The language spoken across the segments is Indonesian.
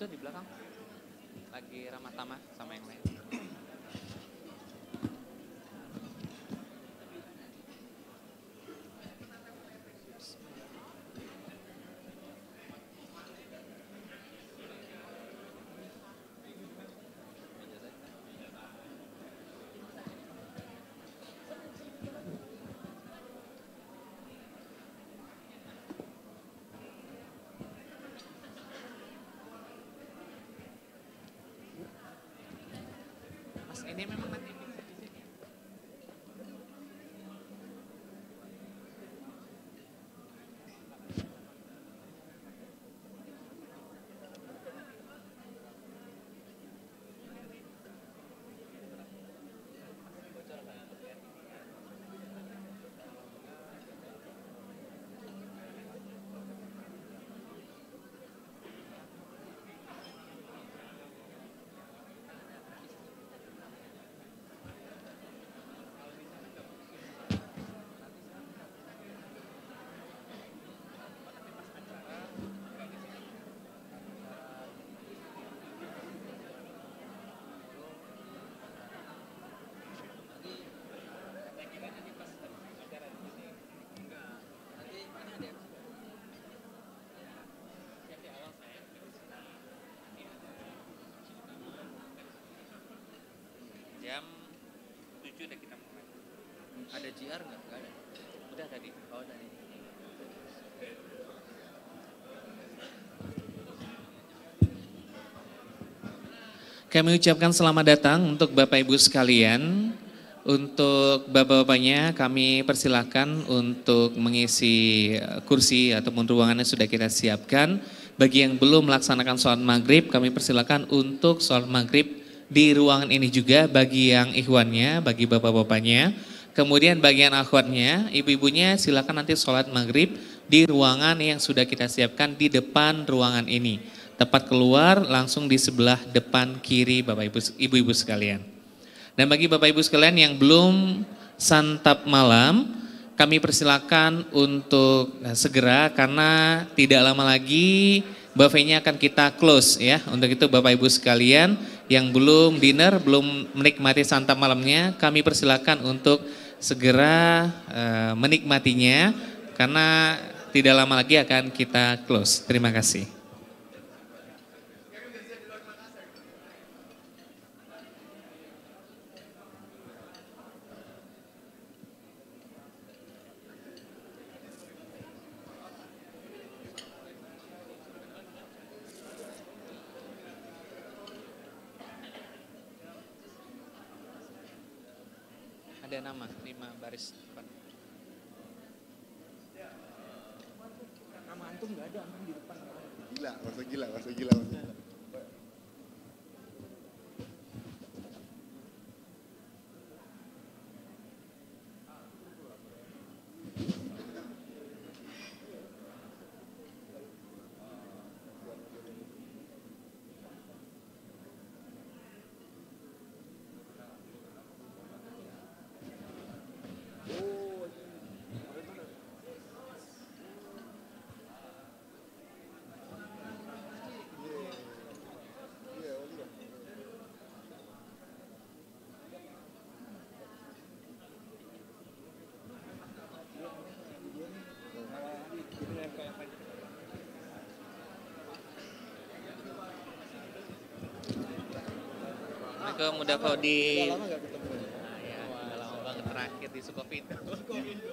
itu di belakang lagi ramah tamah sama yang lain Mas ini memang udah kita mulai ada JR nggak nggak ada udah tadi oh tadi Kami ucapkan selamat datang untuk Bapak Ibu sekalian. Untuk Bapak-Bapaknya kami persilahkan untuk mengisi eh, kursi ataupun ruangannya sudah kita siapkan. Bagi yang belum melaksanakan sholat maghrib kami persilahkan untuk sholat maghrib di ruangan ini juga bagi yang ikhwannya, bagi bapak-bapaknya. Kemudian bagian akhwatnya, ibu-ibunya silakan nanti sholat maghrib di ruangan yang sudah kita siapkan di depan ruangan ini. Tepat keluar langsung di sebelah depan kiri bapak ibu ibu-ibu sekalian. Dan bagi bapak ibu sekalian yang belum santap malam, kami persilakan untuk eh, segera karena tidak lama lagi buffetnya akan kita close ya. Untuk itu Bapak Ibu sekalian yang belum dinner, belum menikmati santap malamnya, kami persilakan untuk segera uh, menikmatinya karena tidak lama lagi akan kita close. Terima kasih. udah kalau di... lama gak ketemu? ya, lama banget terakhir di Sukovindo. Sukovindo.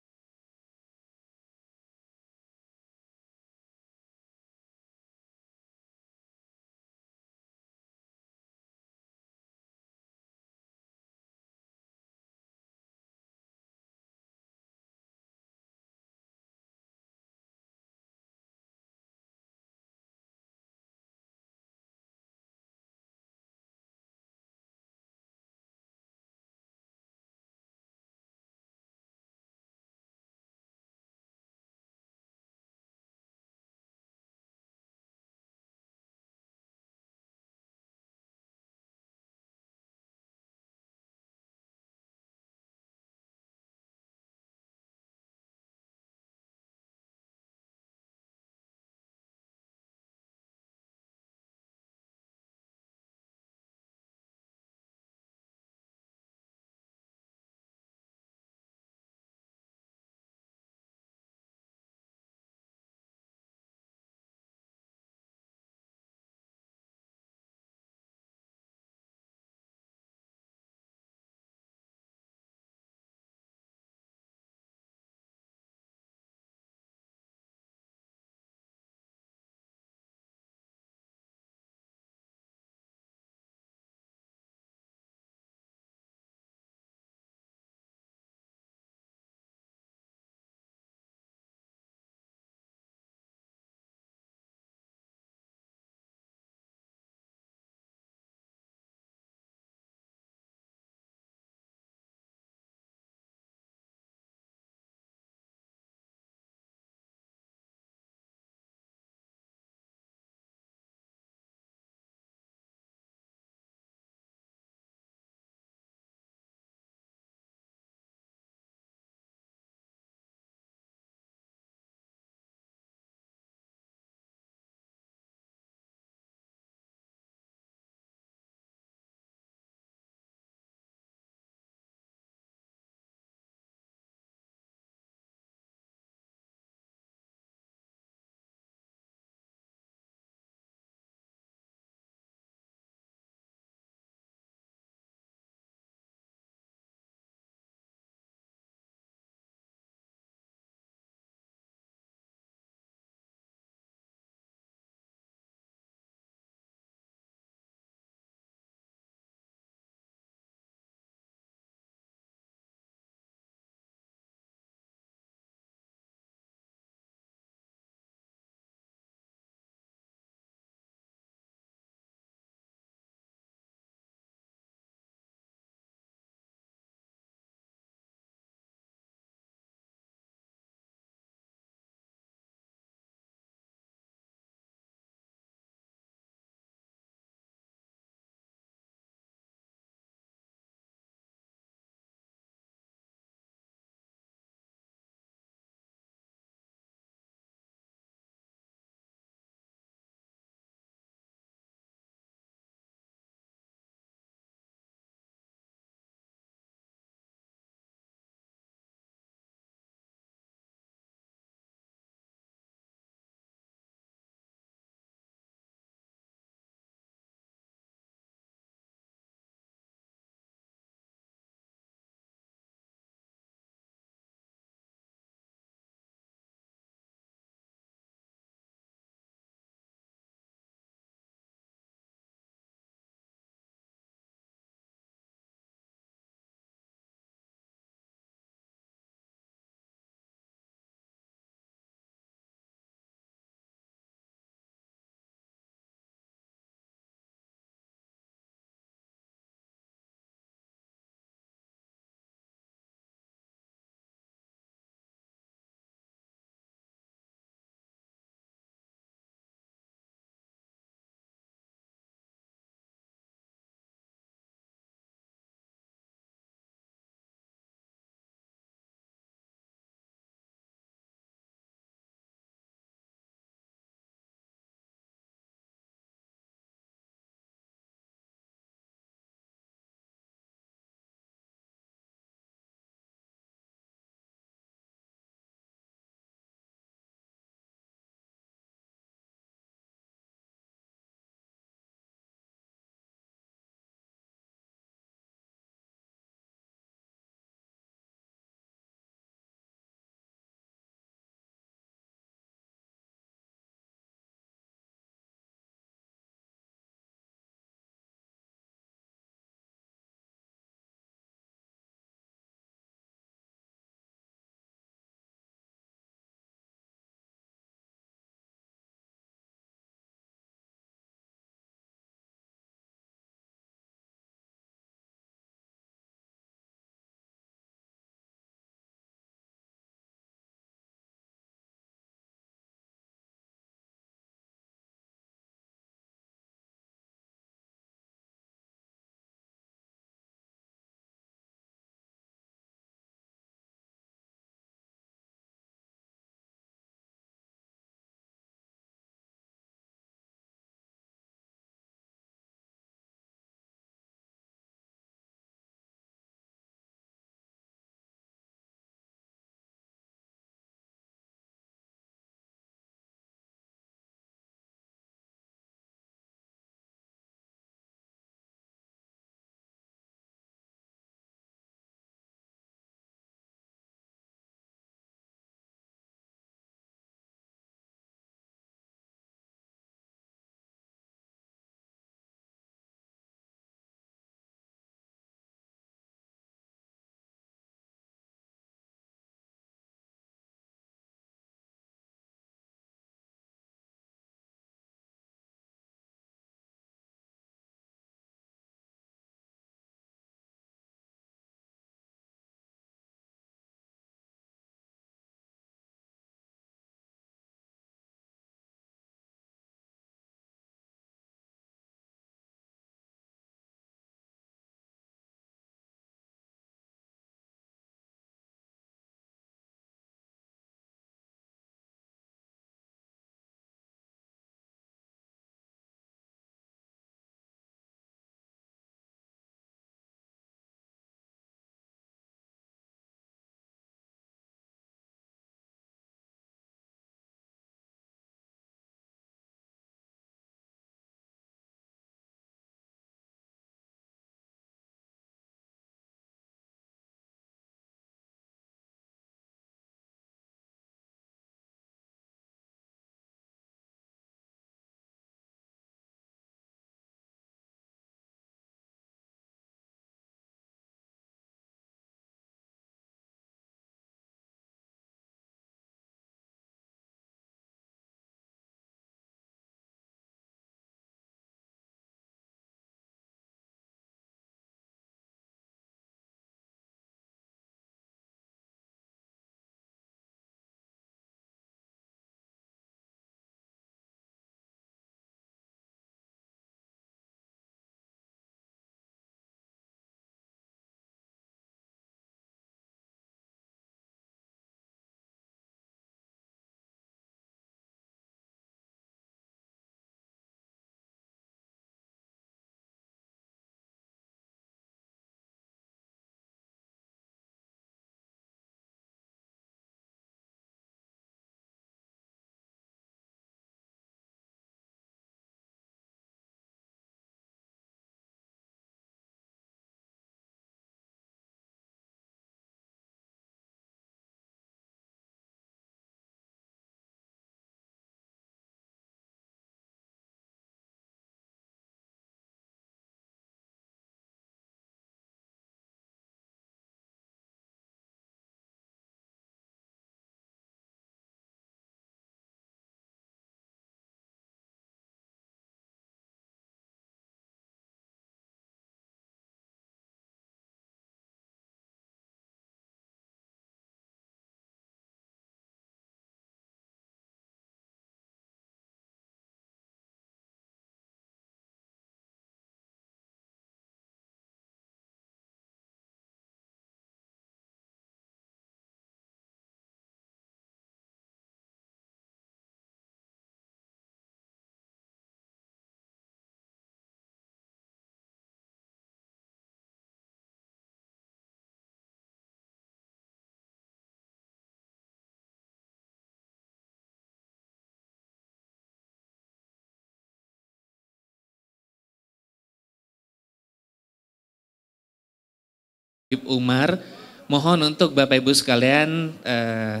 Umar. Mohon untuk Bapak Ibu sekalian eh,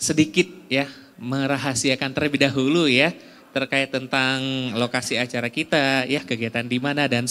sedikit ya merahasiakan terlebih dahulu ya terkait tentang lokasi acara kita, ya kegiatan di mana dan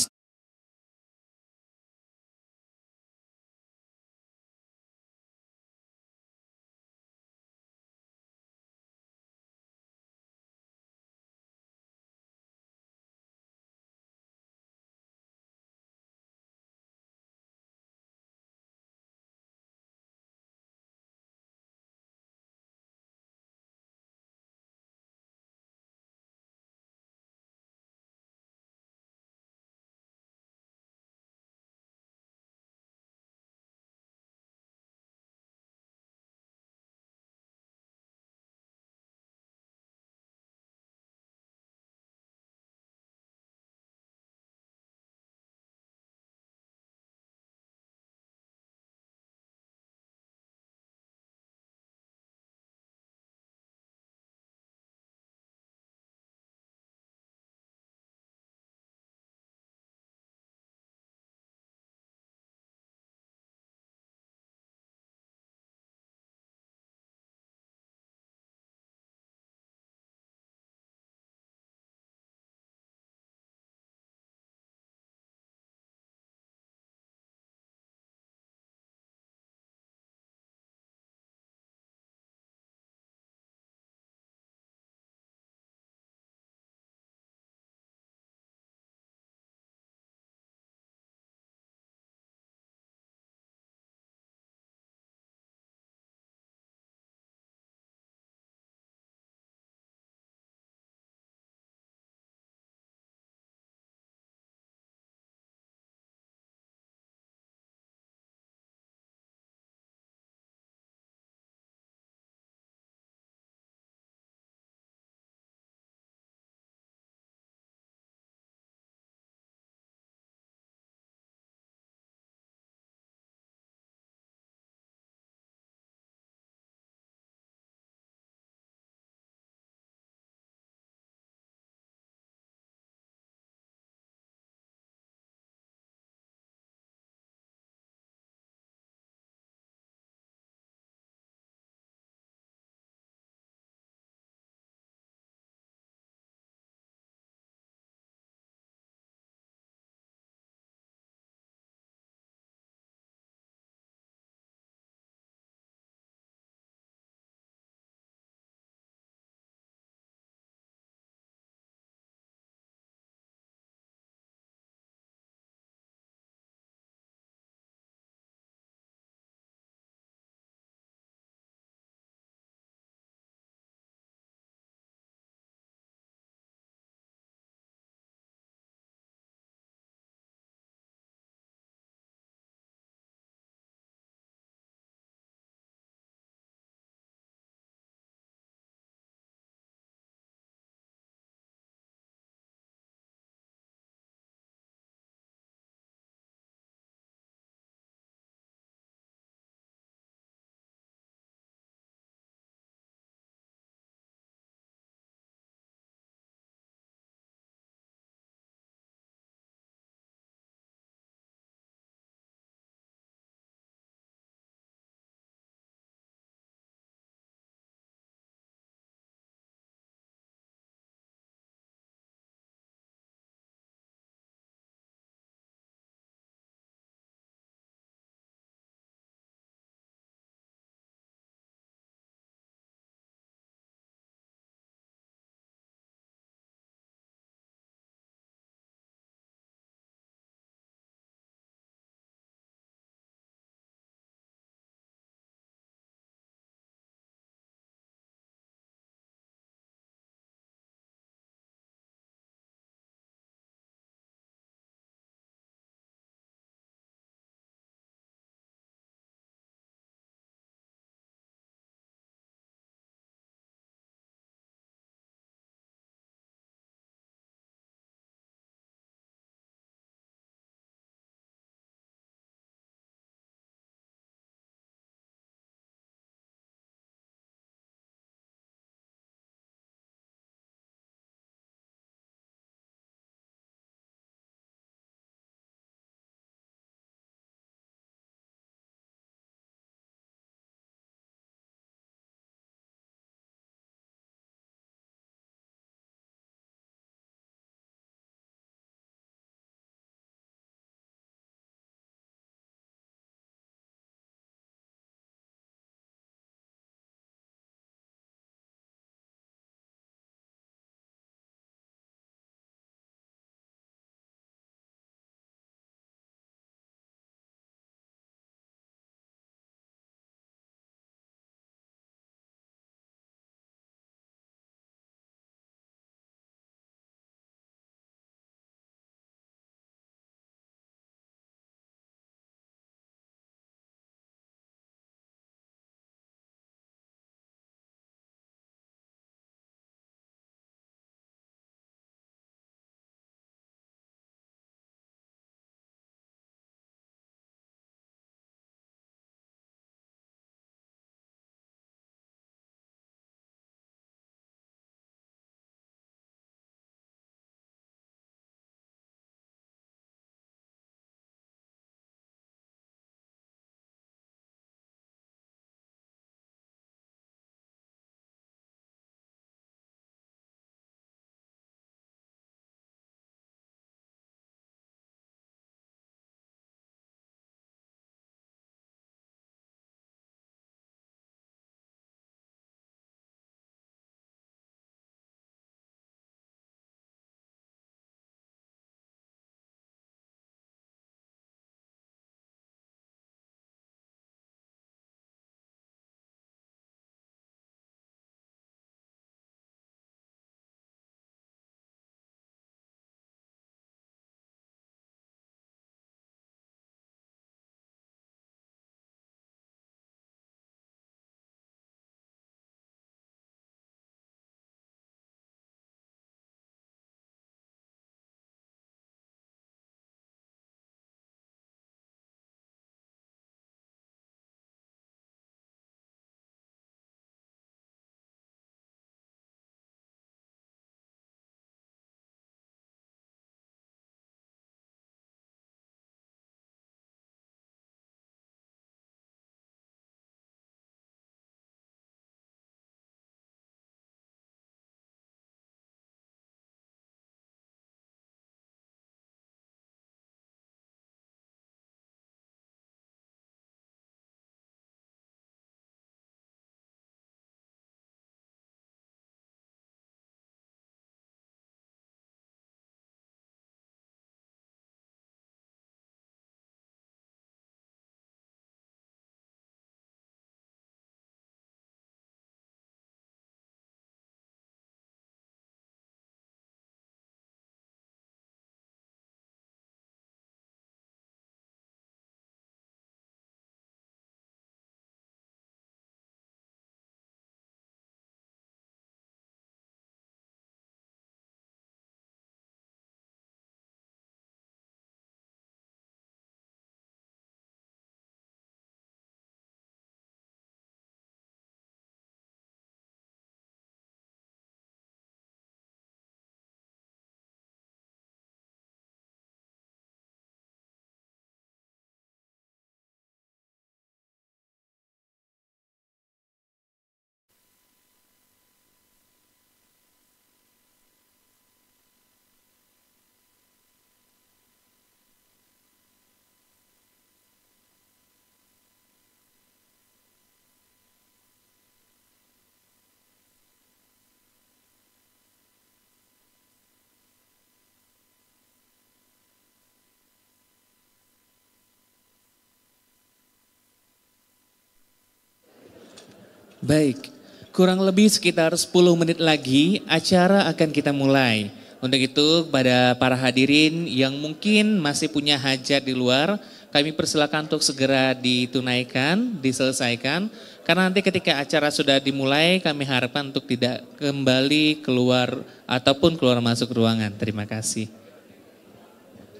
Baik, kurang lebih sekitar 10 menit lagi acara akan kita mulai. Untuk itu kepada para hadirin yang mungkin masih punya hajat di luar, kami persilakan untuk segera ditunaikan, diselesaikan. Karena nanti ketika acara sudah dimulai, kami harapkan untuk tidak kembali keluar ataupun keluar masuk ruangan. Terima kasih.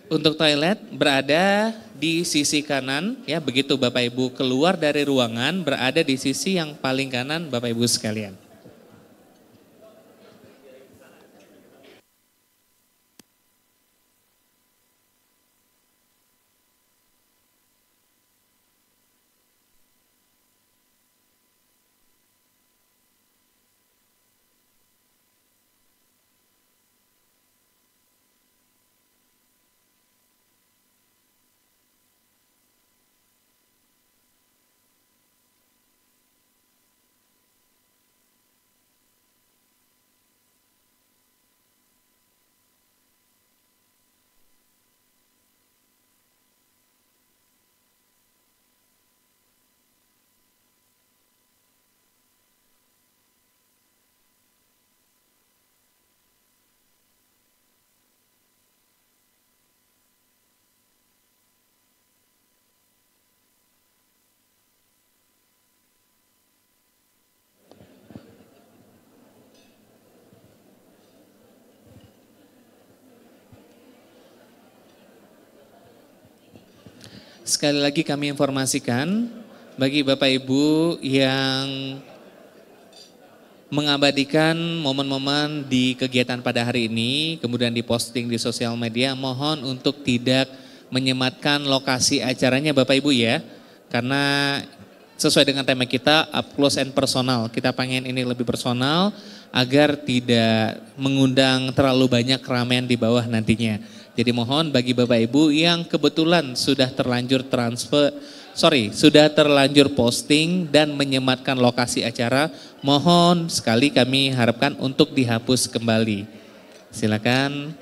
Untuk toilet berada di sisi kanan, ya begitu Bapak Ibu keluar dari ruangan berada di sisi yang paling kanan Bapak Ibu sekalian. sekali lagi kami informasikan bagi Bapak Ibu yang mengabadikan momen-momen di kegiatan pada hari ini, kemudian diposting di sosial media, mohon untuk tidak menyematkan lokasi acaranya Bapak Ibu ya, karena sesuai dengan tema kita up close and personal. Kita pengen ini lebih personal agar tidak mengundang terlalu banyak keramaian di bawah nantinya. Jadi mohon bagi Bapak Ibu yang kebetulan sudah terlanjur transfer, sorry, sudah terlanjur posting dan menyematkan lokasi acara, mohon sekali kami harapkan untuk dihapus kembali. Silakan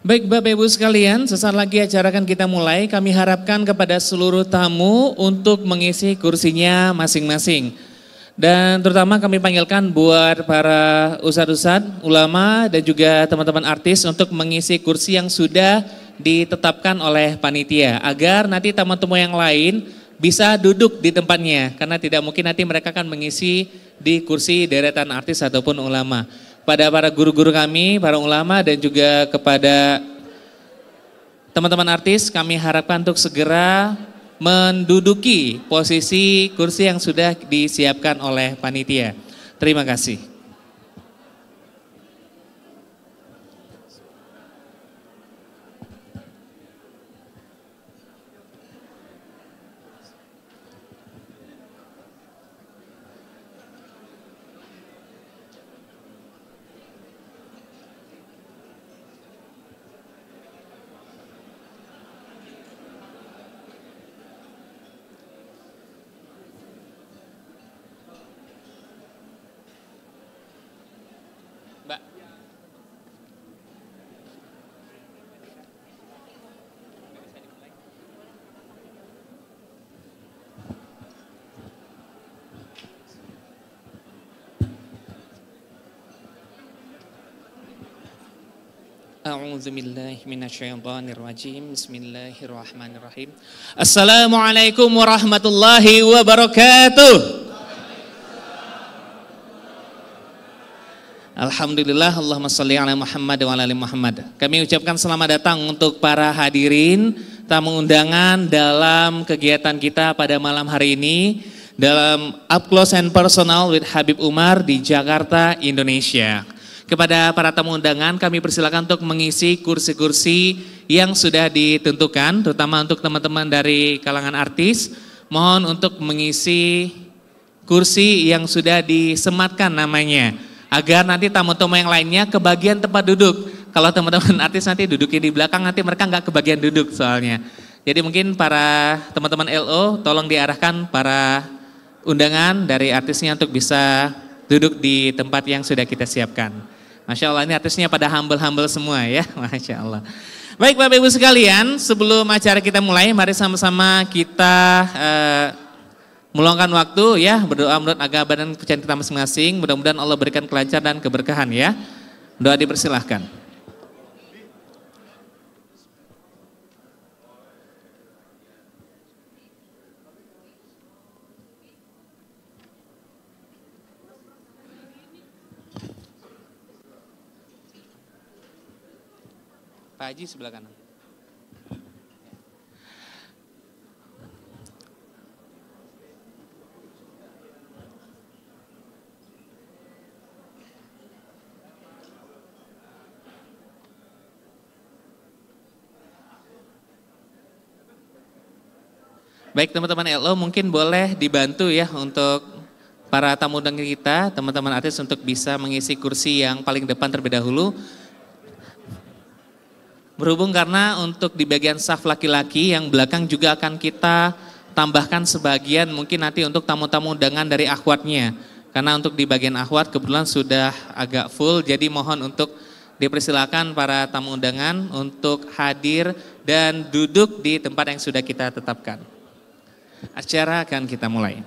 Baik Bapak Ibu sekalian, sesaat lagi acara akan kita mulai. Kami harapkan kepada seluruh tamu untuk mengisi kursinya masing-masing. Dan terutama kami panggilkan buat para ustadz-ustadz, ulama dan juga teman-teman artis untuk mengisi kursi yang sudah ditetapkan oleh panitia. Agar nanti tamu-tamu yang lain bisa duduk di tempatnya. Karena tidak mungkin nanti mereka akan mengisi di kursi deretan artis ataupun ulama pada para guru-guru kami, para ulama dan juga kepada teman-teman artis kami harapkan untuk segera menduduki posisi kursi yang sudah disiapkan oleh panitia. Terima kasih. Bismillahirrahmanirrahim. Assalamualaikum warahmatullahi wabarakatuh. Alhamdulillah Allahumma salli ala Muhammad wa ala Muhammad. Kami ucapkan selamat datang untuk para hadirin tamu undangan dalam kegiatan kita pada malam hari ini dalam Up Close and Personal with Habib Umar di Jakarta, Indonesia. Kepada para tamu undangan kami persilakan untuk mengisi kursi-kursi yang sudah ditentukan, terutama untuk teman-teman dari kalangan artis. Mohon untuk mengisi kursi yang sudah disematkan namanya, agar nanti tamu-tamu yang lainnya kebagian tempat duduk. Kalau teman-teman artis nanti duduknya di belakang, nanti mereka nggak kebagian duduk soalnya. Jadi mungkin para teman-teman LO tolong diarahkan para undangan dari artisnya untuk bisa duduk di tempat yang sudah kita siapkan. Masya Allah ini artisnya pada humble-humble semua ya. Masya Allah. Baik Bapak Ibu sekalian, sebelum acara kita mulai, mari sama-sama kita uh, meluangkan waktu ya, berdoa menurut agama dan kepercayaan kita masing-masing. Mudah-mudahan Allah berikan kelancaran dan keberkahan ya. Doa dipersilahkan. Haji sebelah kanan. Baik teman-teman Elo mungkin boleh dibantu ya untuk para tamu undang kita, teman-teman artis untuk bisa mengisi kursi yang paling depan terlebih dahulu. Berhubung karena untuk di bagian saf laki-laki yang belakang juga akan kita tambahkan sebagian mungkin nanti untuk tamu-tamu undangan dari akhwatnya. Karena untuk di bagian akhwat kebetulan sudah agak full, jadi mohon untuk dipersilakan para tamu undangan untuk hadir dan duduk di tempat yang sudah kita tetapkan. Acara akan kita mulai.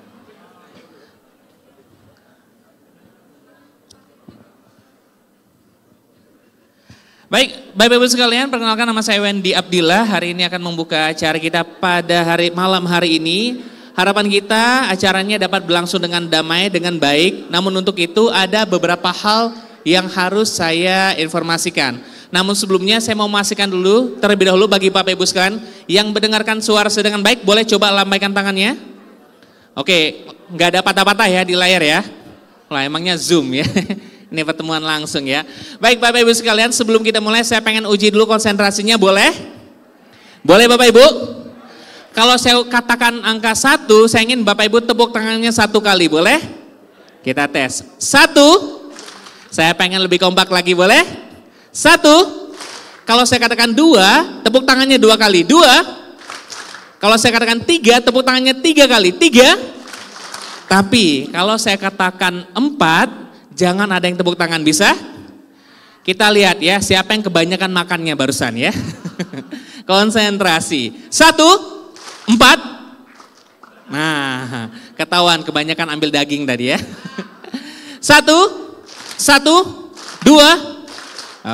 Baik, Bapak-Ibu sekalian, perkenalkan nama saya Wendy Abdillah. Hari ini akan membuka acara kita pada hari malam hari ini. Harapan kita acaranya dapat berlangsung dengan damai, dengan baik. Namun untuk itu ada beberapa hal yang harus saya informasikan. Namun sebelumnya saya mau memastikan dulu, terlebih dahulu bagi Bapak Ibu sekalian, yang mendengarkan suara saya baik, boleh coba lambaikan tangannya? Oke, nggak ada patah-patah ya di layar ya. Lah emangnya Zoom ya. Ini pertemuan langsung ya. Baik Bapak Ibu sekalian, sebelum kita mulai saya pengen uji dulu konsentrasinya, boleh? Boleh Bapak Ibu? Kalau saya katakan angka satu, saya ingin Bapak Ibu tepuk tangannya satu kali, boleh? Kita tes. Satu. Saya pengen lebih kompak lagi, boleh? Satu. Kalau saya katakan dua, tepuk tangannya dua kali. Dua. Kalau saya katakan tiga, tepuk tangannya tiga kali. Tiga. Tapi kalau saya katakan empat, Jangan ada yang tepuk tangan, bisa? Kita lihat ya, siapa yang kebanyakan makannya barusan ya. Konsentrasi. Satu, empat. Nah, ketahuan kebanyakan ambil daging tadi ya. Satu, satu, dua.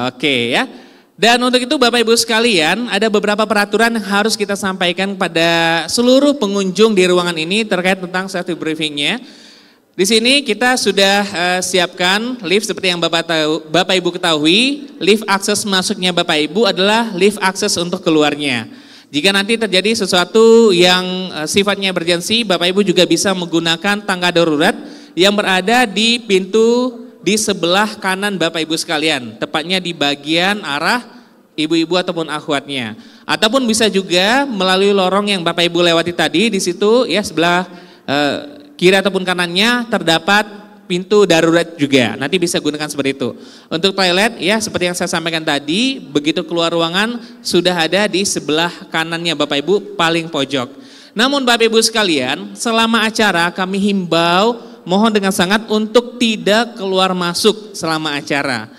Oke ya. Dan untuk itu Bapak Ibu sekalian, ada beberapa peraturan yang harus kita sampaikan kepada seluruh pengunjung di ruangan ini terkait tentang safety briefingnya. Di sini kita sudah uh, siapkan lift seperti yang Bapak tahu, Bapak Ibu ketahui, lift akses masuknya Bapak Ibu adalah lift akses untuk keluarnya. Jika nanti terjadi sesuatu yang uh, sifatnya emergensi, Bapak Ibu juga bisa menggunakan tangga darurat yang berada di pintu di sebelah kanan Bapak Ibu sekalian, tepatnya di bagian arah ibu-ibu ataupun akhwatnya. Ataupun bisa juga melalui lorong yang Bapak Ibu lewati tadi di situ ya sebelah uh, kiri ataupun kanannya terdapat pintu darurat juga. Nanti bisa gunakan seperti itu. Untuk toilet ya seperti yang saya sampaikan tadi, begitu keluar ruangan sudah ada di sebelah kanannya Bapak Ibu paling pojok. Namun Bapak Ibu sekalian, selama acara kami himbau mohon dengan sangat untuk tidak keluar masuk selama acara.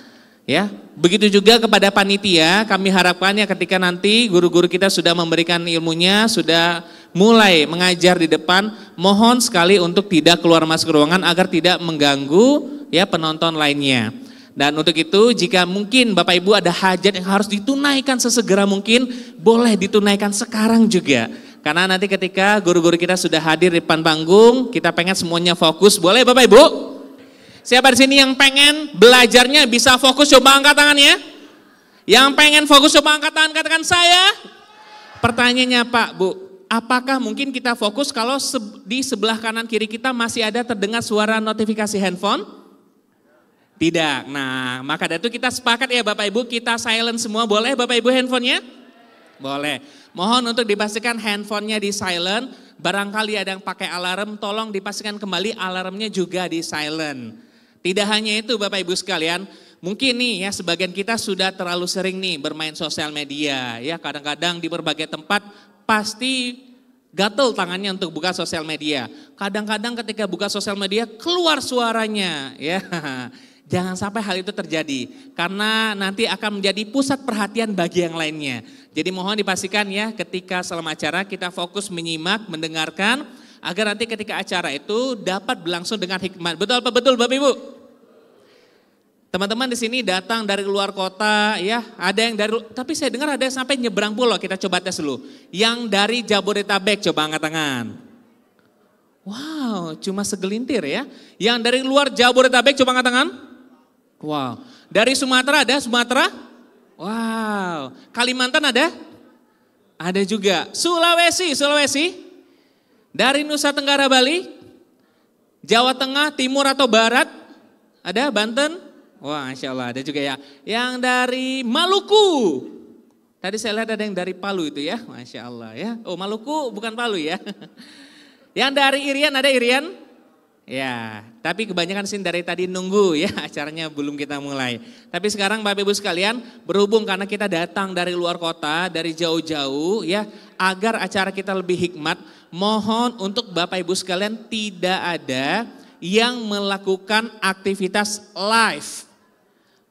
Ya, begitu juga kepada panitia, kami harapkan ya ketika nanti guru-guru kita sudah memberikan ilmunya, sudah mulai mengajar di depan, mohon sekali untuk tidak keluar masuk ruangan agar tidak mengganggu ya penonton lainnya. Dan untuk itu jika mungkin Bapak Ibu ada hajat yang harus ditunaikan sesegera mungkin, boleh ditunaikan sekarang juga. Karena nanti ketika guru-guru kita sudah hadir di depan panggung, kita pengen semuanya fokus. Boleh Bapak Ibu? Siapa di sini yang pengen belajarnya bisa fokus coba angkat tangannya? Yang pengen fokus coba angkat tangan katakan saya. Pertanyaannya Pak, Bu, apakah mungkin kita fokus kalau di sebelah kanan kiri kita masih ada terdengar suara notifikasi handphone? Tidak. Nah, maka dari itu kita sepakat ya Bapak Ibu, kita silent semua. Boleh Bapak Ibu handphonenya? Boleh. Mohon untuk dipastikan handphonenya di silent. Barangkali ada yang pakai alarm, tolong dipastikan kembali alarmnya juga di silent. Tidak hanya itu Bapak Ibu sekalian, mungkin nih ya sebagian kita sudah terlalu sering nih bermain sosial media ya kadang-kadang di berbagai tempat pasti gatel tangannya untuk buka sosial media. Kadang-kadang ketika buka sosial media keluar suaranya, ya. Jangan sampai hal itu terjadi karena nanti akan menjadi pusat perhatian bagi yang lainnya. Jadi mohon dipastikan ya ketika selama acara kita fokus menyimak, mendengarkan agar nanti ketika acara itu dapat berlangsung dengan hikmat. Betul apa betul Bapak Ibu? Teman-teman di sini datang dari luar kota ya, ada yang dari tapi saya dengar ada yang sampai nyebrang pulau, kita coba tes dulu. Yang dari Jabodetabek coba angkat tangan. Wow, cuma segelintir ya. Yang dari luar Jabodetabek coba angkat tangan. Wow. Dari Sumatera ada Sumatera? Wow. Kalimantan ada? Ada juga. Sulawesi, Sulawesi. Dari Nusa Tenggara Bali? Jawa Tengah, Timur atau Barat? Ada Banten? Wah, insya Allah ada juga ya. Yang dari Maluku. Tadi saya lihat ada yang dari Palu itu ya, masya Allah ya. Oh Maluku bukan Palu ya. Yang dari Irian ada Irian? Ya, tapi kebanyakan sih dari tadi nunggu ya acaranya belum kita mulai. Tapi sekarang Bapak Ibu sekalian berhubung karena kita datang dari luar kota, dari jauh-jauh ya, agar acara kita lebih hikmat, mohon untuk Bapak Ibu sekalian tidak ada yang melakukan aktivitas live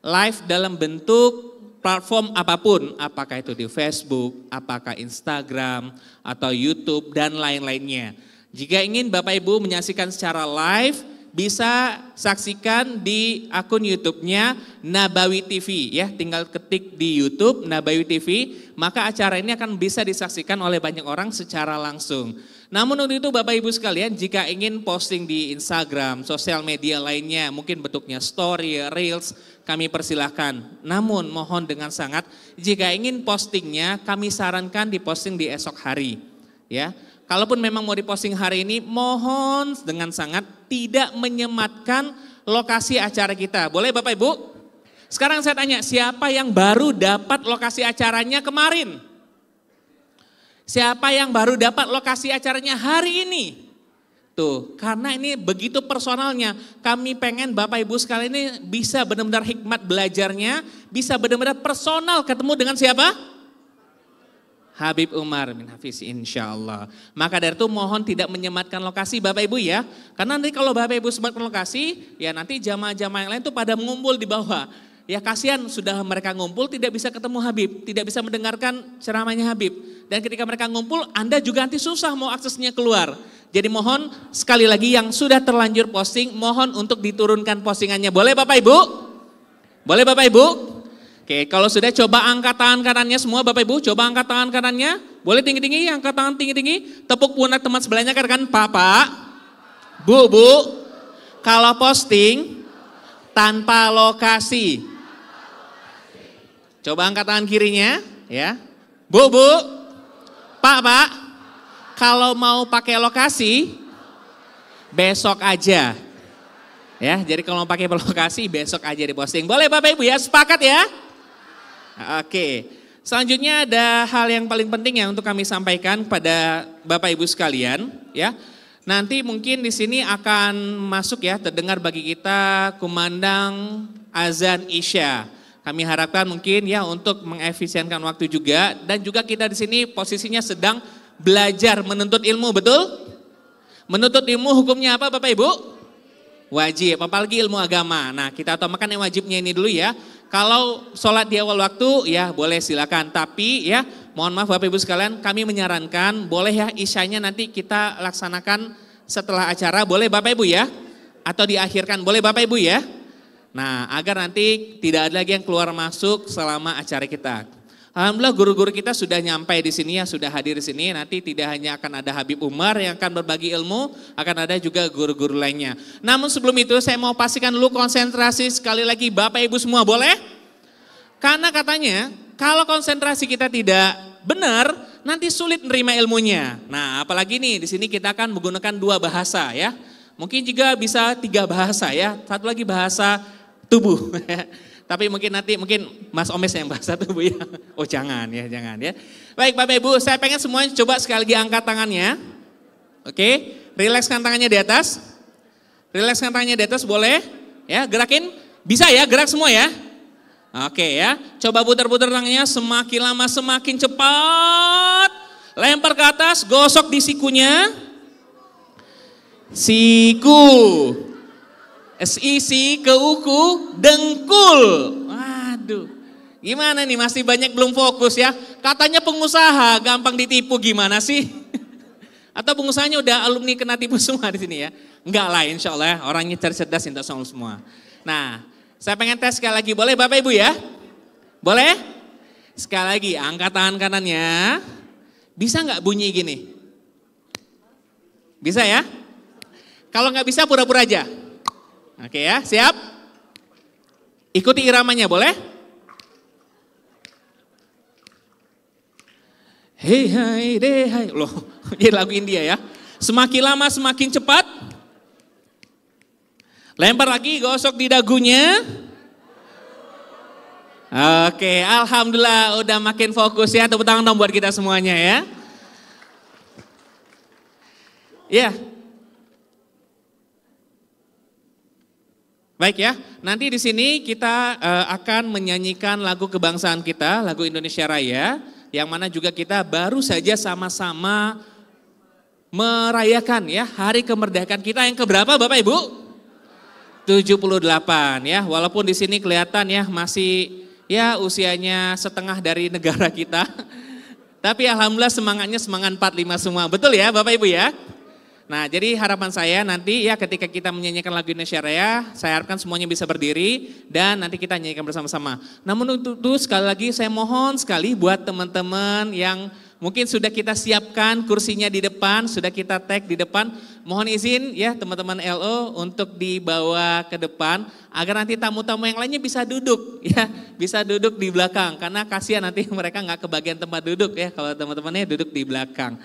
live dalam bentuk platform apapun, apakah itu di Facebook, apakah Instagram, atau YouTube, dan lain-lainnya. Jika ingin Bapak Ibu menyaksikan secara live, bisa saksikan di akun YouTube-nya Nabawi TV ya, tinggal ketik di YouTube Nabawi TV, maka acara ini akan bisa disaksikan oleh banyak orang secara langsung. Namun untuk itu Bapak Ibu sekalian, jika ingin posting di Instagram, sosial media lainnya, mungkin bentuknya story, reels kami persilahkan. Namun mohon dengan sangat jika ingin postingnya kami sarankan diposting di esok hari. Ya, kalaupun memang mau diposting hari ini, mohon dengan sangat tidak menyematkan lokasi acara kita. Boleh Bapak Ibu? Sekarang saya tanya, siapa yang baru dapat lokasi acaranya kemarin? Siapa yang baru dapat lokasi acaranya hari ini? Tuh, karena ini begitu personalnya. Kami pengen Bapak Ibu sekali ini bisa benar-benar hikmat belajarnya, bisa benar-benar personal ketemu dengan siapa? Habib Umar bin Hafiz insya Allah. Maka dari itu mohon tidak menyematkan lokasi Bapak Ibu ya. Karena nanti kalau Bapak Ibu sematkan lokasi, ya nanti jamaah-jamaah yang lain tuh pada mengumpul di bawah. Ya kasihan sudah mereka ngumpul tidak bisa ketemu Habib, tidak bisa mendengarkan ceramahnya Habib. Dan ketika mereka ngumpul, Anda juga nanti susah mau aksesnya keluar. Jadi mohon sekali lagi yang sudah terlanjur posting, mohon untuk diturunkan postingannya. Boleh Bapak Ibu? Boleh Bapak Ibu? Oke, kalau sudah coba angkat tangan kanannya semua Bapak Ibu, coba angkat tangan kanannya. Boleh tinggi-tinggi, angkat tangan tinggi-tinggi. Tepuk pundak teman sebelahnya katakan, Papa, Bu, Bu, kalau posting tanpa lokasi. Coba angkat tangan kirinya, ya. Bu, Bu, Pak, Pak, kalau mau pakai lokasi, besok aja. Ya, jadi kalau mau pakai lokasi besok aja diposting. Boleh Bapak Ibu ya, sepakat ya? Oke. Selanjutnya ada hal yang paling penting yang untuk kami sampaikan pada Bapak Ibu sekalian, ya. Nanti mungkin di sini akan masuk ya terdengar bagi kita kumandang azan Isya. Kami harapkan mungkin ya untuk mengefisienkan waktu juga dan juga kita di sini posisinya sedang belajar menuntut ilmu, betul? Menuntut ilmu hukumnya apa Bapak Ibu? Wajib, apalagi ilmu agama. Nah kita utamakan yang wajibnya ini dulu ya. Kalau sholat di awal waktu ya boleh silakan. Tapi ya mohon maaf Bapak Ibu sekalian kami menyarankan boleh ya isyanya nanti kita laksanakan setelah acara. Boleh Bapak Ibu ya? Atau diakhirkan boleh Bapak Ibu ya? Nah agar nanti tidak ada lagi yang keluar masuk selama acara kita. Alhamdulillah guru-guru kita sudah nyampe di sini ya, sudah hadir di sini. Nanti tidak hanya akan ada Habib Umar yang akan berbagi ilmu, akan ada juga guru-guru lainnya. Namun sebelum itu saya mau pastikan dulu konsentrasi sekali lagi Bapak Ibu semua boleh? Karena katanya kalau konsentrasi kita tidak benar, nanti sulit menerima ilmunya. Nah, apalagi nih di sini kita akan menggunakan dua bahasa ya. Mungkin juga bisa tiga bahasa ya. Satu lagi bahasa tubuh. Tapi mungkin nanti mungkin Mas Omes yang bahas satu Bu ya. Oh jangan ya, jangan ya. Baik Bapak Ibu, saya pengen semuanya coba sekali lagi angkat tangannya. Oke, rilekskan tangannya di atas. Rilekskan tangannya di atas boleh. Ya, gerakin. Bisa ya, gerak semua ya. Oke ya, coba putar-putar tangannya semakin lama semakin cepat. Lempar ke atas, gosok di sikunya. Siku. SIC ke uku dengkul. Waduh. Gimana nih masih banyak belum fokus ya? Katanya pengusaha gampang ditipu gimana sih? Atau pengusahanya udah alumni kena tipu semua di sini ya? Enggak lah insya Allah ya. orangnya cerdas minta soal semua. Nah saya pengen tes sekali lagi boleh Bapak Ibu ya? Boleh? Ya? Sekali lagi angkat tangan kanannya. Bisa nggak bunyi gini? Bisa ya? Kalau nggak bisa pura-pura aja. Oke ya, siap? Ikuti iramanya boleh? Hei hai deh hai. Loh, ini lagu India ya. Semakin lama semakin cepat. Lempar lagi, gosok di dagunya. Oke, alhamdulillah udah makin fokus ya. Tepuk tangan dong buat kita semuanya ya. Ya, Baik ya, nanti di sini kita uh, akan menyanyikan lagu kebangsaan kita, lagu Indonesia Raya, yang mana juga kita baru saja sama-sama merayakan ya hari kemerdekaan kita yang keberapa Bapak Ibu? 78 ya, walaupun di sini kelihatan ya masih ya usianya setengah dari negara kita. Tapi alhamdulillah semangatnya semangat 45 semua. Betul ya Bapak Ibu ya? Nah, jadi harapan saya nanti ya ketika kita menyanyikan lagu Indonesia Raya, saya harapkan semuanya bisa berdiri dan nanti kita nyanyikan bersama-sama. Namun untuk itu sekali lagi saya mohon sekali buat teman-teman yang mungkin sudah kita siapkan kursinya di depan, sudah kita tag di depan, mohon izin ya teman-teman LO untuk dibawa ke depan agar nanti tamu-tamu yang lainnya bisa duduk ya, bisa duduk di belakang karena kasihan nanti mereka nggak kebagian tempat duduk ya kalau teman-temannya duduk di belakang.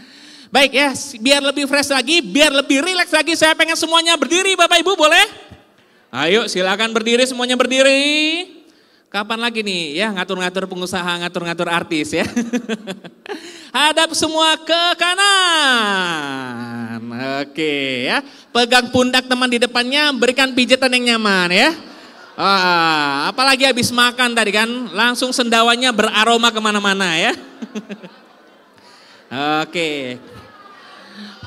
Baik ya, biar lebih fresh lagi, biar lebih rileks lagi, saya pengen semuanya berdiri Bapak Ibu boleh? Ayo silakan berdiri, semuanya berdiri. Kapan lagi nih ya ngatur-ngatur pengusaha, ngatur-ngatur artis ya. Hadap semua ke kanan. Oke ya, pegang pundak teman di depannya, berikan pijatan yang nyaman ya. Ah, apalagi habis makan tadi kan, langsung sendawanya beraroma kemana-mana ya. Oke,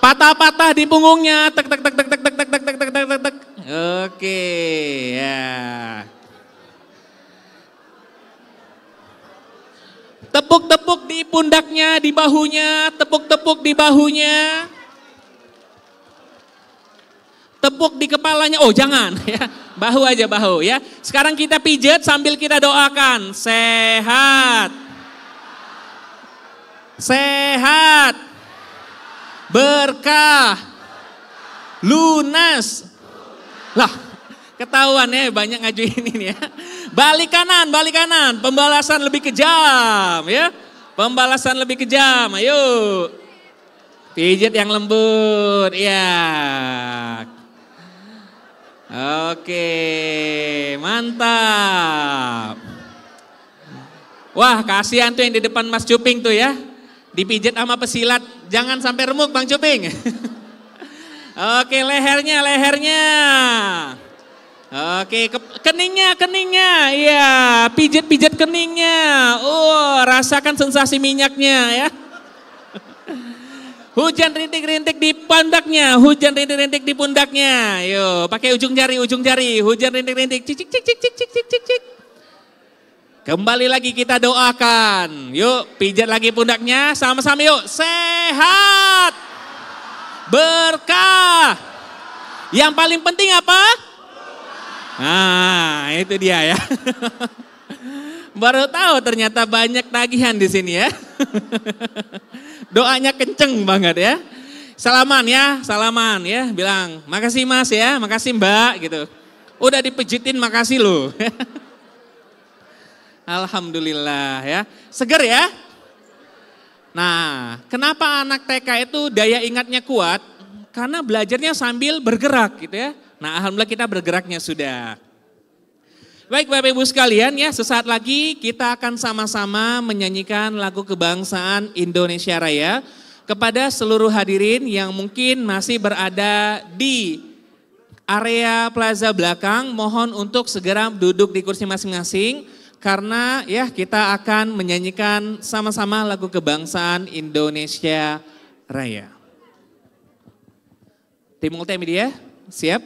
Patah-patah di punggungnya. Tek tek tek tek tek tek tek tek tek tek tek tek. Oke, ya. Tepuk-tepuk di pundaknya, di bahunya, tepuk-tepuk di bahunya. Tepuk di kepalanya. Oh, jangan ya. Bahu aja bahu ya. Sekarang kita pijet sambil kita doakan sehat. Sehat berkah, lunas. Lah, ketahuan ya banyak ngajuin ini ya. Balik kanan, balik kanan, pembalasan lebih kejam ya. Pembalasan lebih kejam, ayo. Pijit yang lembut, ya. Oke, mantap. Wah, kasihan tuh yang di depan Mas Cuping tuh ya. Dipijit sama pesilat, jangan sampai remuk Bang Cuping. Oke, lehernya, lehernya. Oke, ke keningnya, keningnya. Iya, pijit-pijit keningnya. Oh, rasakan sensasi minyaknya ya. Hujan rintik-rintik di pundaknya, hujan rintik-rintik di pundaknya. Yuk, pakai ujung jari, ujung jari, hujan rintik-rintik, cik cik cik cik cik cik Kembali lagi kita doakan. Yuk, pijat lagi pundaknya. Sama-sama yuk. Sehat. Berkah. Yang paling penting apa? Nah, itu dia ya. Baru tahu ternyata banyak tagihan di sini ya. Doanya kenceng banget ya. Salaman ya, salaman ya. Bilang, makasih mas ya, makasih mbak gitu. Udah dipejitin makasih loh. Alhamdulillah ya. Seger ya? Nah, kenapa anak TK itu daya ingatnya kuat? Karena belajarnya sambil bergerak gitu ya. Nah, alhamdulillah kita bergeraknya sudah. Baik Bapak Ibu sekalian ya, sesaat lagi kita akan sama-sama menyanyikan lagu kebangsaan Indonesia Raya kepada seluruh hadirin yang mungkin masih berada di area plaza belakang, mohon untuk segera duduk di kursi masing-masing karena ya kita akan menyanyikan sama-sama lagu kebangsaan Indonesia Raya. Tim multimedia, siap?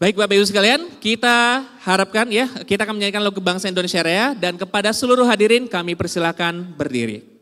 Baik Bapak Ibu sekalian, kita harapkan ya, kita akan menyanyikan lagu kebangsaan Indonesia Raya dan kepada seluruh hadirin kami persilakan berdiri.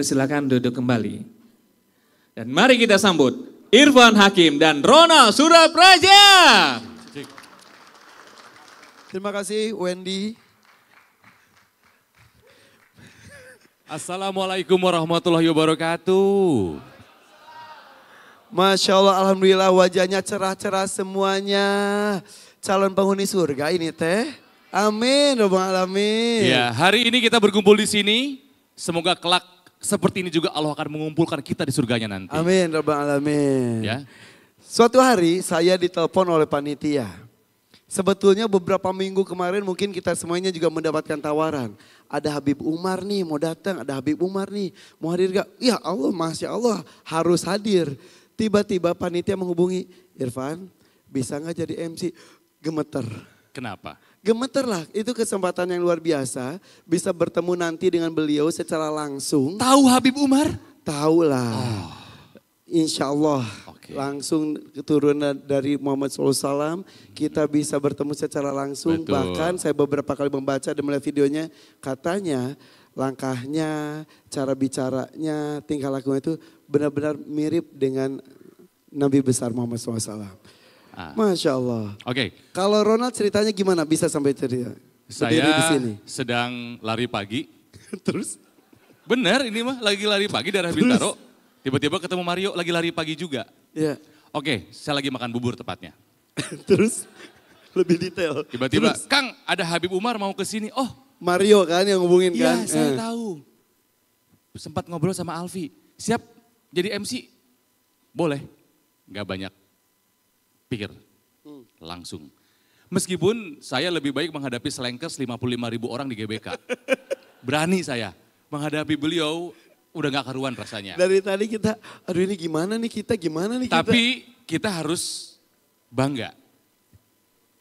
persilakan duduk kembali. Dan mari kita sambut Irfan Hakim dan Ronald Surapraja. Terima kasih Wendy. Assalamualaikum warahmatullahi wabarakatuh. Masya Allah, Alhamdulillah wajahnya cerah-cerah semuanya. Calon penghuni surga ini teh. Amin, Alamin. Ya, hari ini kita berkumpul di sini. Semoga kelak seperti ini juga Allah akan mengumpulkan kita di surganya nanti. Amin, Rabbal Alamin. Ya. Suatu hari saya ditelepon oleh panitia. Sebetulnya beberapa minggu kemarin mungkin kita semuanya juga mendapatkan tawaran. Ada Habib Umar nih mau datang, ada Habib Umar nih mau hadir gak? Ya Allah, Masya Allah harus hadir. Tiba-tiba panitia menghubungi, Irfan bisa nggak jadi MC? Gemeter. Kenapa? gemeterlah. Itu kesempatan yang luar biasa bisa bertemu nanti dengan beliau secara langsung. Tahu Habib Umar? Tahu lah. Oh. Insya Allah okay. langsung keturunan dari Muhammad SAW kita bisa bertemu secara langsung. Betul. Bahkan saya beberapa kali membaca dan melihat videonya katanya langkahnya, cara bicaranya, tingkah lakunya itu benar-benar mirip dengan Nabi besar Muhammad SAW. Ah. Masya Allah. Oke. Okay. Kalau Ronald ceritanya gimana bisa sampai cerita? Ya? Saya di sini. sedang lari pagi. Terus? Bener ini mah lagi lari pagi darah Terus? Bintaro. Tiba-tiba ketemu Mario lagi lari pagi juga. Iya. Oke, okay, saya lagi makan bubur tepatnya. Terus? Lebih detail. Tiba-tiba, Kang ada Habib Umar mau ke sini. Oh. Mario kan yang ngubungin ya, kan? Iya, saya eh. tahu. Sempat ngobrol sama Alfi. Siap jadi MC? Boleh. Gak banyak pikir hmm. langsung. Meskipun saya lebih baik menghadapi selengkes 55 ribu orang di GBK. Berani saya menghadapi beliau udah gak karuan rasanya. Dari tadi kita, aduh ini gimana nih kita, gimana nih kita. Tapi kita harus bangga.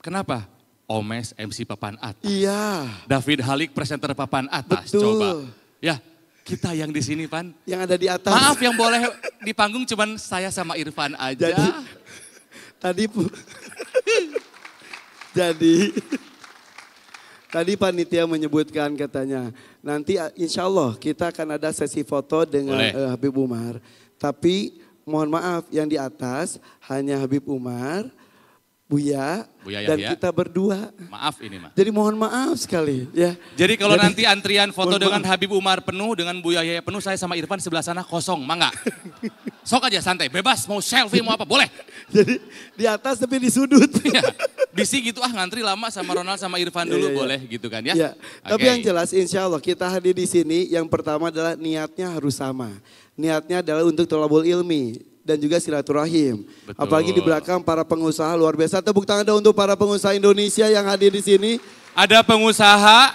Kenapa? Omes MC papan atas. Iya. David Halik presenter papan atas. Betul. Coba. Ya, kita yang di sini Pan. Yang ada di atas. Maaf yang boleh di panggung cuman saya sama Irfan aja. Jadi Tadi jadi tadi panitia menyebutkan katanya nanti insya Allah kita akan ada sesi foto dengan uh, Habib Umar. Tapi mohon maaf yang di atas hanya Habib Umar, Buya, Buya dan kita berdua. Maaf ini mah. Jadi mohon maaf sekali ya. Jadi kalau Jadi, nanti antrian foto dengan maaf. Habib Umar penuh, dengan Buya Yahya penuh, saya sama Irfan sebelah sana kosong, mangga. Sok aja santai, bebas mau selfie mau apa boleh. Jadi di atas tapi di sudut. Ya. Bisi gitu ah ngantri lama sama Ronald sama Irfan iya, dulu ya, ya, ya. boleh gitu kan ya. ya. Okay. Tapi yang jelas insya Allah kita hadir di sini yang pertama adalah niatnya harus sama. Niatnya adalah untuk tolabul ilmi dan juga silaturahim. Betul. Apalagi di belakang para pengusaha luar biasa. Tepuk tangan dong untuk para pengusaha Indonesia yang hadir di sini. Ada pengusaha,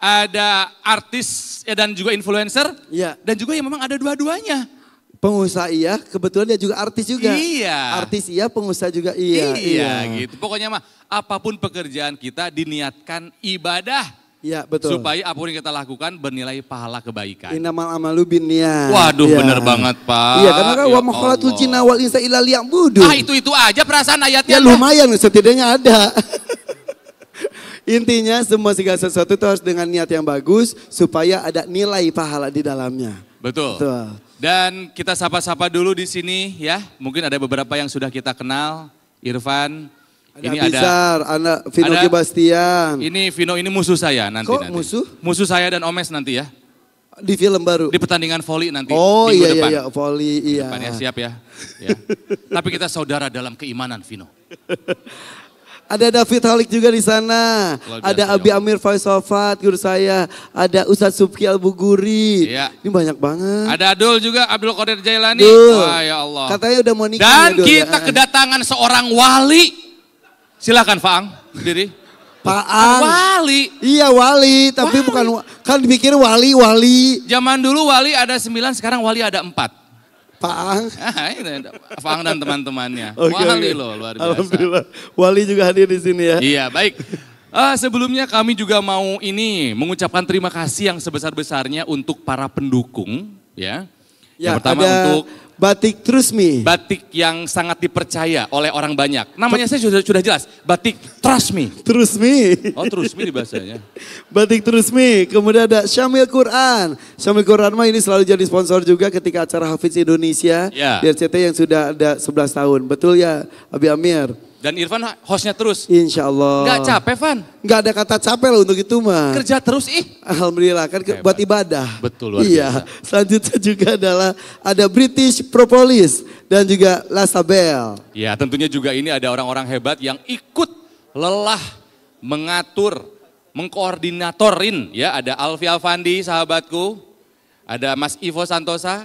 ada artis ya, dan juga influencer. Iya. Dan juga yang memang ada dua-duanya. Pengusaha iya, kebetulan dia juga artis juga. Iya. Artis iya, pengusaha juga iya. Iya, iya. gitu. Pokoknya mah apapun pekerjaan kita diniatkan ibadah Ya betul. Supaya apa yang kita lakukan bernilai pahala kebaikan. Inamal amalu binniat. Waduh ya. bener banget Pak. Iya karena kan ya wa makhalatul jinna wal insa illa budu. Ah itu-itu aja perasaan ayatnya. Ya lumayan setidaknya ada. Intinya semua segala sesuatu itu harus dengan niat yang bagus supaya ada nilai pahala di dalamnya. Betul. Betul. Dan kita sapa-sapa dulu di sini ya. Mungkin ada beberapa yang sudah kita kenal. Irfan, ada ini Bizar, ada anak Vino ada, Sebastian. Ini Vino ini musuh saya nanti. Kok nanti. musuh? Musuh saya dan Omes nanti ya. Di film baru? Di pertandingan voli nanti. Oh iya, depan. iya, iya, volley, iya. Depan ya, siap ya. ya. Tapi kita saudara dalam keimanan, Vino. ada David Halik juga di sana. Ada ya Abi Amir Faisofat, guru saya. Ada Ustadz Subki Albuguri. Iya. Ini banyak banget. Ada Adul juga, Abdul Qadir Jailani. Dul. ya Allah. Katanya udah mau nikah. Dan ya, Dul, ya. kita ya. kedatangan seorang wali Silakan Faang berdiri. Ang. Wali. Iya wali, tapi wali. bukan kan dipikir wali wali. Zaman dulu wali ada sembilan, sekarang wali ada empat. Pak. Ang ah, dan teman-temannya. Okay, wali okay. loh luar biasa. Alhamdulillah. Wali juga hadir di sini ya. Iya baik. Uh, sebelumnya kami juga mau ini mengucapkan terima kasih yang sebesar-besarnya untuk para pendukung ya. ya yang pertama ada... untuk Batik Trust Me. Batik yang sangat dipercaya oleh orang banyak. Namanya saya sudah sudah jelas, Batik Trust Me. Trust Me. Oh, Trust Me di bahasanya. Batik Trust Me. Kemudian ada Syamil Quran. Syamil Quran mah ini selalu jadi sponsor juga ketika acara Hafiz Indonesia ya. di RCT yang sudah ada 11 tahun. Betul ya, Abi Amir? Dan Irfan hostnya terus. Insya Allah. Gak capek, Van? Gak ada kata capek loh untuk itu mah. Kerja terus ih. Alhamdulillah kan Hebat. buat ibadah. Betul luar Iya. Biasa. Selanjutnya juga adalah ada British Propolis dan juga Lasabel. Ya tentunya juga ini ada orang-orang hebat yang ikut lelah mengatur, mengkoordinatorin ya. Ada Alfi Alfandi sahabatku, ada Mas Ivo Santosa,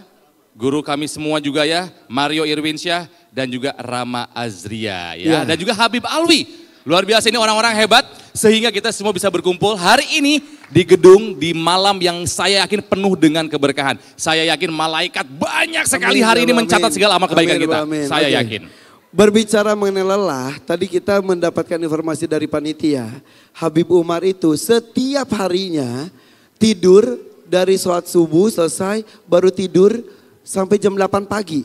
guru kami semua juga ya, Mario Irwinsyah, dan juga Rama Azria ya. ya. Dan juga Habib Alwi. Luar biasa ini orang-orang hebat sehingga kita semua bisa berkumpul hari ini di gedung di malam yang saya yakin penuh dengan keberkahan. Saya yakin malaikat banyak sekali amin, hari ini amin. mencatat segala amal kebaikan amin, kita. Amin. Saya okay. yakin. Berbicara mengenai lelah, tadi kita mendapatkan informasi dari panitia. Habib Umar itu setiap harinya tidur dari sholat subuh selesai baru tidur sampai jam 8 pagi.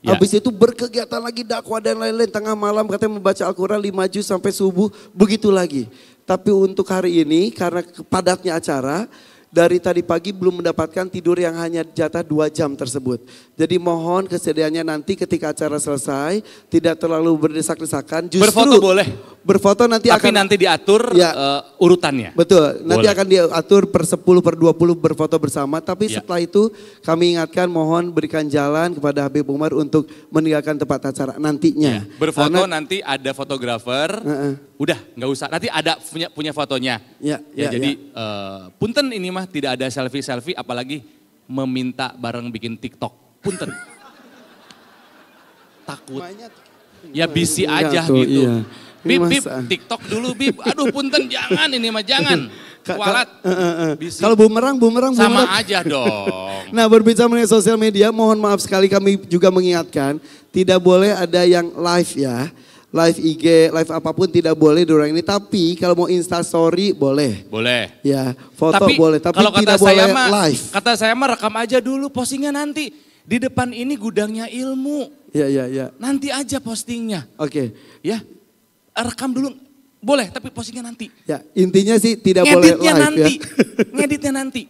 Ya. Habis itu berkegiatan lagi dakwah dan lain-lain tengah malam katanya membaca Al-Qur'an 5 juz sampai subuh begitu lagi. Tapi untuk hari ini karena padatnya acara, dari tadi pagi belum mendapatkan tidur yang hanya jatah dua jam tersebut. Jadi mohon kesediaannya nanti ketika acara selesai tidak terlalu berdesak-desakan. berfoto boleh. Berfoto nanti Tapi akan nanti diatur ya, uh, urutannya. Betul. Nanti akan diatur per 10 per 20 berfoto bersama tapi ya. setelah itu kami ingatkan mohon berikan jalan kepada Habib Umar untuk meninggalkan tempat acara nantinya. Ya. Berfoto Karena, nanti ada fotografer. Uh -uh. Udah, nggak usah. Nanti ada punya punya fotonya. Ya, ya, ya jadi ya. Uh, punten ini mas mah tidak ada selfie-selfie apalagi meminta bareng bikin TikTok. Punten. Takut. Ya bisi iya aja gitu. Iya. bip TikTok dulu bip Aduh punten jangan ini mah jangan. Kualat. Eh, eh, eh. Kalau bumerang, bumerang, Sama aja dong. nah berbicara mengenai sosial media, mohon maaf sekali kami juga mengingatkan. Tidak boleh ada yang live ya live IG, live apapun tidak boleh orang ini. Tapi kalau mau Insta Story boleh. Boleh. Ya, foto tapi, boleh. Tapi kalau tidak boleh ma, live. Kata saya mah rekam aja dulu, postingnya nanti. Di depan ini gudangnya ilmu. Ya, ya, ya. Nanti aja postingnya. Oke. Okay. Ya, rekam dulu. Boleh, tapi postingnya nanti. Ya, intinya sih tidak Ngeditnya boleh live ya. nanti. ya. Ngeditnya nanti.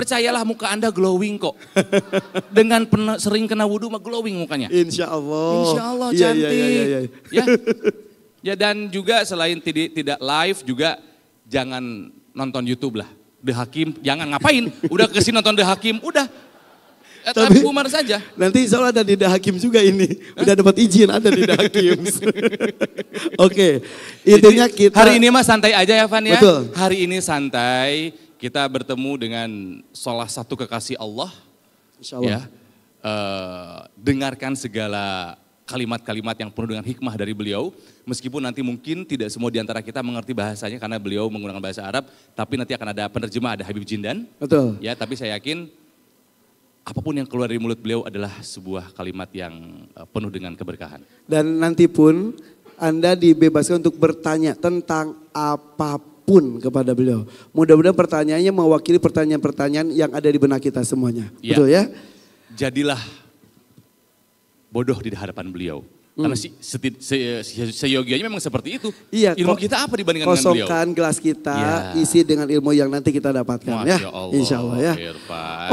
Percayalah muka Anda glowing kok. Dengan pena, sering kena wudhu mah glowing mukanya. Insya Allah. Insya Allah iya, iya, cantik. Iya, ya, ya, ya, ya. ya. ya dan juga selain tidak, tidak live juga jangan nonton YouTube lah. The Hakim, jangan ngapain. Udah kesini nonton The Hakim, udah. Eh, Tapi Umar saja. Nanti insya Allah ada di The Hakim juga ini. Hah? Udah dapat izin ada di The Hakim. Oke, okay. intinya kita... Hari ini mah santai aja ya Van ya. Betul. Hari ini santai, kita bertemu dengan salah satu kekasih Allah. Insya Allah. Ya, uh, dengarkan segala kalimat-kalimat yang penuh dengan hikmah dari beliau. Meskipun nanti mungkin tidak semua di antara kita mengerti bahasanya karena beliau menggunakan bahasa Arab, tapi nanti akan ada penerjemah, ada Habib Jindan. Betul. Ya, tapi saya yakin apapun yang keluar dari mulut beliau adalah sebuah kalimat yang eh, penuh dengan keberkahan. Dan nanti pun Anda dibebaskan untuk bertanya tentang apapun apapun kepada beliau. Mudah-mudahan pertanyaannya mewakili pertanyaan-pertanyaan yang ada di benak kita semuanya. Ya. Betul ya? Jadilah bodoh di hadapan beliau. Hmm. Karena hmm. seti, se, se, memang seperti itu. Iya, ilmu kita apa dibandingkan dengan beliau? Kosongkan gelas kita, ya. isi dengan ilmu yang nanti kita dapatkan ya. Masya ya Allah, Insya Allah ya.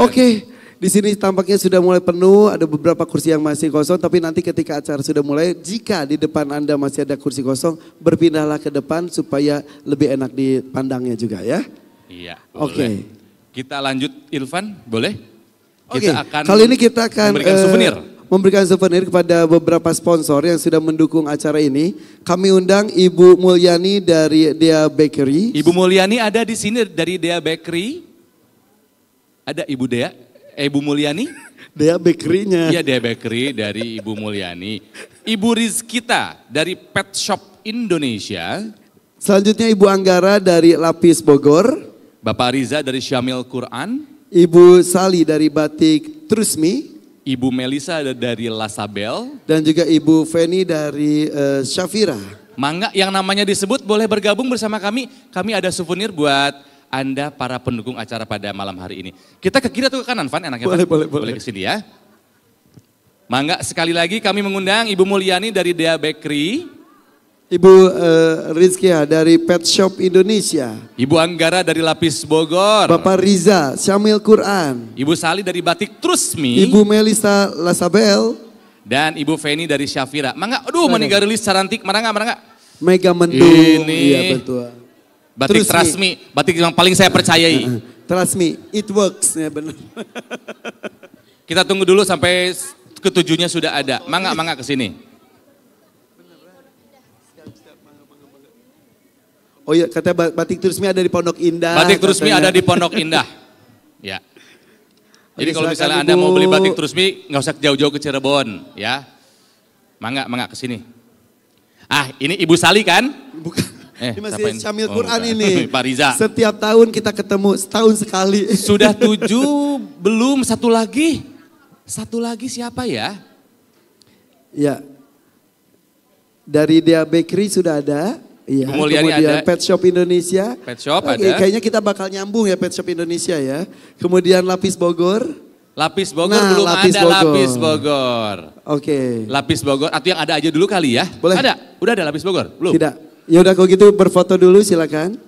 Oke. Okay. Di sini tampaknya sudah mulai penuh, ada beberapa kursi yang masih kosong, tapi nanti ketika acara sudah mulai, jika di depan Anda masih ada kursi kosong, berpindahlah ke depan supaya lebih enak dipandangnya juga ya. Iya. Oke. Okay. Kita lanjut Irfan, boleh? Oke. Okay. akan Kali ini kita akan memberikan eh, souvenir. memberikan souvenir kepada beberapa sponsor yang sudah mendukung acara ini. Kami undang Ibu Mulyani dari Dea Bakery. Ibu Mulyani ada di sini dari Dea Bakery. Ada Ibu Dea? Eh, Ibu Mulyani? Dea Bakery-nya. Iya Dea Bakery dari Ibu Mulyani. Ibu Rizkita dari Pet Shop Indonesia. Selanjutnya Ibu Anggara dari Lapis Bogor. Bapak Riza dari Syamil Quran. Ibu Sali dari Batik Trusmi. Ibu Melisa dari Lasabel. Dan juga Ibu Feni dari uh, Syafira. Mangga yang namanya disebut boleh bergabung bersama kami. Kami ada souvenir buat anda para pendukung acara pada malam hari ini. Kita ke kiri atau ke kanan, Van? Enaknya, boleh, Van? boleh, boleh. Boleh ke sini ya. Mangga, sekali lagi kami mengundang Ibu Mulyani dari Dea Bakery. Ibu uh, eh, Rizkia ya, dari Pet Shop Indonesia. Ibu Anggara dari Lapis Bogor. Bapak Riza, Syamil Quran. Ibu Sali dari Batik Trusmi. Ibu Melisa Lasabel. Dan Ibu Feni dari Syafira. Mangga, aduh meninggal rilis gak, mana gak? Mega Mendung. Ini. Iya betul. Batik Trust me. me. batik yang paling saya percayai. Uh-huh. Trust me, it works ya benar. Kita tunggu dulu sampai ketujuhnya sudah ada. Mangga mangga ke sini. Oh iya, kata batik terusmi ada di Pondok Indah. Batik terusmi ada di Pondok Indah. ya. Jadi kalau misalnya Anda mau beli batik terusmi, nggak usah jauh-jauh ke Cirebon, ya. Mangga mangga ke sini. Ah, ini Ibu Sali kan? Bukan. Eh, di Masjid Syamil oh, Quran ini. Pak Riza. Setiap tahun kita ketemu, setahun sekali. Sudah tujuh, belum satu lagi. Satu lagi siapa ya? Ya. Dari Dia Bakery sudah ada. Iya. Kemudian ada Pet Shop Indonesia. Pet Shop Oke, ada. Kayaknya kita bakal nyambung ya Pet Shop Indonesia ya. Kemudian Lapis Bogor. Lapis Bogor nah, belum lapis ada Bogor. Lapis Bogor. Oke. Okay. Lapis Bogor atau yang ada aja dulu kali ya. Boleh. Ada? Udah ada Lapis Bogor? Belum. Tidak. Ya udah kalau gitu berfoto dulu silakan.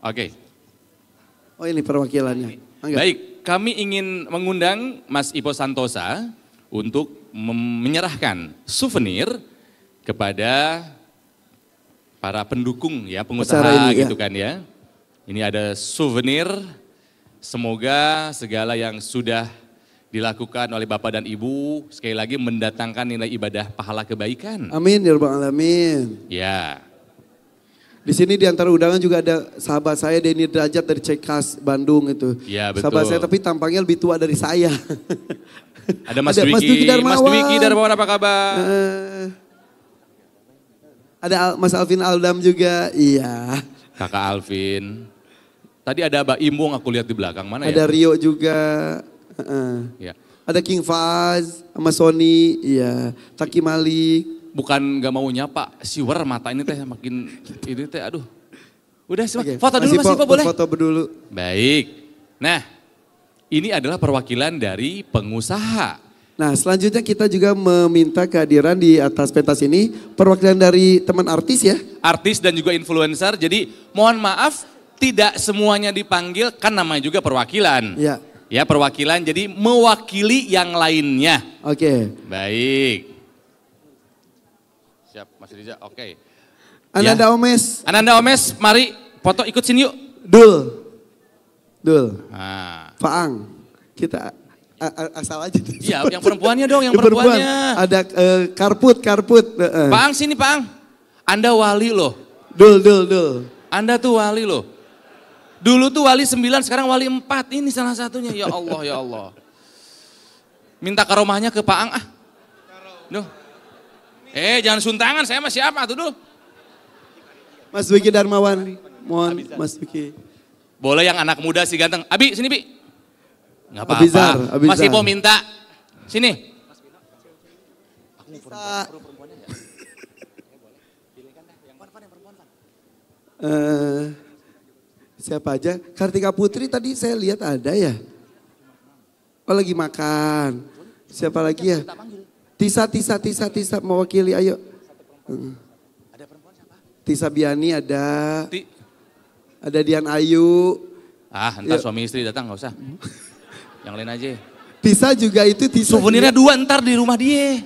Oke. Okay. Oh ini perwakilannya. Baik, kami ingin mengundang Mas Ipo Santosa untuk menyerahkan souvenir kepada para pendukung ya, pengusaha ini, ya. gitu ya. kan ya. Ini ada souvenir. Semoga segala yang sudah dilakukan oleh Bapak dan Ibu sekali lagi mendatangkan nilai ibadah pahala kebaikan. Amin ya rabbal alamin. Ya. Di sini di antara undangan juga ada sahabat saya Denny Derajat dari Cekas Bandung itu. Iya betul. Sahabat saya tapi tampangnya lebih tua dari saya. Ada Mas Dwiki. Mas Dwiki Darmawan. apa kabar? Uh, ada Al Mas Alvin Aldam juga. Iya. Kakak Alvin. Tadi ada Mbak Imung aku lihat di belakang mana ada ya? Ada Rio juga. Uh, Ada King Faz, sama Sony, iya. Taki Malik bukan gak mau nyapa, siwer mata ini teh makin ini teh aduh. Udah sih, okay. foto dulu masih boleh? Foto dulu. Baik. Nah, ini adalah perwakilan dari pengusaha. Nah, selanjutnya kita juga meminta kehadiran di atas pentas ini perwakilan dari teman artis ya. Artis dan juga influencer. Jadi, mohon maaf tidak semuanya dipanggil kan namanya juga perwakilan. Ya. Ya, perwakilan jadi mewakili yang lainnya. Oke. Okay. Baik. Siap, Mas Riza. Oke. Okay. Ananda ya. Omes. Ananda Omes, mari foto ikut sini yuk. Dul. Dul. Ah. Faang. Kita asal aja. Iya, yang perempuannya dong, yang perempuannya. Ada uh, karput, karput. Uh, uh. Paang sini, Faang. Anda wali loh. Dul, dul, dul. Anda tuh wali loh. Dulu tuh wali sembilan, sekarang wali empat. Ini salah satunya. Ya Allah, ya Allah. Minta karomahnya ke pak ang ah. Duh. Eh jangan suntangan, saya masih apa tuh dulu? Mas Wiki Darmawan, mohon Abizar. Mas Wiki. Boleh yang anak muda sih ganteng. Abi sini Bi. Gak apa-apa. Mas Ipo minta. Sini. Uh, siapa aja? Kartika Putri tadi saya lihat ada ya. Oh lagi makan. Siapa lagi ya? Tisa, Tisa, Tisa, Tisa mewakili ayo. Ada perempuan siapa? Tisa Biani ada. Ti. Ada Dian Ayu. Ah, entar ya. suami istri datang nggak usah. Yang lain aja. Tisa juga itu Tisa. Souvenirnya dua ntar di rumah dia.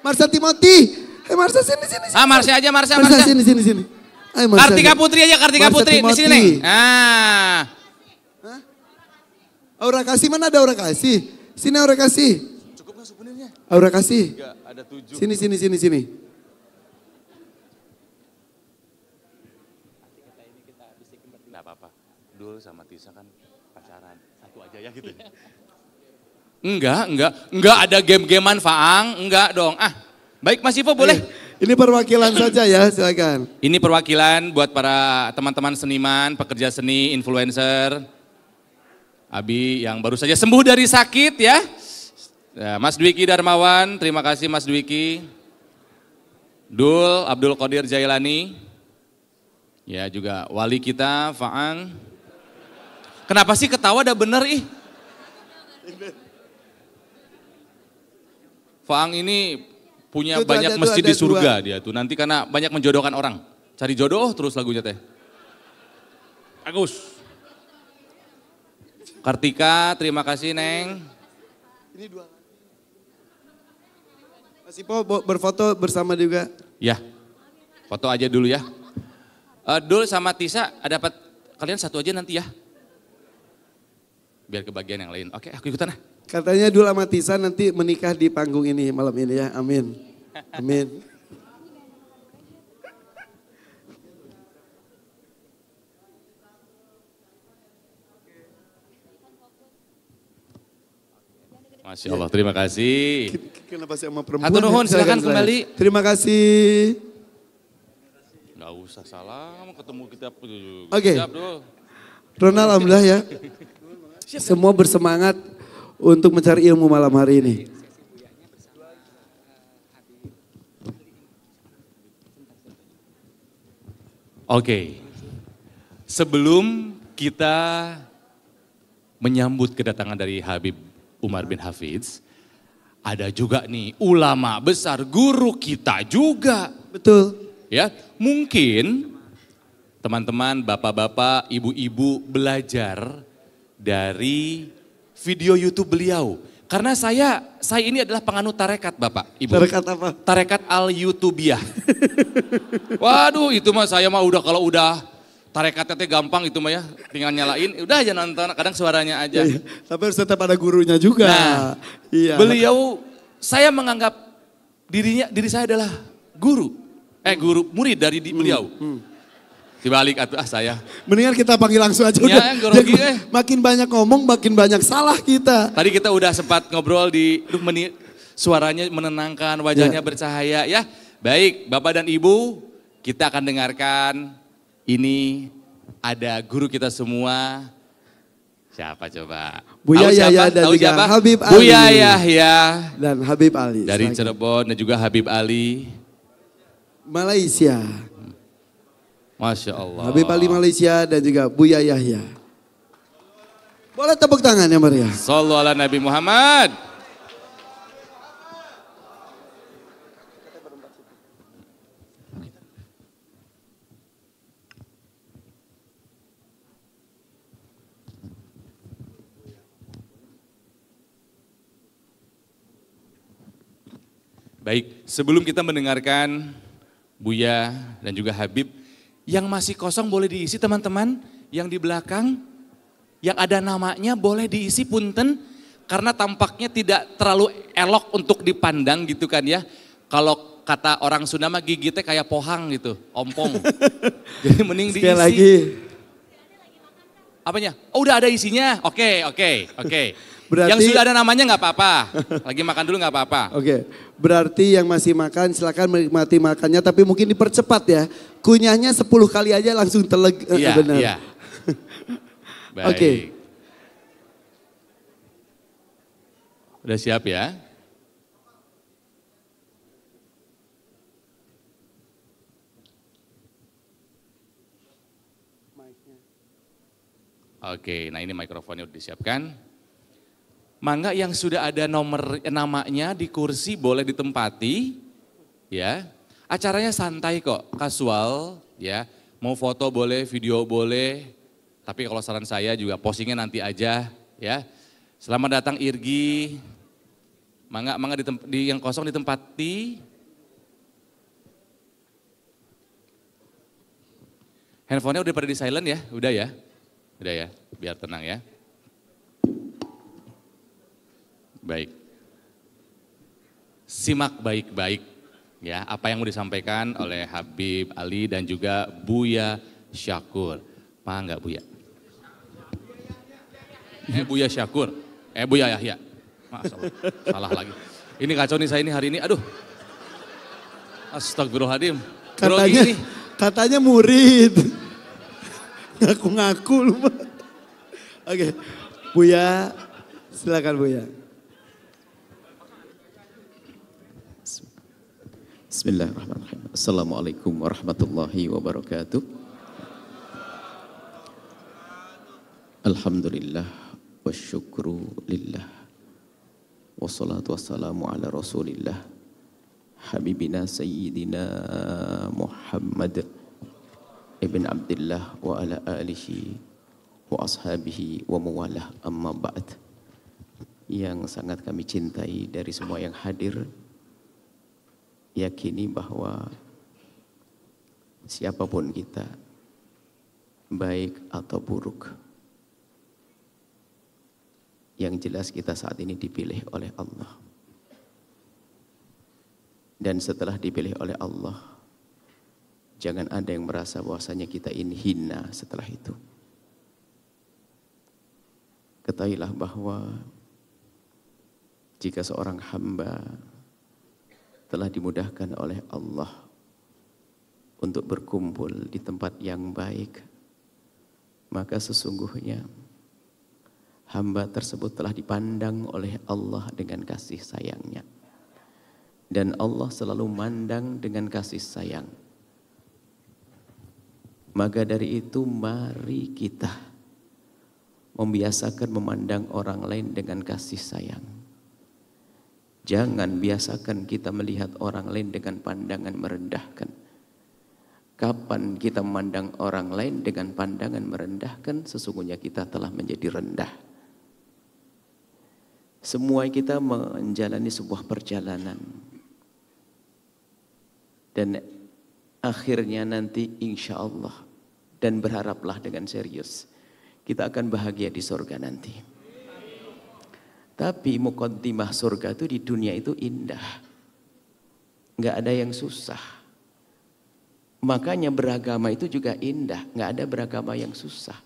Marsha Timothy. Eh Marsha sini sini. sini. Ah Marsha aja Marsha Marsha. Marsha sini sini sini. Ay, Marcia, Kartika Putri aja Kartika Marcia Putri Timothy. di sini Neng. Ah. Hah? Aura kasih mana ada aura kasih? Sini aura kasih. Aura kasih. Sini, sini, sini, sini. sama Tisa kan pacaran. Satu aja ya gitu. Enggak, iya. enggak. Enggak ada game-gamean Faang. Enggak dong. Ah, baik Mas Ivo boleh. Iya. Ini perwakilan saja ya, silakan. Ini perwakilan buat para teman-teman seniman, pekerja seni, influencer. Abi yang baru saja sembuh dari sakit ya. Ya, Mas Dwiki Darmawan, terima kasih Mas Dwiki. Dul Abdul Qadir Jailani. Ya juga wali kita Faang. Kenapa sih ketawa dah bener ih? Faang ini punya tuh, banyak ada, masjid di surga dua. dia tuh. Nanti karena banyak menjodohkan orang. Cari jodoh terus lagunya teh. Agus. Kartika, terima kasih Neng. Ini dua. Mas Ipo berfoto bersama juga? Ya, foto aja dulu ya. Uh, Dul sama Tisa dapat kalian satu aja nanti ya. Biar kebagian yang lain. Oke, aku ikutan lah. Ya. Katanya Dul sama Tisa nanti menikah di panggung ini malam ini ya. Amin. Amin. Masya Allah, terima kasih. Mungkin apa sama perempuan. Atur nuhun, silakan kembali. Terima kasih. Enggak usah salam, ketemu kita. Oke. Okay. Ronald, alhamdulillah ya. Semua bersemangat untuk mencari ilmu malam hari ini. Oke, okay. sebelum kita menyambut kedatangan dari Habib Umar bin Hafiz, ada juga nih ulama besar, guru kita juga. Betul. Ya, mungkin teman-teman, bapak-bapak, ibu-ibu belajar dari video YouTube beliau. Karena saya, saya ini adalah penganut tarekat Bapak, Ibu. Tarekat apa? Tarekat al-YouTubiah. Waduh itu mah saya mah udah kalau udah tarekatnya teh gampang itu mah ya, tinggal nyalain, udah aja nonton, kadang suaranya aja. Iya, tapi harus tetap ada gurunya juga. Nah, iya. Beliau saya menganggap dirinya diri saya adalah guru. Eh guru, murid dari di, hmm, beliau. Hmm, hmm. Dibalik atuh ah saya. Mendingan kita panggil langsung aja iya, udah. Ya, Jadi, eh. Makin banyak ngomong, makin banyak salah kita. Tadi kita udah sempat ngobrol di duh meni, suaranya menenangkan, wajahnya ya. bercahaya ya. Baik, Bapak dan Ibu, kita akan dengarkan ini ada guru kita semua. Siapa coba? Buya Yahya dan juga siapa? Habib Ali. Buya Yahya dan Habib Ali. Dari Cirebon dan juga Habib Ali. Malaysia. Masya Allah. Habib Ali Malaysia dan juga Buya Yahya. Boleh tepuk tangan ya Maria. Sallallahu ala Nabi Muhammad. Baik, sebelum kita mendengarkan Buya dan juga Habib, yang masih kosong boleh diisi teman-teman, yang di belakang, yang ada namanya boleh diisi punten, karena tampaknya tidak terlalu elok untuk dipandang gitu kan ya. Kalau kata orang Sunda mah gigitnya kayak pohang gitu, ompong. Jadi mending diisi. lagi. Apanya? Oh udah ada isinya, oke okay, oke okay, oke. Okay. Berarti, yang sudah ada namanya nggak apa-apa. Lagi makan dulu nggak apa-apa. Oke. Okay. Berarti yang masih makan silakan menikmati makannya tapi mungkin dipercepat ya. Kunyahnya 10 kali aja langsung teleg. Eh, iya, benar. Iya. Oke. Okay. Udah siap ya? Oke, nah ini mikrofonnya udah disiapkan. Mangga yang sudah ada nomor namanya di kursi boleh ditempati ya acaranya santai kok kasual ya mau foto boleh video boleh tapi kalau saran saya juga postingnya nanti aja ya selamat datang Irgi mangga mangga di, di yang kosong ditempati handphonenya udah pada di silent ya udah ya udah ya biar tenang ya Baik. Simak baik-baik ya apa yang mau disampaikan oleh Habib Ali dan juga Buya Syakur. ma nggak Buya? Eh Buya Syakur. Eh Buya Yahya. Maaf, salah. lagi. Ini kacau nih saya ini hari ini. Aduh. Astagfirullahaladzim. Katanya, ini. katanya murid. Ngaku-ngaku lupa. Oke. Okay. Buya, silakan Buya. Bismillahirrahmanirrahim. Assalamualaikum warahmatullahi wabarakatuh. Alhamdulillah wa syukru lillah. Wassalatu wassalamu ala rasulillah. Habibina Sayyidina Muhammad ibn Abdullah wa ala alihi wa ashabihi wa mawalah amma ba'd. Yang sangat kami cintai dari semua yang hadir yakini bahwa siapapun kita, baik atau buruk, yang jelas kita saat ini dipilih oleh Allah. Dan setelah dipilih oleh Allah, jangan ada yang merasa bahwasanya kita ini hina setelah itu. Ketahuilah bahwa jika seorang hamba telah dimudahkan oleh Allah untuk berkumpul di tempat yang baik, maka sesungguhnya hamba tersebut telah dipandang oleh Allah dengan kasih sayangnya. Dan Allah selalu mandang dengan kasih sayang. Maka dari itu mari kita membiasakan memandang orang lain dengan kasih sayang Jangan biasakan kita melihat orang lain dengan pandangan merendahkan. Kapan kita memandang orang lain dengan pandangan merendahkan, sesungguhnya kita telah menjadi rendah. Semua kita menjalani sebuah perjalanan. Dan akhirnya nanti insya Allah. Dan berharaplah dengan serius. Kita akan bahagia di surga nanti. Tapi mukontimah surga itu di dunia itu indah. Enggak ada yang susah. Makanya beragama itu juga indah. Enggak ada beragama yang susah.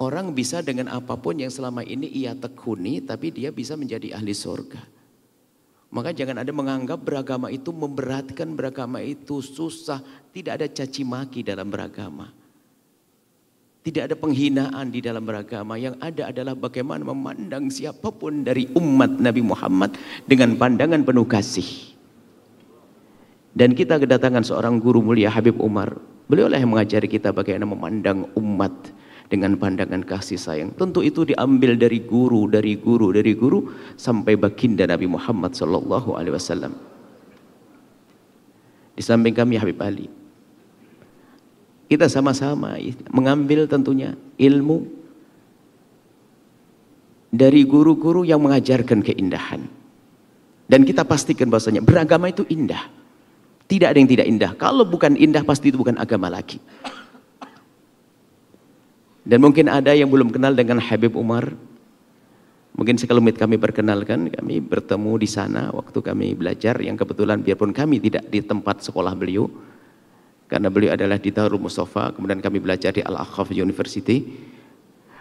Orang bisa dengan apapun yang selama ini ia tekuni, tapi dia bisa menjadi ahli surga. Maka jangan ada menganggap beragama itu memberatkan, beragama itu susah. Tidak ada caci maki dalam beragama. Tidak ada penghinaan di dalam beragama. Yang ada adalah bagaimana memandang siapapun dari umat Nabi Muhammad dengan pandangan penuh kasih. Dan kita kedatangan seorang guru mulia Habib Umar. Beliau lah yang mengajari kita bagaimana memandang umat dengan pandangan kasih sayang. Tentu itu diambil dari guru, dari guru, dari guru sampai baginda Nabi Muhammad sallallahu alaihi wasallam. Di samping kami Habib Ali, kita sama-sama mengambil tentunya ilmu dari guru-guru yang mengajarkan keindahan. Dan kita pastikan bahasanya beragama itu indah. Tidak ada yang tidak indah. Kalau bukan indah pasti itu bukan agama lagi. Dan mungkin ada yang belum kenal dengan Habib Umar. Mungkin sekelumit kami perkenalkan, kami bertemu di sana waktu kami belajar yang kebetulan biarpun kami tidak di tempat sekolah beliau, karena beliau adalah di Tahrul Mustafa kemudian kami belajar di Al-Akhaf University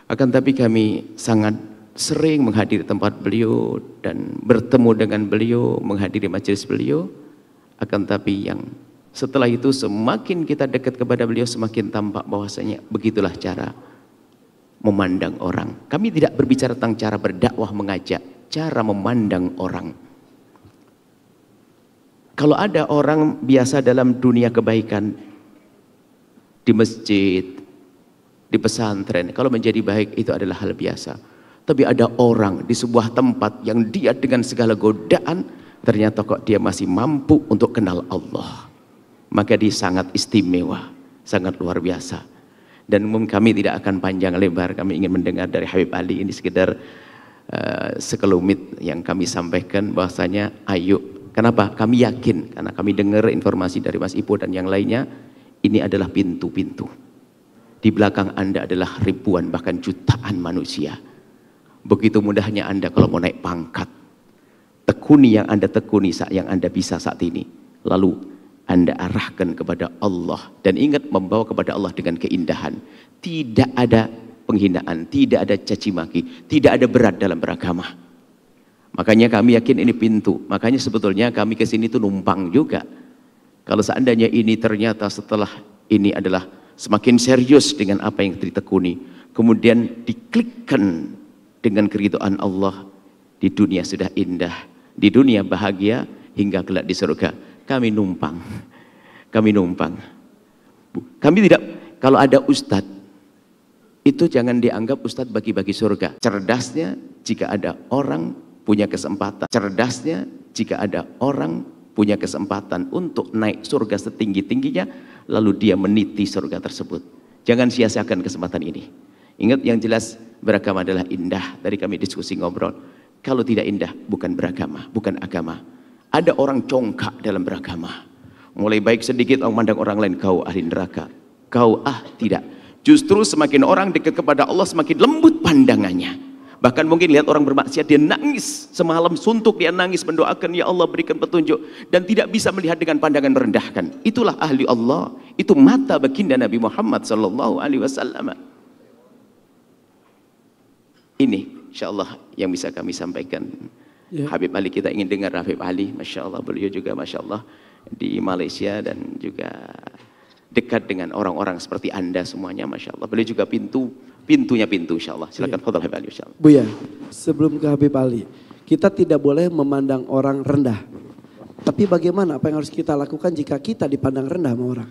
akan tapi kami sangat sering menghadiri tempat beliau dan bertemu dengan beliau menghadiri majelis beliau akan tapi yang setelah itu semakin kita dekat kepada beliau semakin tampak bahwasanya begitulah cara memandang orang. Kami tidak berbicara tentang cara berdakwah mengajak, cara memandang orang. Kalau ada orang biasa dalam dunia kebaikan di masjid, di pesantren, kalau menjadi baik itu adalah hal biasa. Tapi ada orang di sebuah tempat yang dia dengan segala godaan ternyata kok dia masih mampu untuk kenal Allah. Maka dia sangat istimewa, sangat luar biasa. Dan umum kami tidak akan panjang lebar, kami ingin mendengar dari Habib Ali ini sekedar uh, sekelumit yang kami sampaikan bahwasanya ayo Kenapa? Kami yakin karena kami dengar informasi dari Mas Ipo dan yang lainnya, ini adalah pintu-pintu. Di belakang Anda adalah ribuan bahkan jutaan manusia. Begitu mudahnya Anda kalau mau naik pangkat. Tekuni yang Anda tekuni, yang Anda bisa saat ini. Lalu anda arahkan kepada Allah dan ingat membawa kepada Allah dengan keindahan. Tidak ada penghinaan, tidak ada caci maki, tidak ada berat dalam beragama. Makanya kami yakin ini pintu. Makanya sebetulnya kami ke sini itu numpang juga. Kalau seandainya ini ternyata setelah ini adalah semakin serius dengan apa yang ditekuni, kemudian diklikkan dengan keridhaan Allah di dunia sudah indah, di dunia bahagia hingga kelak di surga. Kami numpang. Kami numpang. Kami tidak kalau ada ustadz itu jangan dianggap ustadz bagi-bagi surga. Cerdasnya jika ada orang punya kesempatan. Cerdasnya jika ada orang punya kesempatan untuk naik surga setinggi-tingginya, lalu dia meniti surga tersebut. Jangan sia-siakan kesempatan ini. Ingat yang jelas beragama adalah indah. dari kami diskusi ngobrol. Kalau tidak indah bukan beragama, bukan agama. Ada orang congkak dalam beragama. Mulai baik sedikit orang pandang orang lain kau ahli neraka. Kau ah tidak. Justru semakin orang dekat kepada Allah semakin lembut pandangannya. Bahkan mungkin lihat orang bermaksiat, dia nangis. Semalam suntuk, dia nangis mendoakan, Ya Allah berikan petunjuk. Dan tidak bisa melihat dengan pandangan merendahkan. Itulah ahli Allah. Itu mata baginda Nabi Muhammad Sallallahu Alaihi Wasallam. Ini insya Allah yang bisa kami sampaikan. Ya. Habib Ali kita ingin dengar Habib Ali, masya Allah beliau juga masya Allah di Malaysia dan juga dekat dengan orang-orang seperti anda semuanya, masya Allah. Beliau juga pintu pintunya pintu insya Allah. Iya. Silakan Fadhal Habib Ali insya Allah. Buya, sebelum ke Habib Ali, kita tidak boleh memandang orang rendah. Tapi bagaimana apa yang harus kita lakukan jika kita dipandang rendah sama orang?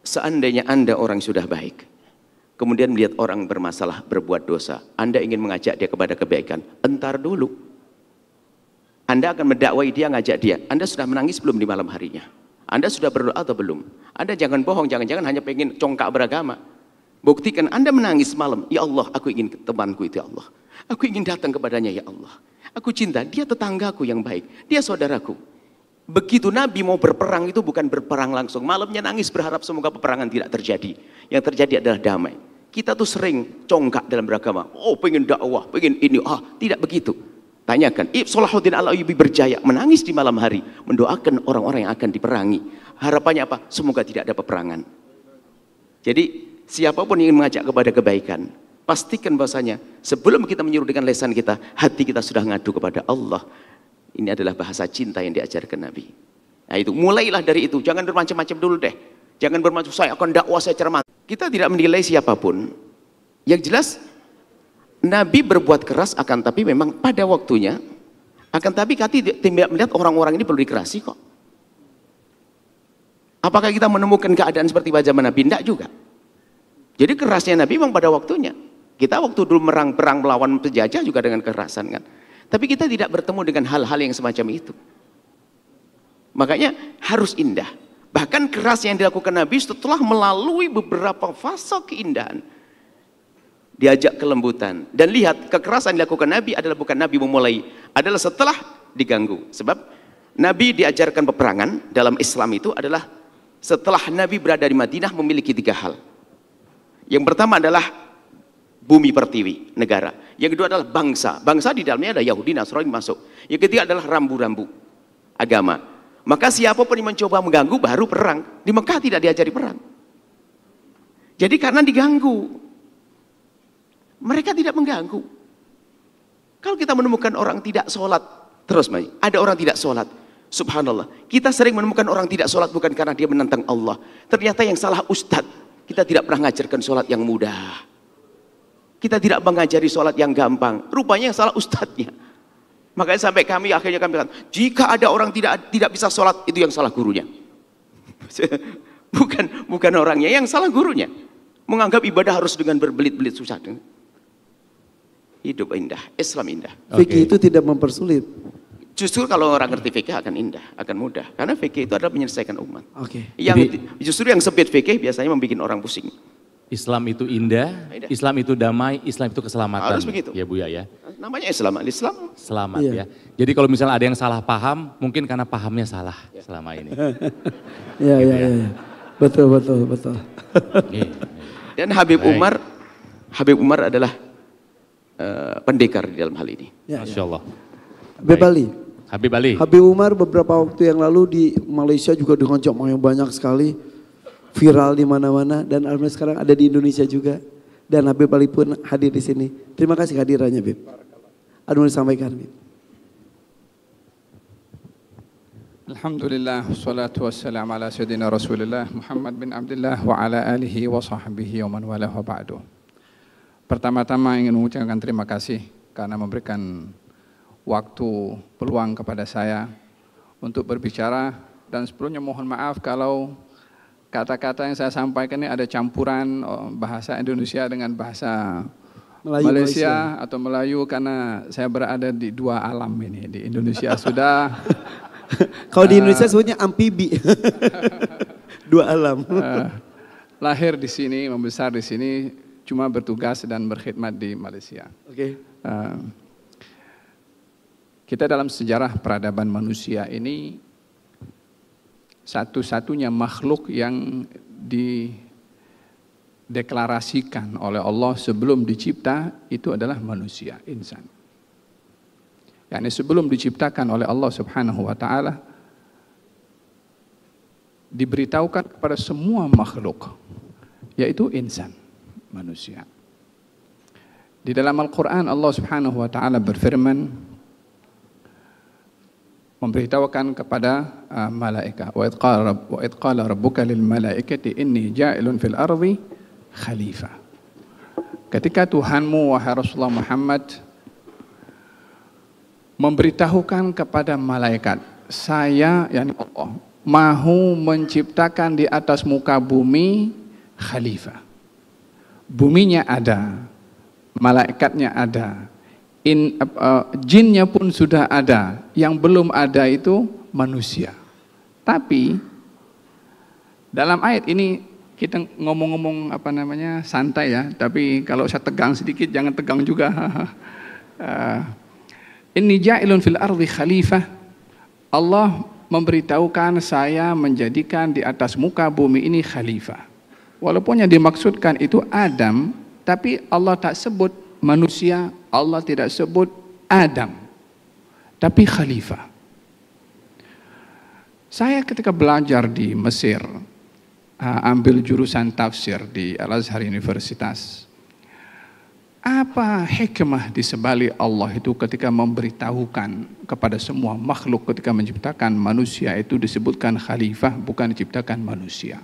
Seandainya Anda orang sudah baik, kemudian melihat orang bermasalah berbuat dosa, Anda ingin mengajak dia kepada kebaikan, entar dulu. Anda akan mendakwai dia, ngajak dia. Anda sudah menangis belum di malam harinya? Anda sudah berdoa atau belum? Anda jangan bohong, jangan-jangan hanya pengen congkak beragama. Buktikan Anda menangis malam. Ya Allah, aku ingin temanku itu ya Allah. Aku ingin datang kepadanya ya Allah. Aku cinta, dia tetanggaku yang baik. Dia saudaraku. Begitu Nabi mau berperang itu bukan berperang langsung. Malamnya nangis berharap semoga peperangan tidak terjadi. Yang terjadi adalah damai. Kita tuh sering congkak dalam beragama. Oh pengen dakwah, pengen ini. Ah, tidak begitu. Tanyakan, Ibn Salahuddin al berjaya menangis di malam hari, mendoakan orang-orang yang akan diperangi. Harapannya apa? Semoga tidak ada peperangan. Jadi siapapun yang ingin mengajak kepada kebaikan, pastikan bahasanya sebelum kita menyuruh dengan lesan kita, hati kita sudah ngadu kepada Allah. Ini adalah bahasa cinta yang diajarkan Nabi. Nah itu mulailah dari itu, jangan bermacam-macam dulu deh. Jangan bermacam saya akan dakwah saya cermat. Kita tidak menilai siapapun. Yang jelas Nabi berbuat keras akan tapi memang pada waktunya akan tapi kati tidak melihat orang-orang ini perlu dikerasi kok. Apakah kita menemukan keadaan seperti zaman Nabi? Tidak juga. Jadi kerasnya Nabi memang pada waktunya. Kita waktu dulu merang perang melawan penjajah juga dengan kekerasan kan. Tapi kita tidak bertemu dengan hal-hal yang semacam itu. Makanya harus indah. Bahkan keras yang dilakukan Nabi setelah melalui beberapa fase keindahan. Diajak kelembutan. Dan lihat kekerasan yang dilakukan Nabi adalah bukan Nabi memulai. Adalah setelah diganggu. Sebab Nabi diajarkan peperangan dalam Islam itu adalah setelah Nabi berada di Madinah memiliki tiga hal yang pertama adalah bumi pertiwi, negara. Yang kedua adalah bangsa. Bangsa di dalamnya ada Yahudi, Nasrani masuk. Yang ketiga adalah rambu-rambu agama. Maka siapapun yang mencoba mengganggu baru perang. Di Mekah tidak diajari perang. Jadi karena diganggu. Mereka tidak mengganggu. Kalau kita menemukan orang tidak sholat, terus May, ada orang tidak sholat. Subhanallah, kita sering menemukan orang tidak sholat bukan karena dia menentang Allah. Ternyata yang salah ustadz kita tidak pernah mengajarkan sholat yang mudah. Kita tidak mengajari sholat yang gampang. Rupanya yang salah ustadznya. Makanya sampai kami akhirnya kami katakan, jika ada orang tidak tidak bisa sholat, itu yang salah gurunya. bukan bukan orangnya, yang salah gurunya. Menganggap ibadah harus dengan berbelit-belit susah. Hidup indah, Islam indah. Fikih itu tidak mempersulit. Justru kalau orang ngerti fikih akan indah, akan mudah. Karena fikih itu adalah menyelesaikan umat. Oke. Okay. Yang Jadi, justru yang sempit fikih biasanya membuat orang pusing. Islam itu indah, nah, indah, Islam itu damai, Islam itu keselamatan. Harus begitu. Ya Buya ya. Namanya Islam, Islam. Selamat iya. ya. Jadi kalau misalnya ada yang salah paham, mungkin karena pahamnya salah ya. selama ini. Iya, iya, iya. Ya. Iya. Betul, betul, betul. Dan Habib Baik. Umar, Habib Umar adalah uh, pendekar di dalam hal ini. Ya, Masya Allah. Habib Ali. Habib Ali. Habib Umar beberapa waktu yang lalu di Malaysia juga dengan yang banyak sekali viral di mana-mana dan alhamdulillah sekarang ada di Indonesia juga dan Habib Ali pun hadir di sini. Terima kasih hadirannya Bib. Ada sampaikan disampaikan, Bib. Alhamdulillah, salatu wassalamu ala sayyidina Rasulullah Muhammad bin Abdullah wa ala alihi wa sahbihi wa man walahu ba'du. Pertama-tama ingin mengucapkan terima kasih karena memberikan waktu peluang kepada saya untuk berbicara dan sebelumnya mohon maaf kalau kata-kata yang saya sampaikan ini ada campuran oh, bahasa Indonesia dengan bahasa Melayu, Malaysia, Malaysia atau Melayu karena saya berada di dua alam ini di Indonesia sudah kalau di Indonesia eh. sebutnya ampibi dua alam eh, lahir di sini membesar di sini cuma bertugas dan berkhidmat di Malaysia oke okay. Eh, kita dalam sejarah peradaban manusia ini satu-satunya makhluk yang dideklarasikan oleh Allah sebelum dicipta itu adalah manusia, insan. Yani sebelum diciptakan oleh Allah Subhanahu wa taala diberitahukan kepada semua makhluk yaitu insan, manusia. Di dalam Al-Qur'an Allah Subhanahu wa taala berfirman, memberitahukan kepada uh, malaikat. Wa idqala rabb wa idqala rabbuka lil malaikati inni ja'ilun fil ardi khalifah. Ketika Tuhanmu wahai Rasulullah Muhammad memberitahukan kepada malaikat, saya yakni Allah mahu menciptakan di atas muka bumi khalifah. Buminya ada, malaikatnya ada, in, uh, jinnya pun sudah ada. Yang belum ada itu manusia. Tapi dalam ayat ini kita ngomong-ngomong apa namanya santai ya. Tapi kalau saya tegang sedikit jangan tegang juga. Eh, ini ja'ilun fil ardi khalifah. Allah memberitahukan saya menjadikan di atas muka bumi ini khalifah. Walaupun yang dimaksudkan itu Adam, tapi Allah tak sebut manusia Allah tidak sebut Adam, tapi khalifah. Saya ketika belajar di Mesir, ah, ambil jurusan tafsir di Al-Azhar Universitas. Apa hikmah di sebalik Allah itu ketika memberitahukan kepada semua makhluk ketika menciptakan manusia itu disebutkan khalifah bukan diciptakan manusia.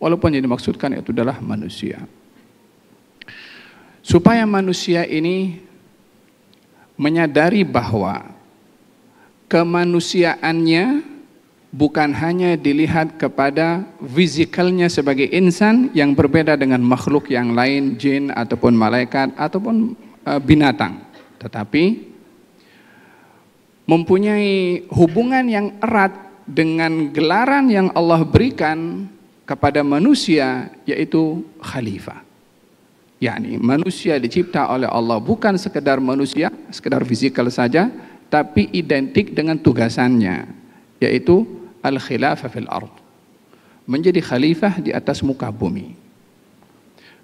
Walaupun yang dimaksudkan itu adalah manusia. Supaya manusia ini menyadari bahwa kemanusiaannya bukan hanya dilihat kepada fisikalnya sebagai insan yang berbeda dengan makhluk yang lain, jin ataupun malaikat ataupun e, binatang, tetapi mempunyai hubungan yang erat dengan gelaran yang Allah berikan kepada manusia yaitu khalifah yakni manusia dicipta oleh Allah bukan sekedar manusia, sekedar fisikal saja, tapi identik dengan tugasannya, yaitu al-khilafah fil ard. Menjadi khalifah di atas muka bumi.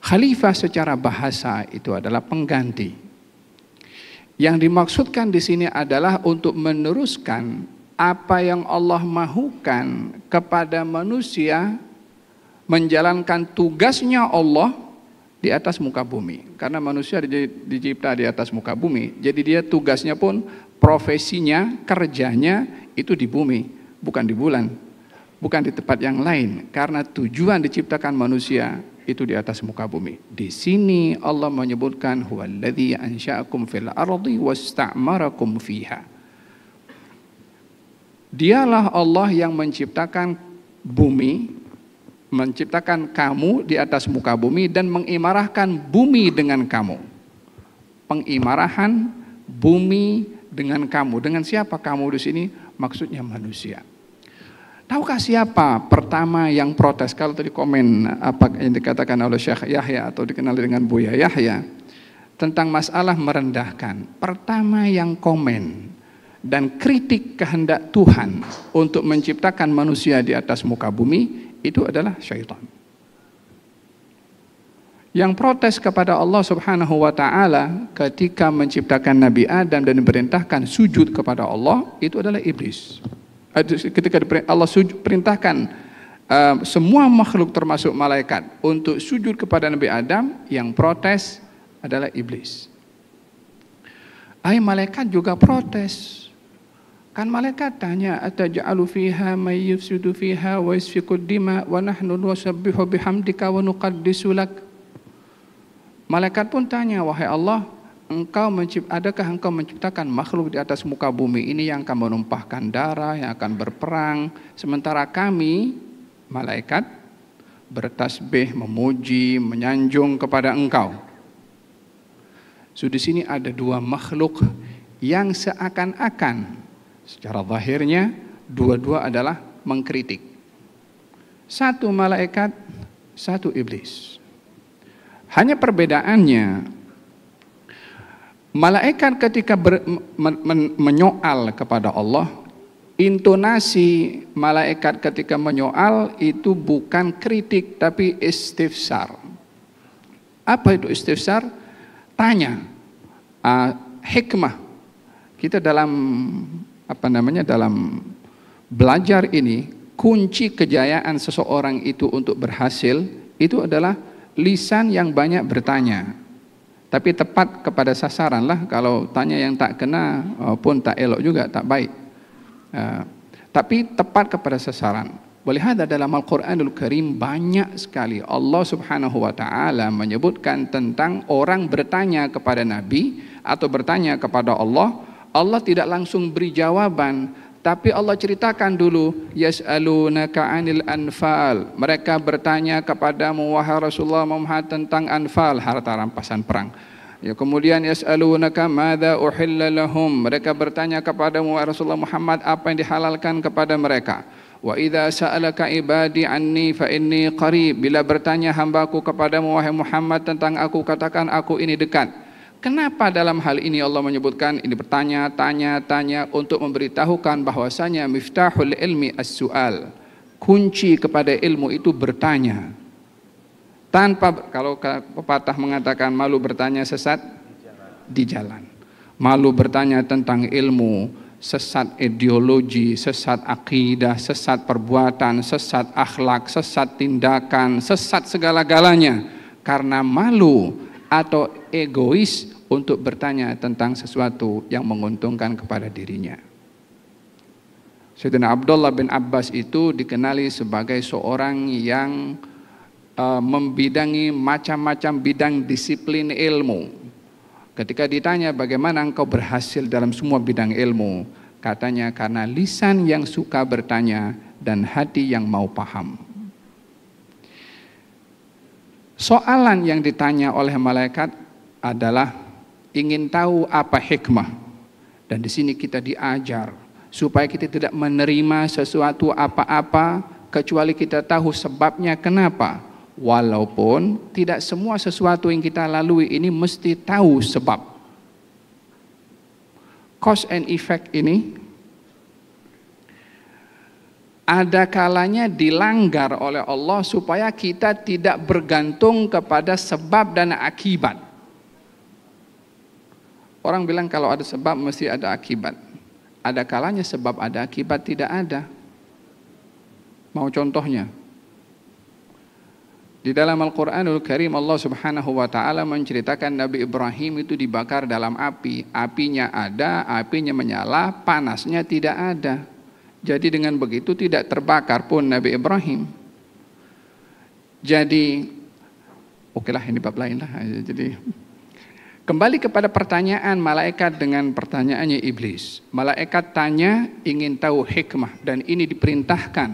Khalifah secara bahasa itu adalah pengganti. Yang dimaksudkan di sini adalah untuk meneruskan apa yang Allah mahukan kepada manusia menjalankan tugasnya Allah di atas muka bumi. Karena manusia di, dicipta di atas muka bumi, jadi dia tugasnya pun profesinya, kerjanya itu di bumi, bukan di bulan, bukan di tempat yang lain. Karena tujuan diciptakan manusia itu di atas muka bumi. Di sini Allah menyebutkan huwallazi ansya'akum fil ardi wasta'marakum fiha. Dialah Allah yang menciptakan bumi menciptakan kamu di atas muka bumi dan mengimarahkan bumi dengan kamu. Pengimarahan bumi dengan kamu. Dengan siapa kamu di sini? Maksudnya manusia. Tahukah siapa pertama yang protes? Kalau tadi komen apa yang dikatakan oleh Syekh Yahya atau dikenali dengan Buya Yahya tentang masalah merendahkan. Pertama yang komen dan kritik kehendak Tuhan untuk menciptakan manusia di atas muka bumi itu adalah syaitan. Yang protes kepada Allah Subhanahu wa taala ketika menciptakan Nabi Adam dan diperintahkan sujud kepada Allah itu adalah iblis. Ketika Allah sujud, perintahkan ehm, semua makhluk termasuk malaikat untuk sujud kepada Nabi Adam, yang protes adalah iblis. Ay malaikat juga protes Kan malaikat tanya, "Ataj'alu fiha may yufsidu fiha wa yasfiku dima wa nahnu nusabbihu bihamdika wa nuqaddisu lak?" Malaikat pun tanya, "Wahai Allah, engkau mencipt, adakah engkau menciptakan makhluk di atas muka bumi ini yang akan menumpahkan darah, yang akan berperang, sementara kami malaikat bertasbih, memuji, menyanjung kepada engkau?" So di sini ada dua makhluk yang seakan-akan Secara zahirnya dua-dua adalah mengkritik. Satu malaikat, satu iblis. Hanya perbedaannya malaikat ketika ber, men, men, menyoal kepada Allah intonasi malaikat ketika menyoal itu bukan kritik tapi istifsar. Apa itu istifsar? Tanya. Uh, hikmah. Kita dalam apa namanya dalam belajar ini kunci kejayaan seseorang itu untuk berhasil itu adalah lisan yang banyak bertanya. Tapi tepat kepada sasaran lah kalau tanya yang tak kena eh, pun tak elok juga, tak baik. Uh, tapi tepat kepada sasaran. boleh ada dalam Al-Quranul Karim banyak sekali Allah subhanahu wa ta'ala menyebutkan tentang orang bertanya kepada Nabi atau bertanya kepada Allah Allah tidak langsung beri jawaban tapi Allah ceritakan dulu Yasaluna kaanil anfal mereka bertanya kepada wahai Rasulullah Muhammad tentang anfal harta rampasan perang ya kemudian yasalunaka madza uhilla lahum mereka bertanya kepada wahai Rasulullah Muhammad apa yang dihalalkan kepada mereka wa idza sa'alaka ibadi anni fa inni qarib bila bertanya hambaku kepada wahai Muhammad tentang aku katakan aku ini dekat Kenapa dalam hal ini Allah menyebutkan ini bertanya, tanya, tanya untuk memberitahukan bahwasanya miftahul ilmi as-su'al. Kunci kepada ilmu itu bertanya. Tanpa kalau pepatah mengatakan malu bertanya sesat di jalan. Malu bertanya tentang ilmu, sesat ideologi, sesat akidah, sesat perbuatan, sesat akhlak, sesat tindakan, sesat segala-galanya karena malu atau egois untuk bertanya tentang sesuatu yang menguntungkan kepada dirinya. Sayyidina Abdullah bin Abbas itu dikenali sebagai seorang yang uh, membidangi macam-macam bidang disiplin ilmu. Ketika ditanya bagaimana engkau berhasil dalam semua bidang ilmu, katanya karena lisan yang suka bertanya dan hati yang mau paham. Soalan yang ditanya oleh malaikat adalah ingin tahu apa hikmah. Dan di sini kita diajar supaya kita tidak menerima sesuatu apa-apa kecuali kita tahu sebabnya kenapa. Walaupun tidak semua sesuatu yang kita lalui ini mesti tahu sebab. Cause and effect ini ada kalanya dilanggar oleh Allah supaya kita tidak bergantung kepada sebab dan akibat. Orang bilang kalau ada sebab mesti ada akibat. Ada kalanya sebab ada akibat tidak ada. Mau contohnya? Di dalam Al-Quranul Karim Allah subhanahu wa ta'ala menceritakan Nabi Ibrahim itu dibakar dalam api. Apinya ada, apinya menyala, panasnya tidak ada. Jadi dengan begitu tidak terbakar pun Nabi Ibrahim. Jadi, oke okay lah ini bab lain lah. Jadi Kembali kepada pertanyaan malaikat dengan pertanyaannya iblis. Malaikat tanya ingin tahu hikmah dan ini diperintahkan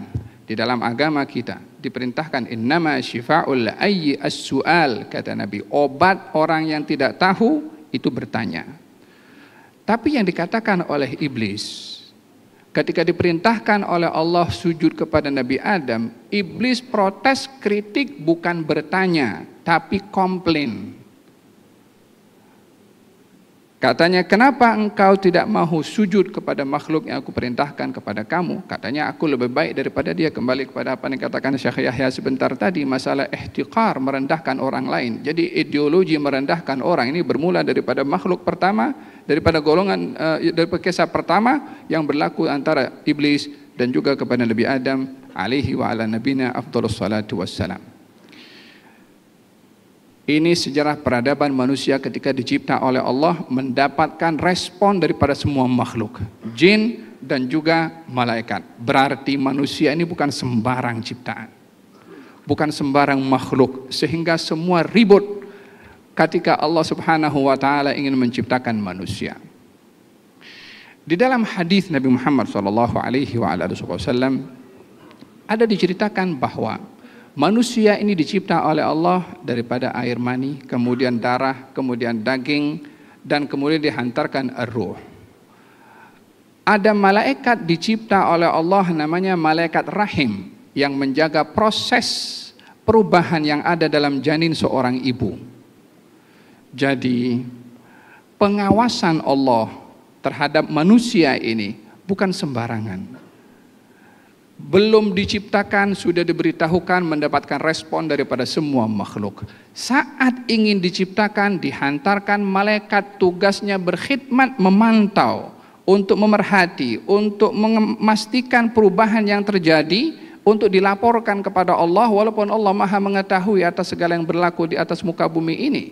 di dalam agama kita. Diperintahkan innama syifa'ul ayyi as-su'al kata Nabi. Obat orang yang tidak tahu itu bertanya. Tapi yang dikatakan oleh iblis ketika diperintahkan oleh Allah sujud kepada Nabi Adam, iblis protes kritik bukan bertanya tapi komplain Katanya, kenapa engkau tidak mahu sujud kepada makhluk yang aku perintahkan kepada kamu? Katanya, aku lebih baik daripada dia kembali kepada apa yang katakan Syekh Yahya sebentar tadi, masalah ihtiqar merendahkan orang lain. Jadi ideologi merendahkan orang ini bermula daripada makhluk pertama, daripada golongan, eh, ya, daripada dari kisah pertama yang berlaku antara Iblis dan juga kepada Nabi Adam alaihi wa ala nabina afdolussalatu wassalam. Ini sejarah peradaban manusia ketika dicipta oleh Allah mendapatkan respon daripada semua makhluk, jin dan juga malaikat. Berarti manusia ini bukan sembarang ciptaan. Bukan sembarang makhluk sehingga semua ribut ketika Allah Subhanahu wa taala ingin menciptakan manusia. Di dalam hadis Nabi Muhammad SAW ada diceritakan bahwa manusia ini dicipta oleh Allah daripada air mani, kemudian darah, kemudian daging, dan kemudian dihantarkan ruh. Ada malaikat dicipta oleh Allah namanya malaikat rahim yang menjaga proses perubahan yang ada dalam janin seorang ibu. Jadi pengawasan Allah terhadap manusia ini bukan sembarangan belum diciptakan sudah diberitahukan mendapatkan respon daripada semua makhluk. Saat ingin diciptakan dihantarkan malaikat tugasnya berkhidmat memantau untuk memerhati, untuk memastikan perubahan yang terjadi untuk dilaporkan kepada Allah walaupun Allah Maha mengetahui atas segala yang berlaku di atas muka bumi ini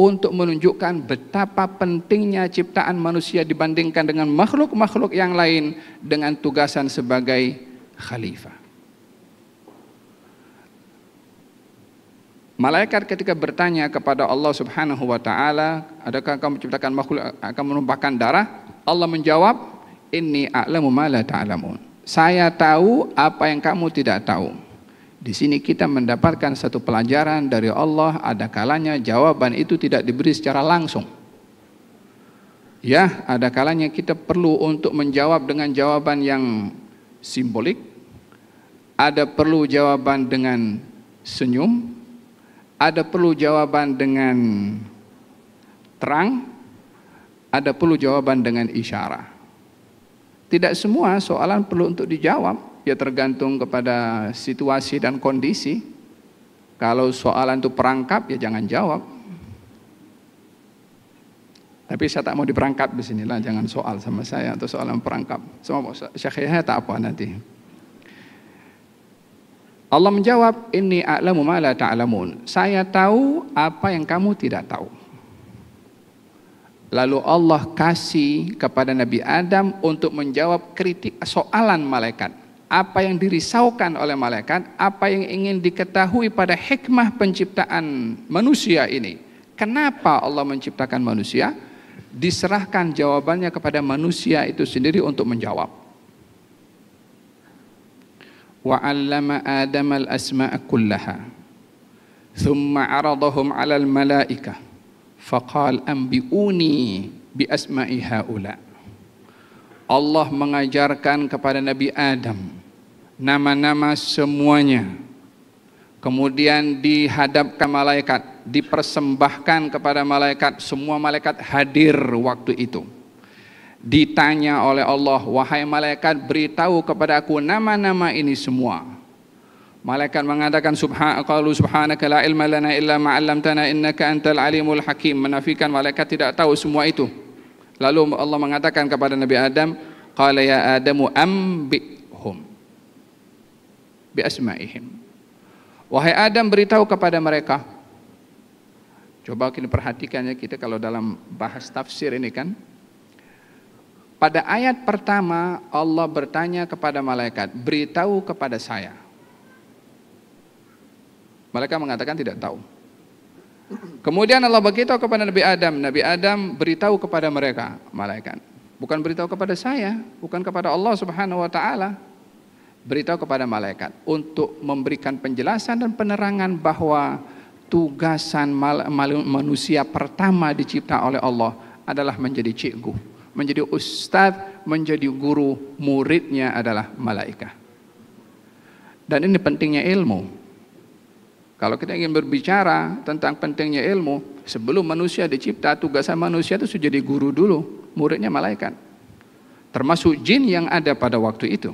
untuk menunjukkan betapa pentingnya ciptaan manusia dibandingkan dengan makhluk-makhluk yang lain dengan tugasan sebagai khalifah. Malaikat ketika bertanya kepada Allah Subhanahu wa taala, adakah kamu menciptakan makhluk akan menumpahkan darah? Allah menjawab, "Inni a'lamu ma la ta'lamun." Saya tahu apa yang kamu tidak tahu. Di sini kita mendapatkan satu pelajaran dari Allah, ada kalanya jawaban itu tidak diberi secara langsung. Ya, ada kalanya kita perlu untuk menjawab dengan jawaban yang simbolik, ada perlu jawaban dengan senyum, ada perlu jawaban dengan terang, ada perlu jawaban dengan isyarat. Tidak semua soalan perlu untuk dijawab, ya tergantung kepada situasi dan kondisi. Kalau soalan itu perangkap, ya jangan jawab. Tapi saya tak mau diperangkap di sinilah, jangan soal sama saya atau soalan perangkap. Sama Syekh Yahya tak apa nanti. Allah menjawab, ini a'lamu ma la ta'lamun." Saya tahu apa yang kamu tidak tahu. Lalu Allah kasih kepada Nabi Adam untuk menjawab kritik soalan malaikat. Apa yang dirisaukan oleh malaikat, apa yang ingin diketahui pada hikmah penciptaan manusia ini. Kenapa Allah menciptakan manusia? Diserahkan jawabannya kepada manusia itu sendiri untuk menjawab wa 'allama Adam al-asma'a kullaha thumma 'aradahum 'ala al-mala'ikah faqal ambiuni bi asma'i haula Allah mengajarkan kepada Nabi Adam nama-nama semuanya kemudian dihadapkan malaikat dipersembahkan kepada malaikat semua malaikat hadir waktu itu ditanya oleh Allah wahai malaikat beritahu kepada aku nama-nama ini semua malaikat mengatakan subhanakallahu subhanaka la ilma lana illa ma innaka antal alimul hakim menafikan malaikat tidak tahu semua itu lalu Allah mengatakan kepada Nabi Adam qala ya adamu ambihum bi asma'ihim wahai Adam beritahu kepada mereka coba kini perhatikannya kita kalau dalam bahas tafsir ini kan Pada ayat pertama Allah bertanya kepada malaikat, beritahu kepada saya. Malaikat mengatakan tidak tahu. Kemudian Allah beritahu kepada Nabi Adam, Nabi Adam beritahu kepada mereka, malaikat. Bukan beritahu kepada saya, bukan kepada Allah Subhanahu wa taala. Beritahu kepada malaikat untuk memberikan penjelasan dan penerangan bahwa tugasan manusia pertama dicipta oleh Allah adalah menjadi cikgu menjadi ustadz, menjadi guru, muridnya adalah malaikat. Dan ini pentingnya ilmu. Kalau kita ingin berbicara tentang pentingnya ilmu, sebelum manusia dicipta, tugasnya manusia itu sudah jadi guru dulu, muridnya malaikat. Termasuk jin yang ada pada waktu itu.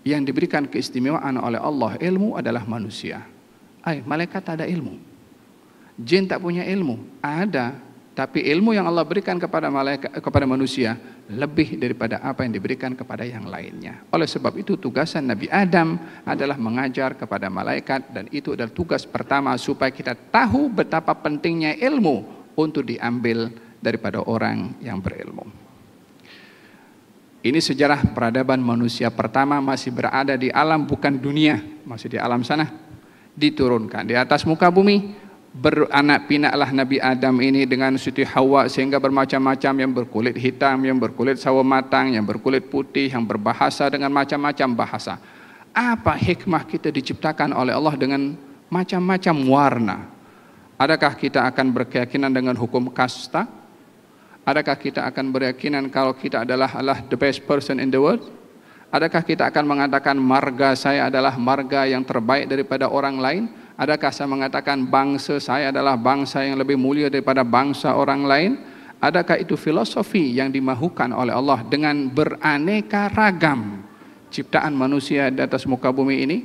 Yang diberikan keistimewaan oleh Allah, ilmu adalah manusia. Ay, malaikat ada ilmu. Jin tak punya ilmu, ada tapi ilmu yang Allah berikan kepada malaikat kepada manusia lebih daripada apa yang diberikan kepada yang lainnya. Oleh sebab itu tugasan Nabi Adam adalah mengajar kepada malaikat dan itu adalah tugas pertama supaya kita tahu betapa pentingnya ilmu untuk diambil daripada orang yang berilmu. Ini sejarah peradaban manusia pertama masih berada di alam bukan dunia, masih di alam sana. Diturunkan di atas muka bumi beranak pinaklah Nabi Adam ini dengan Siti Hawa sehingga bermacam-macam yang berkulit hitam, yang berkulit sawo matang, yang berkulit putih, yang berbahasa dengan macam-macam bahasa. Apa hikmah kita diciptakan oleh Allah dengan macam-macam warna? Adakah kita akan berkeyakinan dengan hukum kasta? Adakah kita akan berkeyakinan kalau kita adalah Allah the best person in the world? Adakah kita akan mengatakan marga saya adalah marga yang terbaik daripada orang lain? Adakah saya mengatakan bangsa saya adalah bangsa yang lebih mulia daripada bangsa orang lain? Adakah itu filosofi yang dimahukan oleh Allah dengan beraneka ragam ciptaan manusia di atas muka bumi ini?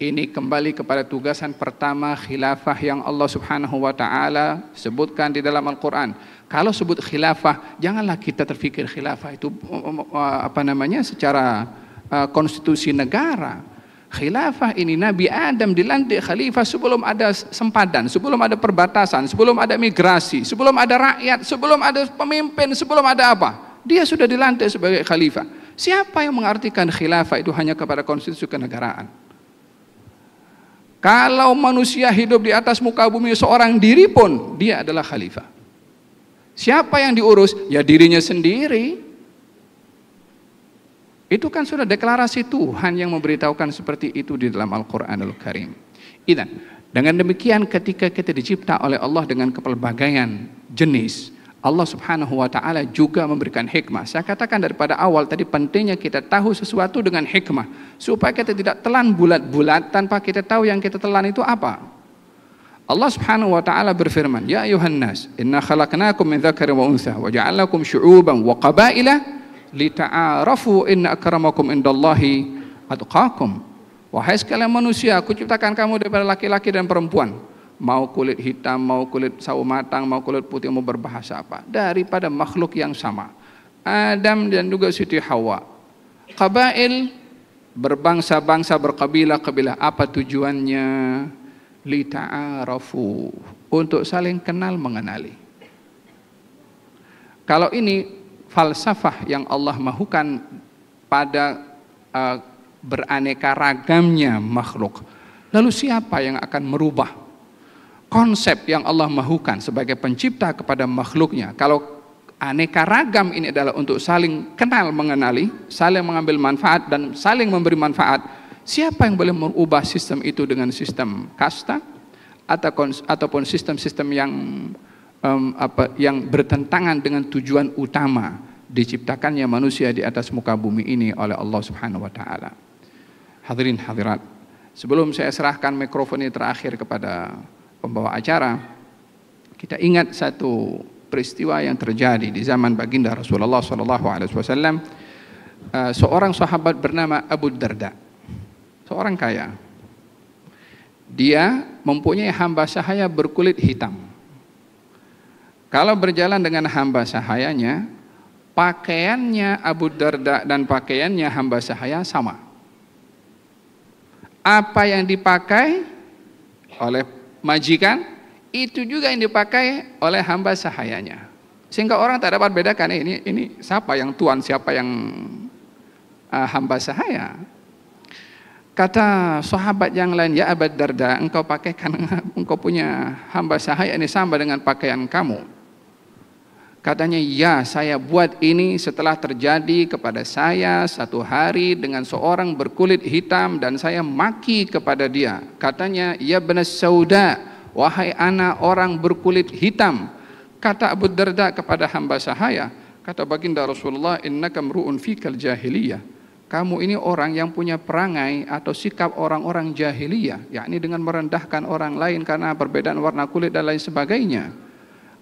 Ini kembali kepada tugasan pertama khilafah yang Allah Subhanahu wa taala sebutkan di dalam Al-Qur'an. Kalau sebut khilafah, janganlah kita terfikir khilafah itu uh, uh, apa namanya secara uh, konstitusi negara khilafah ini Nabi Adam dilantik khalifah sebelum ada sempadan, sebelum ada perbatasan, sebelum ada migrasi, sebelum ada rakyat, sebelum ada pemimpin, sebelum ada apa. Dia sudah dilantik sebagai khalifah. Siapa yang mengartikan khilafah itu hanya kepada konstitusi kenegaraan? Kalau manusia hidup di atas muka bumi seorang diri pun, dia adalah khalifah. Siapa yang diurus? Ya dirinya sendiri. Itu kan sudah deklarasi Tuhan yang memberitahukan seperti itu di dalam al quran al Karim. Idan, dengan demikian ketika kita dicipta oleh Allah dengan kepelbagaian jenis, Allah subhanahu wa ta'ala juga memberikan hikmah. Saya katakan daripada awal tadi pentingnya kita tahu sesuatu dengan hikmah. Supaya kita tidak telan bulat-bulat tanpa kita tahu yang kita telan itu apa. Allah subhanahu wa ta'ala berfirman, Ya ayuhannas, inna khalaqnakum min dhakari wa untha, wa ja'alakum syu'uban wa qabaila, lita'arafu inna akramakum indallahi atqakum. Wahai sekalian manusia, aku ciptakan kamu daripada laki-laki dan perempuan. Mau kulit hitam, mau kulit sawo matang, mau kulit putih, mau berbahasa apa. Daripada makhluk yang sama. Adam dan juga Siti Hawa. Kabail, berbangsa-bangsa, berkabilah-kabilah. Apa tujuannya? Lita'arafu. Untuk saling kenal mengenali. Kalau ini falsafah yang Allah mahukan pada uh, beraneka ragamnya makhluk. Lalu siapa yang akan merubah konsep yang Allah mahukan sebagai pencipta kepada makhluknya? Kalau aneka ragam ini adalah untuk saling kenal mengenali, saling mengambil manfaat dan saling memberi manfaat. Siapa yang boleh merubah sistem itu dengan sistem kasta ataupun sistem-sistem yang um, apa yang bertentangan dengan tujuan utama diciptakannya manusia di atas muka bumi ini oleh Allah Subhanahu wa taala. Hadirin hadirat, sebelum saya serahkan mikrofon ini terakhir kepada pembawa acara, kita ingat satu peristiwa yang terjadi di zaman baginda Rasulullah sallallahu alaihi wasallam. Eh, seorang sahabat bernama Abu Darda. Seorang kaya. Dia mempunyai hamba sahaya berkulit hitam kalau berjalan dengan hamba sahayanya, pakaiannya Abu Darda dan pakaiannya hamba sahaya sama. Apa yang dipakai oleh majikan, itu juga yang dipakai oleh hamba sahayanya. Sehingga orang tak dapat bedakan, eh, ini ini siapa yang tuan, siapa yang uh, hamba sahaya. Kata sahabat yang lain, ya Abad Darda, engkau pakaikan, engkau punya hamba sahaya ini sama dengan pakaian kamu. Katanya, "Ya, saya buat ini setelah terjadi kepada saya satu hari dengan seorang berkulit hitam dan saya maki kepada dia." Katanya, "Ya benar sauda, wahai anak orang berkulit hitam." Kata Abu Darda kepada hamba sahaya, kata baginda Rasulullah, "Innaka mru'un fikal jahiliyah." Kamu ini orang yang punya perangai atau sikap orang-orang jahiliyah, yakni dengan merendahkan orang lain karena perbedaan warna kulit dan lain sebagainya.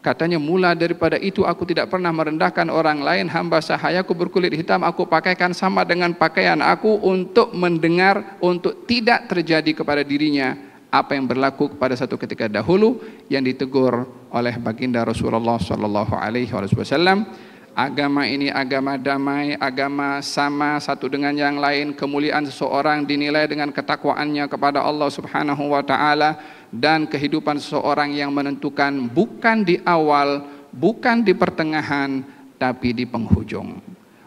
Katanya mula daripada itu aku tidak pernah merendahkan orang lain hamba sahayaku berkulit hitam aku pakaikan sama dengan pakaian aku untuk mendengar untuk tidak terjadi kepada dirinya apa yang berlaku kepada satu ketika dahulu yang ditegur oleh baginda Rasulullah sallallahu alaihi wasallam agama ini agama damai, agama sama satu dengan yang lain, kemuliaan seseorang dinilai dengan ketakwaannya kepada Allah Subhanahu wa taala dan kehidupan seseorang yang menentukan bukan di awal, bukan di pertengahan, tapi di penghujung.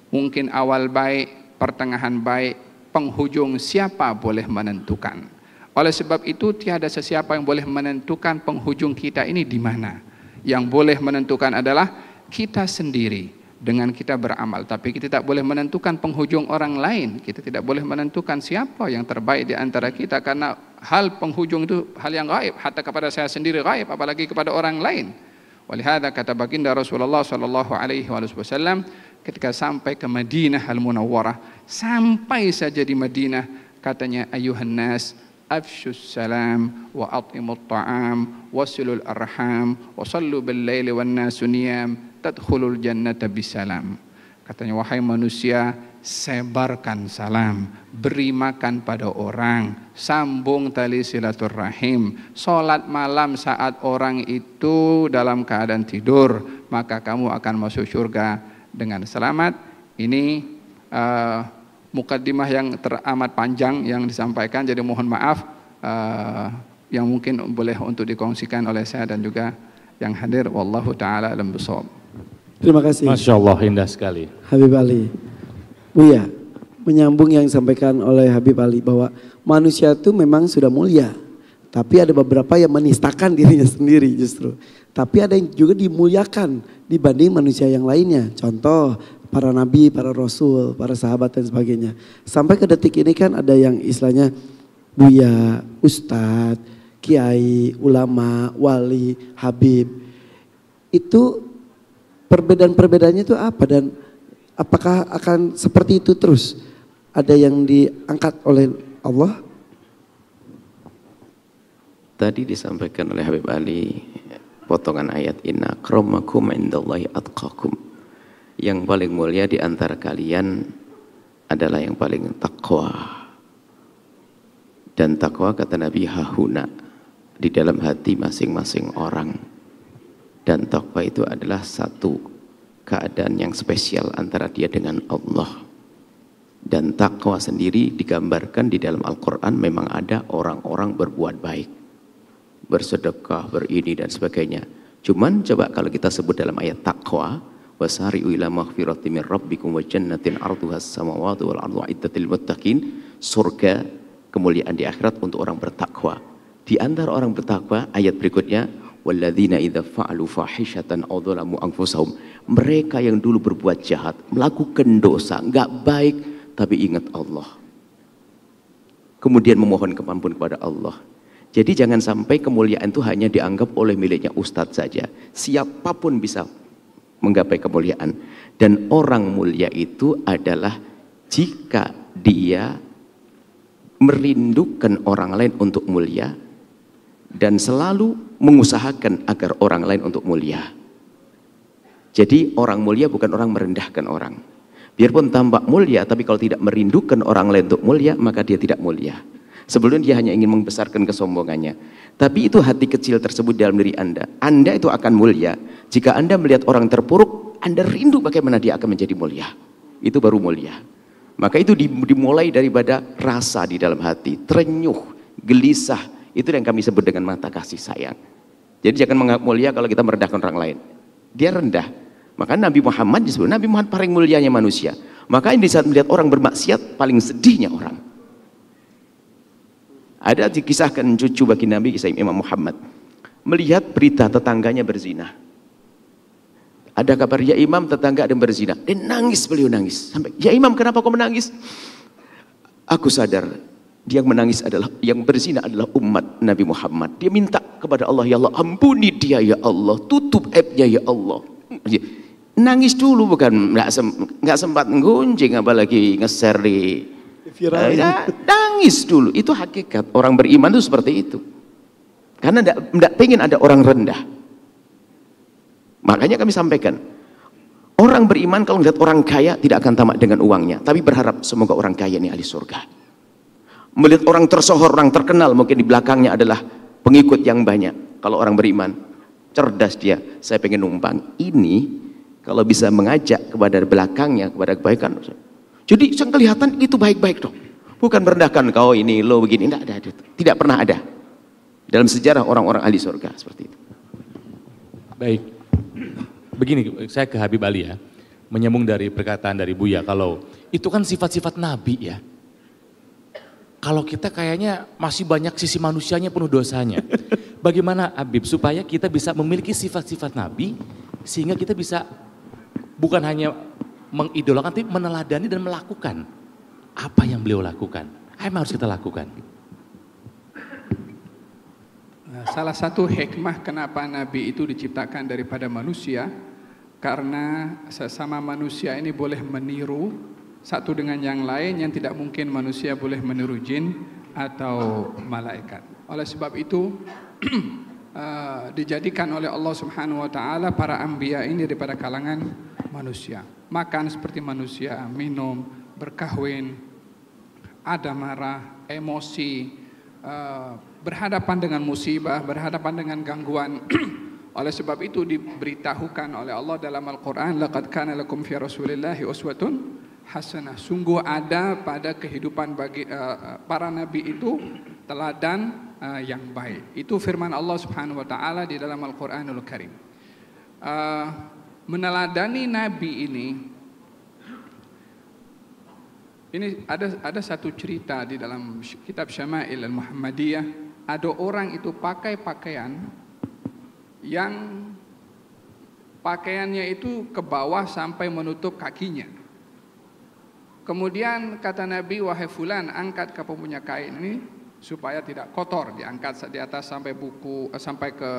Mungkin awal baik, pertengahan baik, penghujung siapa boleh menentukan. Oleh sebab itu tiada sesiapa yang boleh menentukan penghujung kita ini di mana. Yang boleh menentukan adalah kita sendiri dengan kita beramal. Tapi kita tidak boleh menentukan penghujung orang lain. Kita tidak boleh menentukan siapa yang terbaik di antara kita karena hal penghujung itu hal yang gaib. Hatta kepada saya sendiri gaib, apalagi kepada orang lain. Walihada kata baginda Rasulullah Sallallahu Alaihi Wasallam ketika sampai ke Madinah Al Munawwarah, sampai saja di Madinah katanya ayuhan nas afshus salam wa atimut ta'am wasilul arham wa sallu bil laili wan tadkhulul jannata bisalam. Katanya wahai manusia, sebarkan salam, beri makan pada orang, sambung tali silaturahim, solat malam saat orang itu dalam keadaan tidur, maka kamu akan masuk surga dengan selamat. Ini uh, mukaddimah yang teramat panjang yang disampaikan, jadi mohon maaf uh, yang mungkin boleh untuk dikongsikan oleh saya dan juga yang hadir. Wallahu taala alam bisawab. Terima kasih. Masya Allah indah sekali. Habib Ali. Buya, menyambung yang disampaikan oleh Habib Ali bahwa manusia itu memang sudah mulia. Tapi ada beberapa yang menistakan dirinya sendiri justru. Tapi ada yang juga dimuliakan dibanding manusia yang lainnya. Contoh para nabi, para rasul, para sahabat dan sebagainya. Sampai ke detik ini kan ada yang istilahnya buya, ustadz, kiai, ulama, wali, habib. Itu perbedaan-perbedaannya itu apa dan apakah akan seperti itu terus? Ada yang diangkat oleh Allah? Tadi disampaikan oleh Habib Ali potongan ayat inna kromakum indallahi atqakum. Yang paling mulia di antara kalian adalah yang paling takwa. Dan takwa kata Nabi hahuna di dalam hati masing-masing orang dan takwa itu adalah satu keadaan yang spesial antara dia dengan Allah dan takwa sendiri digambarkan di dalam Al-Quran memang ada orang-orang berbuat baik bersedekah, berini dan sebagainya cuman coba kalau kita sebut dalam ayat takwa wasari'u ila maghfirati min rabbikum wa jannatin arduhas samawati wal ardu iddatil muttaqin surga kemuliaan di akhirat untuk orang bertakwa di antara orang bertakwa ayat berikutnya walladzina idza fa'alu fahishatan aw dzalamu mereka yang dulu berbuat jahat melakukan dosa nggak baik tapi ingat Allah kemudian memohon kemampuan kepada Allah jadi jangan sampai kemuliaan itu hanya dianggap oleh miliknya ustadz saja siapapun bisa menggapai kemuliaan dan orang mulia itu adalah jika dia merindukan orang lain untuk mulia dan selalu mengusahakan agar orang lain untuk mulia. Jadi orang mulia bukan orang merendahkan orang. Biarpun tampak mulia, tapi kalau tidak merindukan orang lain untuk mulia, maka dia tidak mulia. Sebelum dia hanya ingin membesarkan kesombongannya. Tapi itu hati kecil tersebut dalam diri Anda. Anda itu akan mulia. Jika Anda melihat orang terpuruk, Anda rindu bagaimana dia akan menjadi mulia. Itu baru mulia. Maka itu dimulai daripada rasa di dalam hati. Terenyuh, gelisah, itu yang kami sebut dengan mata kasih sayang. Jadi jangan menganggap mulia kalau kita merendahkan orang lain. Dia rendah. Maka Nabi Muhammad disebut Nabi Muhammad paling mulianya manusia. Maka di saat melihat orang bermaksiat paling sedihnya orang. Ada dikisahkan cucu bagi Nabi kisah Imam Muhammad melihat berita tetangganya berzina. Ada kabar ya Imam tetangga ada yang berzina. Dia nangis beliau nangis sampai ya Imam kenapa kau menangis? Aku sadar dia yang menangis adalah yang berzina adalah umat Nabi Muhammad. Dia minta kepada Allah, ya Allah, ampuni dia ya Allah, tutup aibnya ya Allah. Nangis dulu bukan nggak sem, sempat nggunjing apalagi ngeser di eh, ya, nangis dulu itu hakikat orang beriman itu seperti itu. Karena tidak pengen ada orang rendah. Makanya kami sampaikan, orang beriman kalau melihat orang kaya tidak akan tamak dengan uangnya, tapi berharap semoga orang kaya ini ahli surga melihat orang tersohor, orang terkenal, mungkin di belakangnya adalah pengikut yang banyak. Kalau orang beriman, cerdas dia. Saya pengen numpang. Ini kalau bisa mengajak kepada belakangnya, kepada kebaikan. Jadi yang kelihatan itu baik-baik dong. Bukan merendahkan kau ini, lo begini. Tidak ada, tidak pernah ada. Dalam sejarah orang-orang ahli surga seperti itu. Baik. Begini, saya ke Habib Ali ya. Menyambung dari perkataan dari Buya, kalau itu kan sifat-sifat Nabi ya kalau kita kayaknya masih banyak sisi manusianya penuh dosanya. Bagaimana Habib supaya kita bisa memiliki sifat-sifat Nabi sehingga kita bisa bukan hanya mengidolakan tapi meneladani dan melakukan apa yang beliau lakukan. Apa yang harus kita lakukan? Nah, salah satu hikmah kenapa Nabi itu diciptakan daripada manusia karena sesama manusia ini boleh meniru satu dengan yang lain yang tidak mungkin manusia boleh meniru jin atau malaikat. Oleh sebab itu uh, dijadikan oleh Allah Subhanahu wa taala para anbiya ini daripada kalangan manusia. Makan seperti manusia, minum, berkahwin, ada marah, emosi, uh, berhadapan dengan musibah, berhadapan dengan gangguan. Oleh sebab itu diberitahukan oleh Allah dalam Al-Qur'an laqad kana lakum fi rasulillahi uswatun hasanah. Sungguh ada pada kehidupan bagi uh, para nabi itu teladan uh, yang baik. Itu firman Allah Subhanahu wa taala di dalam Al-Qur'anul Karim. Uh, meneladani nabi ini ini ada ada satu cerita di dalam kitab Syama'il Al-Muhammadiyah, ada orang itu pakai pakaian yang pakaiannya itu ke bawah sampai menutup kakinya. Kemudian kata Nabi, wahai fulan, angkat kamu punya kain ini supaya tidak kotor, diangkat di atas sampai buku eh, sampai ke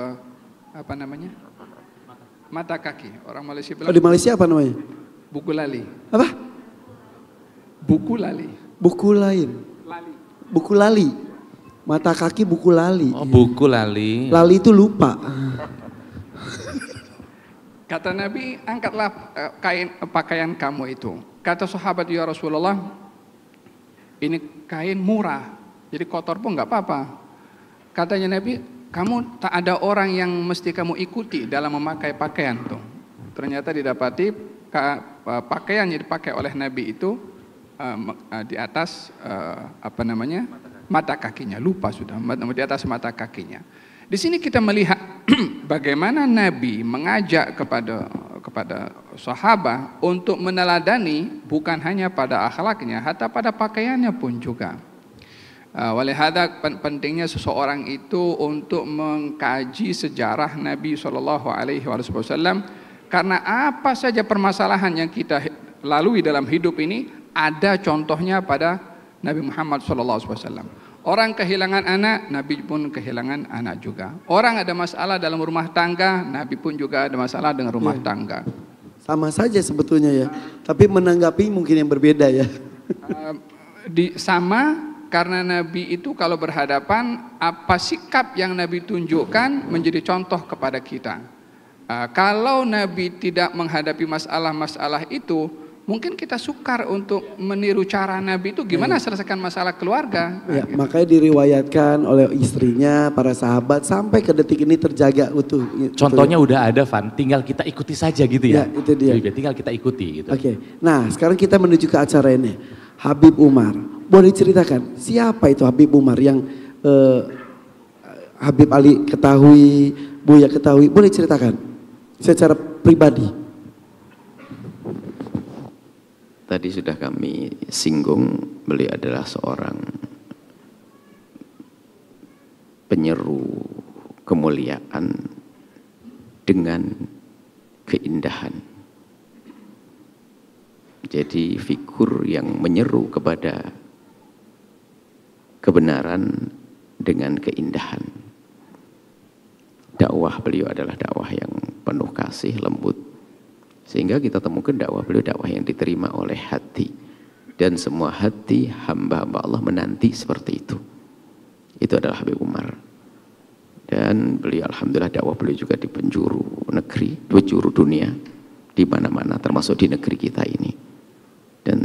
apa namanya? Mata kaki. Orang Malaysia bilang. Oh, di Malaysia apa namanya? Buku lali. Apa? Buku lali. Buku lain. Lali. Buku lali. Mata kaki buku lali. Oh, buku lali. Lali itu lupa. Kata Nabi, angkatlah eh, kain eh, pakaian kamu itu Kata sahabat ya Rasulullah, ini kain murah, jadi kotor pun nggak apa-apa. Katanya Nabi, kamu tak ada orang yang mesti kamu ikuti dalam memakai pakaian tuh. Ternyata didapati pakaian yang dipakai oleh Nabi itu eh, eh, di atas eh, apa namanya mata kakinya lupa sudah di atas mata kakinya. Di sini kita melihat bagaimana Nabi mengajak kepada kepada sahabat untuk meneladani bukan hanya pada akhlaknya, hatta pada pakaiannya pun juga. Oleh ah, hada pentingnya seseorang itu untuk mengkaji sejarah Nabi Shallallahu Alaihi Wasallam karena apa saja permasalahan yang kita lalui dalam hidup ini ada contohnya pada Nabi Muhammad Shallallahu Alaihi Wasallam. Orang kehilangan anak, Nabi pun kehilangan anak juga. Orang ada masalah dalam rumah tangga, Nabi pun juga ada masalah dengan rumah ya. tangga. Sama saja sebetulnya ya, tapi menanggapi mungkin yang berbeda ya. di sama karena Nabi itu kalau berhadapan apa sikap yang Nabi tunjukkan menjadi contoh kepada kita. Ah, kalau Nabi tidak menghadapi masalah-masalah itu, mungkin kita sukar untuk meniru cara Nabi itu gimana iya. selesaikan masalah keluarga. Ya, gitu. Makanya diriwayatkan oleh istrinya, para sahabat sampai ke detik ini terjaga utuh. Iya, Contohnya utuh. udah ada Van, tinggal kita ikuti saja gitu ya. ya itu dia. Tinggal kita ikuti gitu. Oke, okay. nah sekarang kita menuju ke acara ini. Habib Umar, boleh ceritakan siapa itu Habib Umar yang eh, Habib Ali ketahui, Buya ketahui, boleh ceritakan secara pribadi. Tadi sudah kami singgung, beliau adalah seorang penyeru kemuliaan dengan keindahan. Jadi figur yang menyeru kepada kebenaran dengan keindahan. Dakwah beliau adalah dakwah yang penuh kasih, lembut, sehingga kita temukan dakwah beliau dakwah yang diterima oleh hati. Dan semua hati hamba-hamba Allah menanti seperti itu. Itu adalah Habib Umar. Dan beliau Alhamdulillah dakwah beliau juga di penjuru negeri, penjuru dunia. Di mana-mana termasuk di negeri kita ini. Dan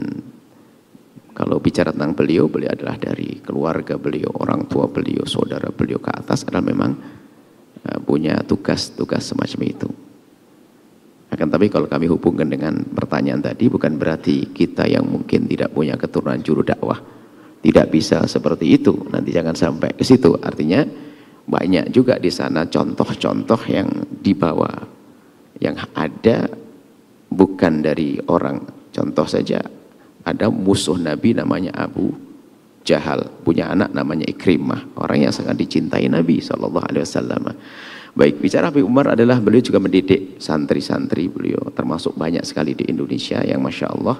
kalau bicara tentang beliau, beliau adalah dari keluarga beliau, orang tua beliau, saudara beliau ke atas adalah memang eh, punya tugas-tugas semacam itu. Akan tapi kalau kami hubungkan dengan pertanyaan tadi bukan berarti kita yang mungkin tidak punya keturunan juru dakwah tidak bisa seperti itu. Nanti jangan sampai ke situ. Artinya banyak juga di sana contoh-contoh yang dibawa yang ada bukan dari orang. Contoh saja ada musuh Nabi namanya Abu Jahal punya anak namanya Ikrimah orang yang sangat dicintai Nabi saw Baik, bicara Habib Umar adalah beliau juga mendidik santri-santri beliau, termasuk banyak sekali di Indonesia yang Masya Allah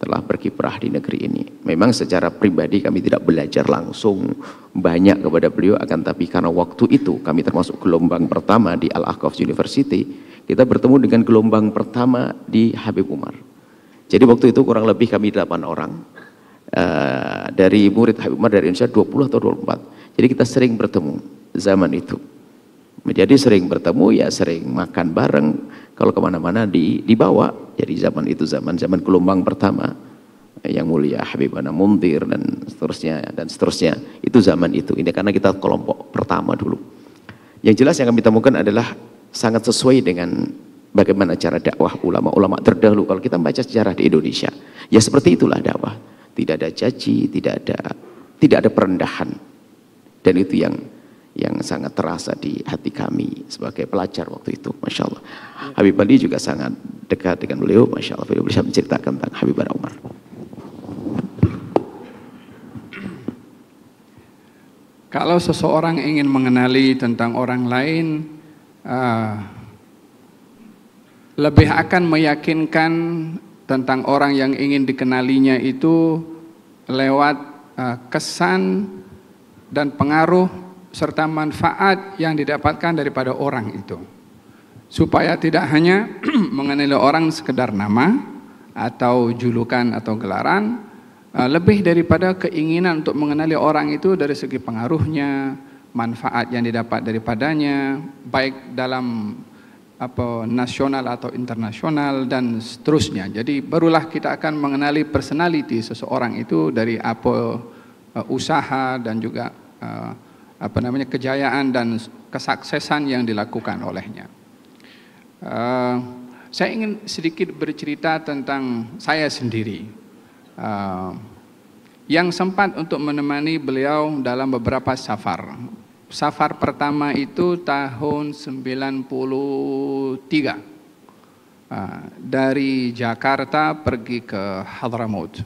telah berkiprah di negeri ini. Memang secara pribadi kami tidak belajar langsung banyak kepada beliau, akan tapi karena waktu itu kami termasuk gelombang pertama di Al-Aqaf University, kita bertemu dengan gelombang pertama di Habib Umar. Jadi waktu itu kurang lebih kami 8 orang, uh, dari murid Habib Umar dari Indonesia 20 atau 24. Jadi kita sering bertemu zaman itu. Jadi sering bertemu ya sering makan bareng. Kalau kemana-mana di, dibawa. Jadi zaman itu zaman zaman gelombang pertama yang mulia Habibana Muntir dan seterusnya dan seterusnya itu zaman itu ini karena kita kelompok pertama dulu yang jelas yang kami temukan adalah sangat sesuai dengan bagaimana cara dakwah ulama-ulama terdahulu kalau kita baca sejarah di Indonesia ya seperti itulah dakwah tidak ada caci tidak ada tidak ada perendahan dan itu yang yang sangat terasa di hati kami sebagai pelajar waktu itu, masya Allah. Habib Ali juga sangat dekat dengan beliau, masya Allah. Beliau bisa menceritakan tentang Habib Ali Umar. Kalau seseorang ingin mengenali tentang orang lain, uh, lebih akan meyakinkan tentang orang yang ingin dikenalinya itu lewat uh, kesan dan pengaruh serta manfaat yang didapatkan daripada orang itu. Supaya tidak hanya mengenali orang sekedar nama atau julukan atau gelaran, eh, lebih daripada keinginan untuk mengenali orang itu dari segi pengaruhnya, manfaat yang didapat daripadanya, baik dalam apa nasional atau internasional dan seterusnya. Jadi barulah kita akan mengenali personality seseorang itu dari apa eh, usaha dan juga uh, apa namanya kejayaan dan kesuksesan yang dilakukan olehnya. Uh, saya ingin sedikit bercerita tentang saya sendiri uh, yang sempat untuk menemani beliau dalam beberapa safar. Safar pertama itu tahun 93 uh, eh, dari Jakarta pergi ke Hadramaut.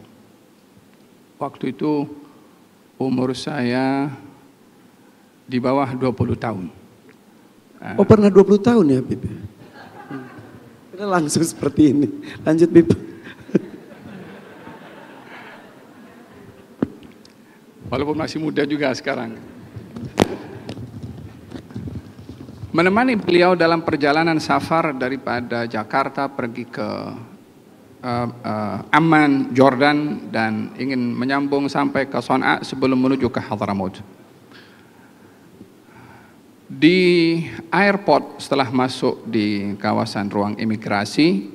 Waktu itu umur saya di bawah 20 tahun. Oh pernah 20 tahun ya Bib? Kita langsung seperti ini. Lanjut Bib. Walaupun masih muda juga sekarang. Menemani beliau dalam perjalanan safar daripada Jakarta pergi ke uh, uh, Amman, Jordan dan ingin menyambung sampai ke Sonak sebelum menuju ke Hadramaut. Di airport setelah masuk di kawasan ruang imigrasi,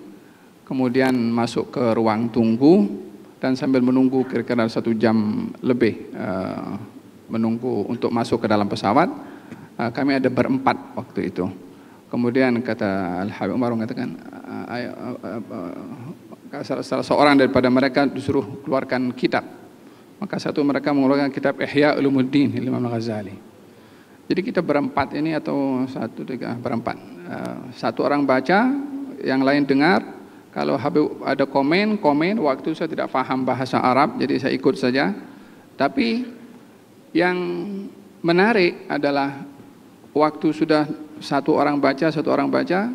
kemudian masuk ke ruang tunggu, dan sambil menunggu kira-kira satu jam lebih uh, menunggu untuk masuk ke dalam pesawat, uh, kami ada berempat waktu itu. Kemudian kata Al-Habib Umar mengatakan, eh, salah, salah seorang daripada mereka disuruh keluarkan kitab. Maka satu mereka mengeluarkan kitab Ihya Ulumuddin Imam Al-Ghazali. Jadi kita berempat ini atau satu tiga berempat. Eh, satu orang baca, yang lain dengar. Kalau Habib ada komen, komen. Waktu saya tidak paham bahasa Arab, jadi saya ikut saja. Tapi yang menarik adalah waktu sudah satu orang baca, satu orang baca,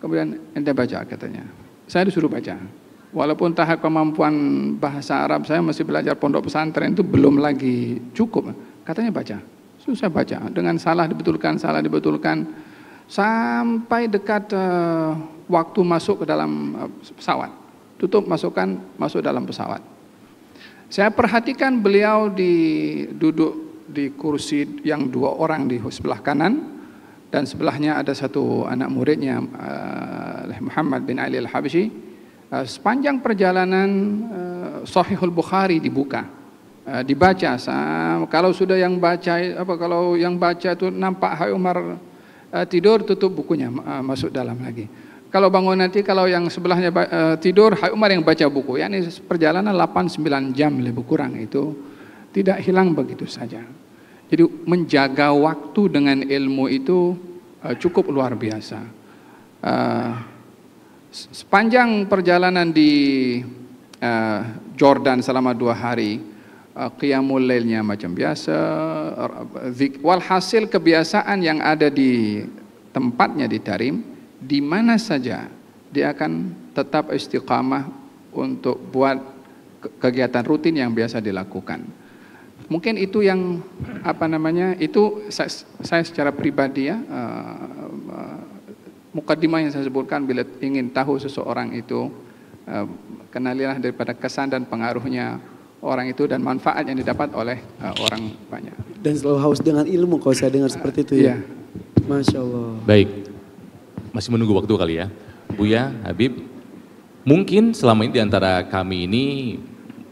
kemudian anda baca katanya. Saya disuruh baca. Walaupun tahap kemampuan bahasa Arab saya masih belajar pondok pesantren itu belum lagi cukup. Katanya baca. Susah baca, dengan salah dibetulkan, salah dibetulkan, sampai dekat uh, waktu masuk ke dalam uh, pesawat. Tutup, masukkan, masuk dalam pesawat. Saya perhatikan beliau di duduk di kursi yang dua orang di sebelah kanan dan sebelahnya ada satu anak muridnya uh, Muhammad bin Ali al habshi Uh, sepanjang perjalanan uh, Sahihul Bukhari dibuka Eh, dibaca Sam. Kalau sudah yang baca apa kalau yang baca itu nampak Hai Umar eh, tidur tutup bukunya eh, masuk dalam lagi. Kalau bangun nanti kalau yang sebelahnya tidur Hai Umar yang baca buku. Ya ini perjalanan 8 9 jam lebih kurang itu tidak hilang begitu saja. Jadi menjaga waktu dengan ilmu itu cukup luar biasa. sepanjang perjalanan di Jordan selama dua hari, Ah, qiyamul lailnya macam biasa walhasil kebiasaan yang ada di tempatnya di Tarim di mana saja dia akan tetap istiqamah untuk buat kegiatan rutin yang biasa dilakukan mungkin itu yang apa namanya itu saya, saya secara pribadi ya uh, uh, eh, mukadimah yang saya sebutkan bila ingin tahu seseorang itu uh, kenalilah daripada kesan dan pengaruhnya orang itu dan manfaat yang didapat oleh uh, orang banyak. Dan selalu haus dengan ilmu kalau saya dengar seperti itu ya. Iya. Masya Allah. Baik, masih menunggu waktu kali ya. Buya, Habib, mungkin selama ini diantara kami ini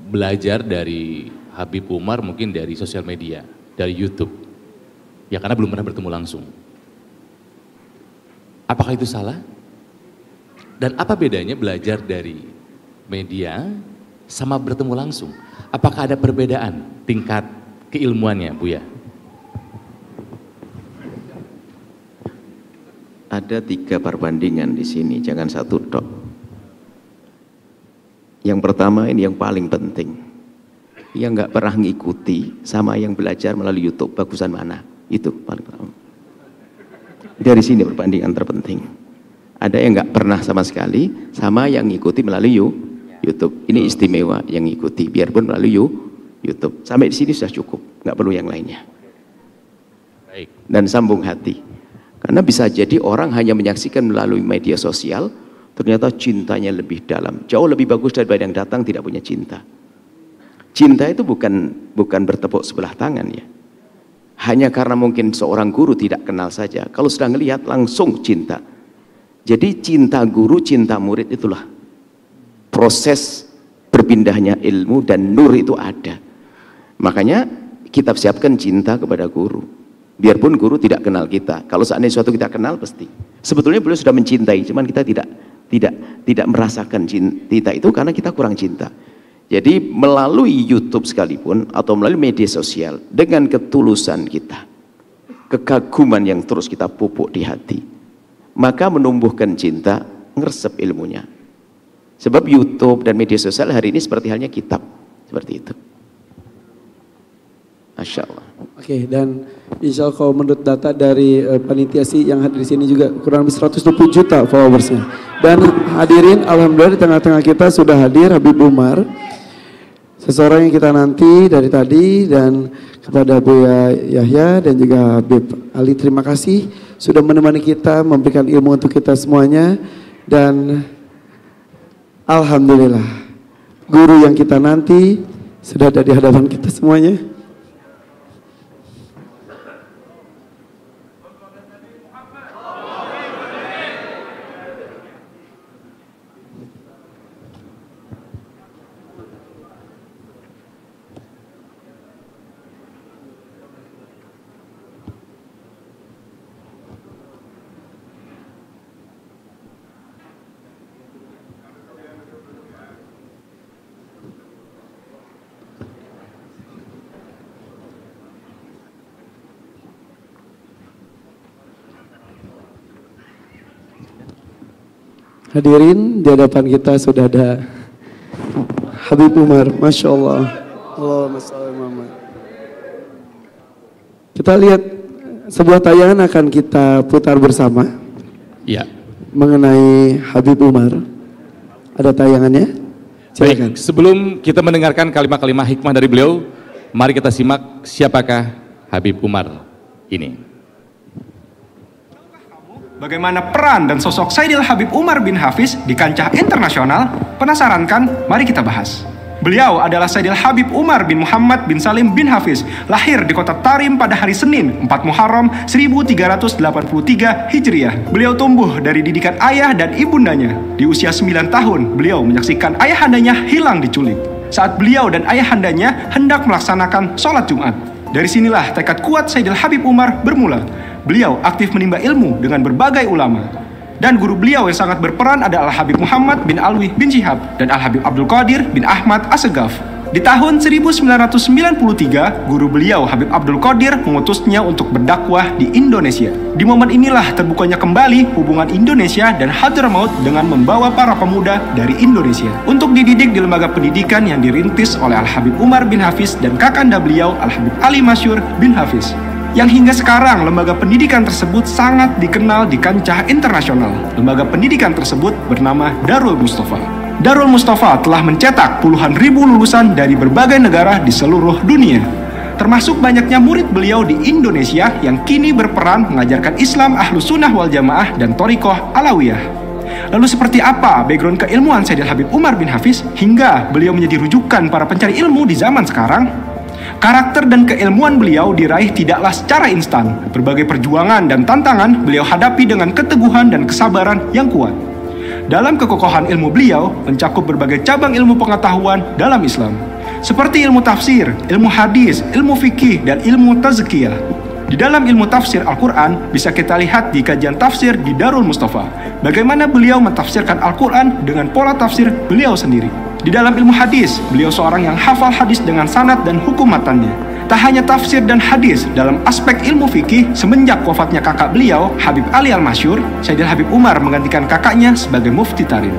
belajar dari Habib Umar mungkin dari sosial media, dari Youtube. Ya karena belum pernah bertemu langsung. Apakah itu salah? Dan apa bedanya belajar dari media sama bertemu langsung? Apakah ada perbedaan tingkat keilmuannya, Bu ya? Ada tiga perbandingan di sini, jangan satu dok. Yang pertama ini yang paling penting. Yang nggak pernah ngikuti sama yang belajar melalui YouTube, bagusan mana? Itu paling pertama. Dari sini perbandingan terpenting. Ada yang nggak pernah sama sekali, sama yang ngikuti melalui YouTube YouTube. Ini istimewa yang ikuti, biarpun melalui YouTube. Sampai di sini sudah cukup, nggak perlu yang lainnya. Baik. Dan sambung hati. Karena bisa jadi orang hanya menyaksikan melalui media sosial, ternyata cintanya lebih dalam. Jauh lebih bagus daripada yang datang tidak punya cinta. Cinta itu bukan bukan bertepuk sebelah tangan ya. Hanya karena mungkin seorang guru tidak kenal saja. Kalau sudah melihat langsung cinta. Jadi cinta guru, cinta murid itulah proses berpindahnya ilmu dan nur itu ada makanya kita siapkan cinta kepada guru biarpun guru tidak kenal kita kalau seandainya suatu kita kenal pasti sebetulnya beliau sudah mencintai cuman kita tidak tidak tidak merasakan cinta itu karena kita kurang cinta jadi melalui YouTube sekalipun atau melalui media sosial dengan ketulusan kita, kekaguman yang terus kita pupuk di hati, maka menumbuhkan cinta, ngersep ilmunya. Sebab YouTube dan media sosial hari ini seperti halnya kitab. Seperti itu. Masya Allah. Oke, dan insya Allah kalau menurut data dari uh, panitia sih yang hadir di sini juga kurang lebih 120 juta followersnya. Dan hadirin, alhamdulillah di tengah-tengah kita sudah hadir Habib Umar, seseorang yang kita nanti dari tadi dan kepada Buya Yahya dan juga Habib Ali. Terima kasih sudah menemani kita, memberikan ilmu untuk kita semuanya dan Alhamdulillah, guru yang kita nanti sudah ada di hadapan kita semuanya. Hadirin di hadapan kita sudah ada Habib Umar, masya Allah. Mama. Kita lihat sebuah tayangan akan kita putar bersama. Ya. Mengenai Habib Umar. Ada tayangannya? Baik, sebelum kita mendengarkan kalimat-kalimat hikmah dari beliau, mari kita simak siapakah Habib Umar ini. Bagaimana peran dan sosok Saidil Habib Umar bin Hafiz di kancah internasional? Penasaran kan? Mari kita bahas. Beliau adalah Saidil Habib Umar bin Muhammad bin Salim bin Hafiz, lahir di kota Tarim pada hari Senin, 4 Muharram 1383 Hijriah. Beliau tumbuh dari didikan ayah dan ibundanya. Di usia 9 tahun, beliau menyaksikan ayahandanya hilang diculik saat beliau dan ayahandanya hendak melaksanakan sholat Jumat. Dari sinilah tekad kuat Sayyidil Habib Umar bermula. Beliau aktif menimba ilmu dengan berbagai ulama. Dan guru beliau yang sangat berperan adalah Habib Muhammad bin Alwi bin Jihab dan Al-Habib Abdul Qadir bin Ahmad Asegaf. Di tahun 1993, guru beliau Habib Abdul Qadir mengutusnya untuk berdakwah di Indonesia. Di momen inilah terbukanya kembali hubungan Indonesia dan Hadramaut dengan membawa para pemuda dari Indonesia untuk dididik di lembaga pendidikan yang dirintis oleh Al-Habib Umar bin Hafiz dan kakanda beliau Al-Habib Ali Masyur bin Hafiz yang hingga sekarang lembaga pendidikan tersebut sangat dikenal di kancah internasional. Lembaga pendidikan tersebut bernama Darul Mustafa. Darul Mustafa telah mencetak puluhan ribu lulusan dari berbagai negara di seluruh dunia. Termasuk banyaknya murid beliau di Indonesia yang kini berperan mengajarkan Islam Ahlus Sunnah wal Jamaah dan Torikoh Alawiyah. Lalu seperti apa background keilmuan Sayyidil Habib Umar bin Hafiz hingga beliau menjadi rujukan para pencari ilmu di zaman sekarang? Karakter dan keilmuan beliau diraih tidaklah secara instan. Berbagai perjuangan dan tantangan beliau hadapi dengan keteguhan dan kesabaran yang kuat. Dalam kekokohan ilmu beliau mencakup berbagai cabang ilmu pengetahuan dalam Islam, seperti ilmu tafsir, ilmu hadis, ilmu fikih, dan ilmu tazkiyah. Di dalam ilmu tafsir Al-Quran, bisa kita lihat di kajian tafsir di Darul Mustafa, bagaimana beliau mentafsirkan Al-Quran dengan pola tafsir beliau sendiri. Di dalam ilmu hadis, beliau seorang yang hafal hadis dengan sanat dan hukum matanya tak hanya tafsir dan hadis, dalam aspek ilmu fikih, semenjak wafatnya kakak beliau, Habib Ali Al-Masyur, Syedil Habib Umar menggantikan kakaknya sebagai mufti tarim.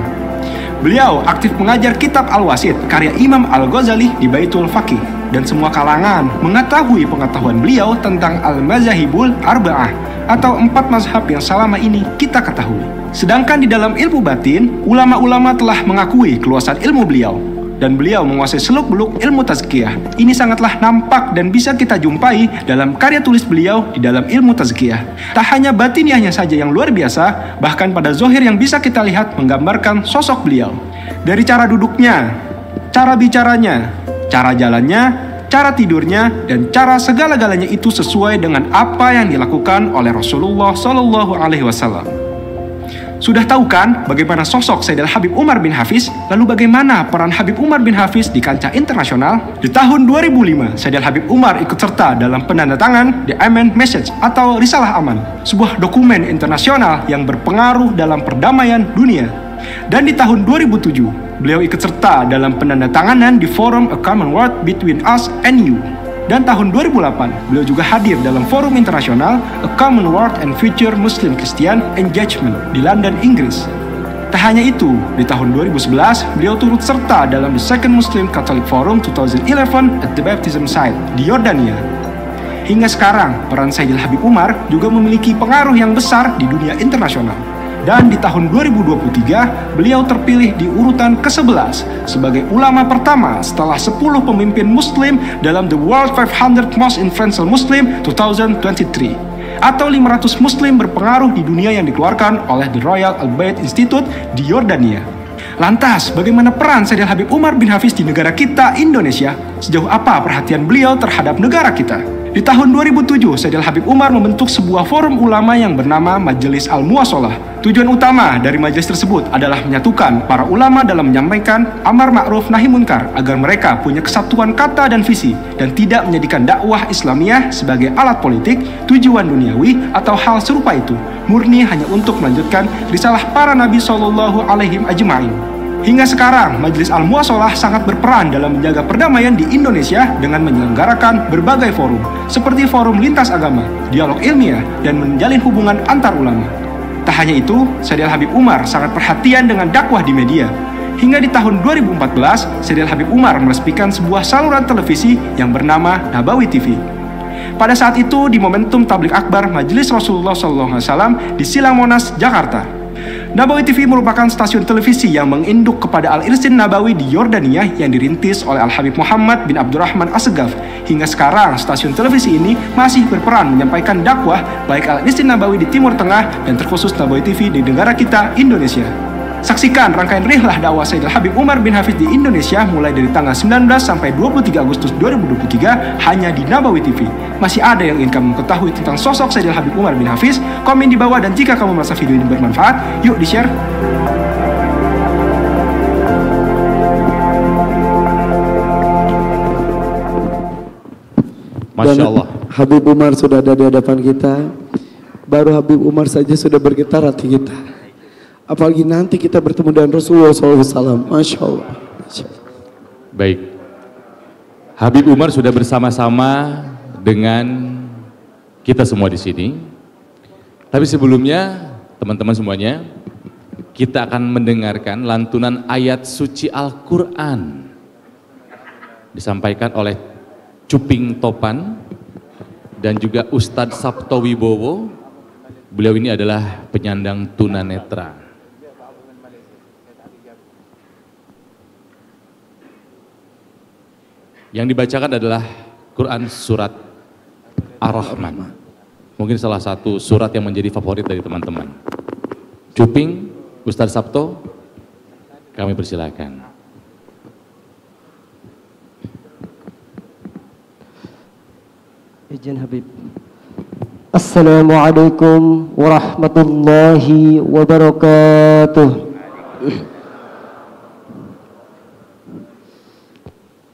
Beliau aktif mengajar kitab Al-Wasit, karya Imam Al-Ghazali di Baitul fakih Dan semua kalangan mengetahui pengetahuan beliau tentang Al-Mazahibul Arba'ah, atau empat mazhab yang selama ini kita ketahui. Sedangkan di dalam ilmu batin, ulama-ulama telah mengakui keluasan ilmu beliau, dan beliau menguasai seluk-beluk ilmu tazkiyah. Ini sangatlah nampak dan bisa kita jumpai dalam karya tulis beliau di dalam ilmu tazkiyah. Tak hanya batiniahnya saja yang luar biasa, bahkan pada zohir yang bisa kita lihat menggambarkan sosok beliau. Dari cara duduknya, cara bicaranya, cara jalannya, cara tidurnya, dan cara segala-galanya itu sesuai dengan apa yang dilakukan oleh Rasulullah Shallallahu Alaihi Wasallam. Sudah tahu kan bagaimana sosok Saidal Habib Umar bin Hafiz? Lalu bagaimana peran Habib Umar bin Hafiz di kancah internasional? Di tahun 2005, Saidal Habib Umar ikut serta dalam penandatangan The Amen Message atau Risalah Aman, sebuah dokumen internasional yang berpengaruh dalam perdamaian dunia. Dan di tahun 2007, beliau ikut serta dalam penandatanganan di Forum A Common World Between Us and You dan tahun 2008 beliau juga hadir dalam forum internasional A Common World and Future Muslim Christian Engagement di London, Inggris. Tak hanya itu, di tahun 2011 beliau turut serta dalam The Second Muslim Catholic Forum 2011 at the Baptism Site di Yordania. Hingga sekarang, peran Sayyidil Habib Umar juga memiliki pengaruh yang besar di dunia internasional dan di tahun 2023 beliau terpilih di urutan ke-11 sebagai ulama pertama setelah 10 pemimpin muslim dalam The World 500 Most Influential Muslim 2023 atau 500 muslim berpengaruh di dunia yang dikeluarkan oleh The Royal Albert Institute di Yordania. Lantas, bagaimana peran Saidil Habib Umar bin Hafiz di negara kita, Indonesia? Sejauh apa perhatian beliau terhadap negara kita? Di tahun 2007, Saidil Habib Umar membentuk sebuah forum ulama yang bernama Majelis al Muasalah. Tujuan utama dari majelis tersebut adalah menyatukan para ulama dalam menyampaikan amar ma'ruf nahi munkar agar mereka punya kesatuan kata dan visi dan tidak menjadikan dakwah Islamiyah sebagai alat politik, tujuan duniawi atau hal serupa itu, murni hanya untuk melanjutkan risalah para nabi Shallallahu alaihi ajmain. Hingga sekarang, Majelis Al-Muasalah sangat berperan dalam menjaga perdamaian di Indonesia dengan menyelenggarakan berbagai forum, seperti forum lintas agama, dialog ilmiah, dan menjalin hubungan antar ulama. Tak hanya itu, Serial Habib Umar sangat perhatian dengan dakwah di media. Hingga di tahun 2014, Serial Habib Umar meresmikan sebuah saluran televisi yang bernama Nabawi TV. Pada saat itu, di momentum tablik akbar Majelis Rasulullah SAW di Silang Monas, Jakarta. Nabawi TV merupakan stasiun televisi yang menginduk kepada Al-Irsin Nabawi di Yordania yang dirintis oleh Al-Habib Muhammad bin Abdurrahman Assegaf. Hingga sekarang, stasiun televisi ini masih berperan menyampaikan dakwah baik Al-Irsin Nabawi di Timur Tengah dan terkhusus Nabawi TV di negara kita, Indonesia. Saksikan rangkaian rihlah dakwah Sayyidil Habib Umar bin Hafiz di Indonesia mulai dari tanggal 19 sampai 23 Agustus 2023 hanya di Nabawi TV. Masih ada yang ingin kamu ketahui tentang sosok Sayyidil Habib Umar bin Hafiz? Komen di bawah dan jika kamu merasa video ini bermanfaat, yuk di-share. Masya Allah. Habib Umar sudah ada di hadapan kita. Baru Habib Umar saja sudah bergetar hati kita. Apalagi nanti kita bertemu dengan Rasulullah SAW. Masya Allah. Masya Allah. Baik. Habib Umar sudah bersama-sama dengan kita semua di sini. Tapi sebelumnya, teman-teman semuanya, kita akan mendengarkan lantunan ayat suci Al-Quran disampaikan oleh Cuping Topan dan juga Ustadz Sabto Wibowo. Beliau ini adalah penyandang tunanetra. Yang dibacakan adalah Quran surat Ar-Rahman. Mungkin salah satu surat yang menjadi favorit dari teman-teman. Cuping, Ustaz Sabto, kami persilakan. Izin Habib. Assalamualaikum warahmatullahi wabarakatuh.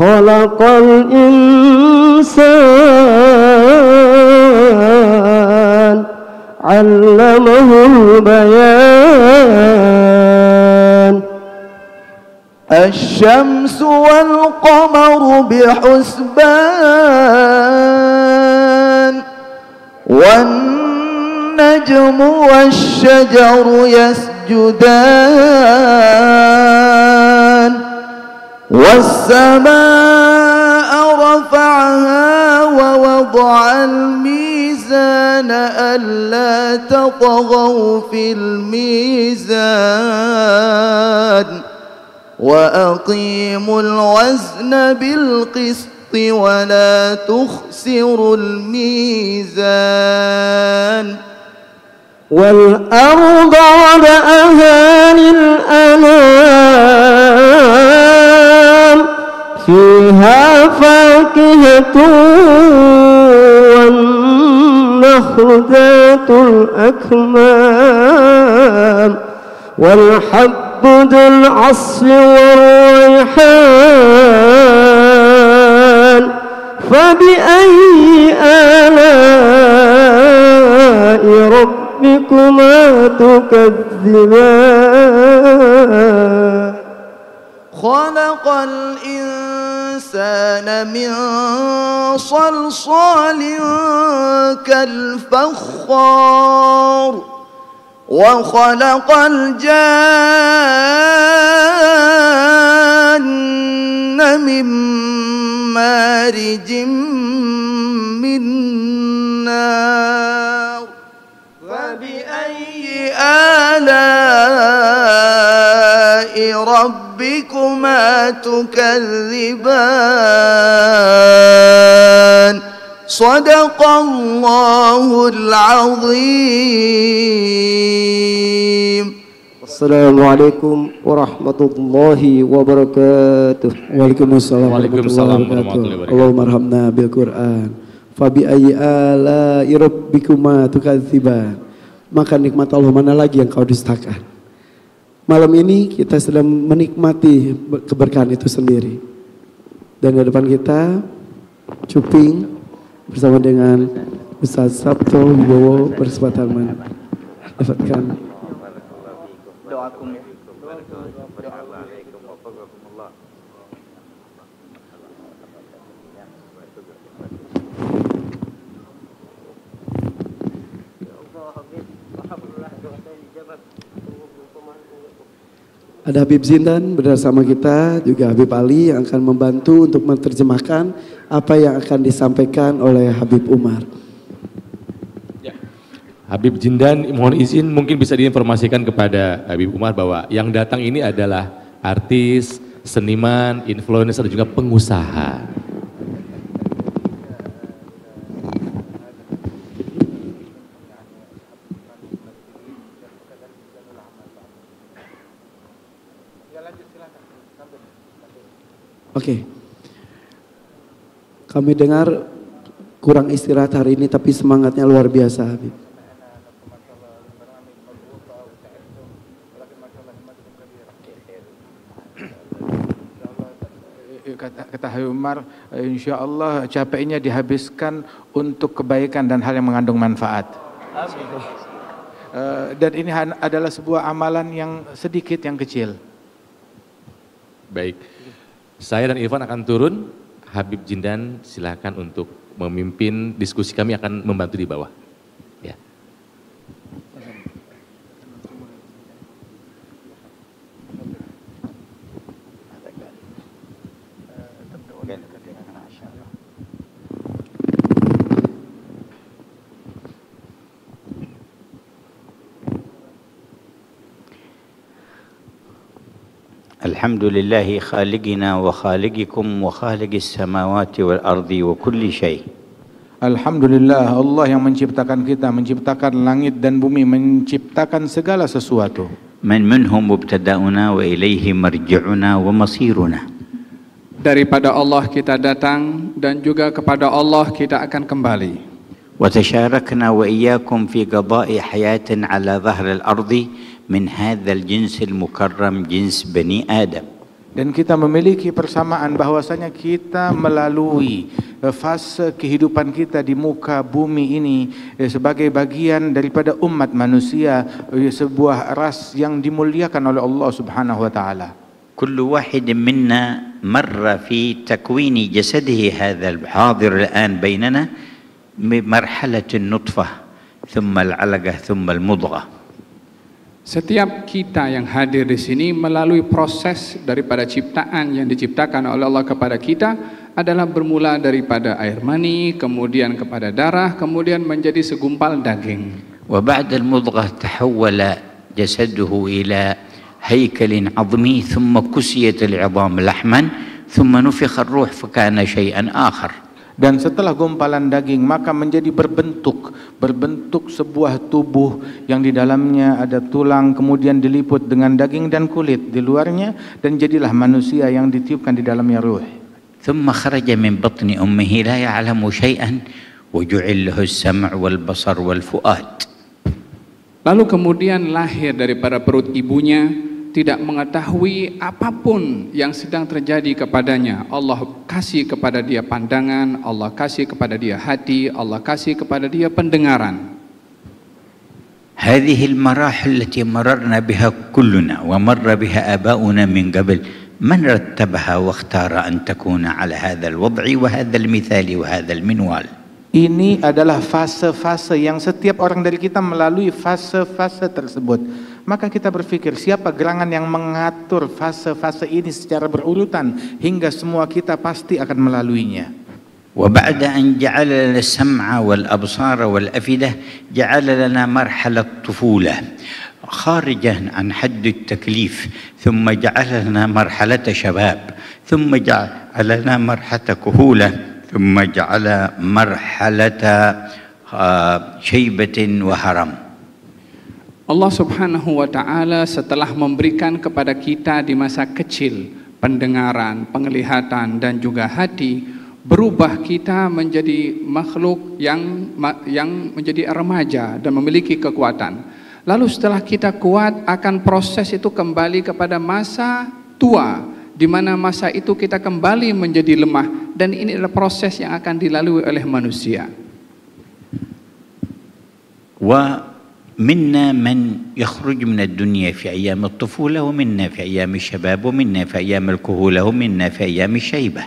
خلق الإنسان علمه البيان الشمس والقمر بحسبان والنجم والشجر يسجدان والسماء رفعها ووضع الميزان ألا تطغوا في الميزان وأقيموا الوزن بالقسط ولا تخسروا الميزان والأرض وضعها للأنام فيها فاكهة والنخل ذات الأكمام والحب ذو العصف والريحان فبأي آلاء ربك ربكما تكذبان خلق الإنسان من صلصال كالفخار وخلق الجان من مارج من نار آلاء ربكما تكذبان صدق الله العظيم السلام عليكم ورحمة الله وبركاته وعليكم السلام ورحمة الله وبركاته اللهم ارحمنا بالقرآن فبأي آلاء ربكما تكذبان maka nikmat Allah mana lagi yang kau dustakan. Malam ini kita sedang menikmati keberkahan itu sendiri. Dan di depan kita, Cuping bersama dengan Ustaz Sabto Wibowo bersempatan Dapatkan. ya. Ada Habib Zindan bersama kita, juga Habib Ali yang akan membantu untuk menerjemahkan apa yang akan disampaikan oleh Habib Umar. Ya. Habib Zindan mohon izin mungkin bisa diinformasikan kepada Habib Umar bahwa yang datang ini adalah artis, seniman, influencer, dan juga pengusaha. Oke. Okay. Kami dengar kurang istirahat hari ini tapi semangatnya luar biasa Habib. Eh, kata Habib Umar, eh, insya Allah capeknya dihabiskan untuk kebaikan dan hal yang mengandung manfaat. Amin. Eh, dan ini adalah sebuah amalan yang sedikit, yang kecil. Baik. Saya dan Irfan akan turun. Habib Jindan silakan untuk memimpin diskusi kami akan membantu di bawah. الحمد لله خالقنا وخالقكم وخالق السماوات والأرض وكل شيء Allah yang menciptakan kita, menciptakan langit dan bumi, menciptakan segala sesuatu. Man wa ilaihi marji'una Daripada Allah kita datang dan juga kepada Allah kita akan kembali. Wa fi qada'i hayatin ala al min hadzal jinsil mukarram jins bani Adam. Dan kita memiliki persamaan bahwasanya kita melalui eh, fase kehidupan kita di muka bumi ini eh, sebagai bagian daripada umat manusia eh, sebuah ras yang dimuliakan oleh Allah Subhanahu wa taala. Kullu wahid minna marra fi takwini jasadihi hadzal hadir al'an bainana marhalatun nutfah thumma al'alaqah thumma al-mudghah setiap kita yang hadir di sini melalui proses daripada ciptaan yang diciptakan oleh Allah kepada kita adalah bermula daripada air mani, kemudian kepada darah, kemudian menjadi segumpal daging. وبعد المضغة تحول جسده إلى هيكل عظمي ثم كسيت العظام لحما ثم نفخ الروح فكان شيئا آخر dan setelah gumpalan daging maka menjadi berbentuk berbentuk sebuah tubuh yang di dalamnya ada tulang kemudian diliput dengan daging dan kulit di luarnya dan jadilah manusia yang ditiupkan di dalamnya ruh ثم خرج من بطن أمه لا يعلم شيئا وجعل له السمع والبصر والفؤاد Lalu kemudian lahir dari para perut ibunya tidak mengetahui apapun yang sedang terjadi kepadanya. Allah kasih kepada dia pandangan, Allah kasih kepada dia hati, Allah kasih kepada dia pendengaran. هذه المراحل التي مررنا بها كلنا ومر بها آباؤنا من قبل من رتبها واختار أن تكون على هذا الوضع وهذا المثال وهذا المنوال Ini adalah fase-fase yang setiap orang dari kita melalui fase-fase tersebut. Maka kita berpikir siapa gerangan yang mengatur fase-fase ini secara berurutan hingga semua kita pasti akan melaluinya. وبعد أن جعل لنا السمع والأبصار والأفئدة جعل لنا مرحلة طفولة خارجا عن حد التكليف ثم جعل لنا مرحلة شباب ثم جعل لنا مرحلة كهولة ثم جعل مرحلة شيبة وهرم Allah Subhanahu wa taala setelah memberikan kepada kita di masa kecil pendengaran, penglihatan dan juga hati, berubah kita menjadi makhluk yang yang menjadi remaja dan memiliki kekuatan. Lalu setelah kita kuat akan proses itu kembali kepada masa tua di mana masa itu kita kembali menjadi lemah dan ini adalah proses yang akan dilalui oleh manusia. Wa منا من يخرج من الدنيا في ايام الطفوله ومنا في ايام الشباب ومنا في ايام الكهوله ومنا في ايام الشيبه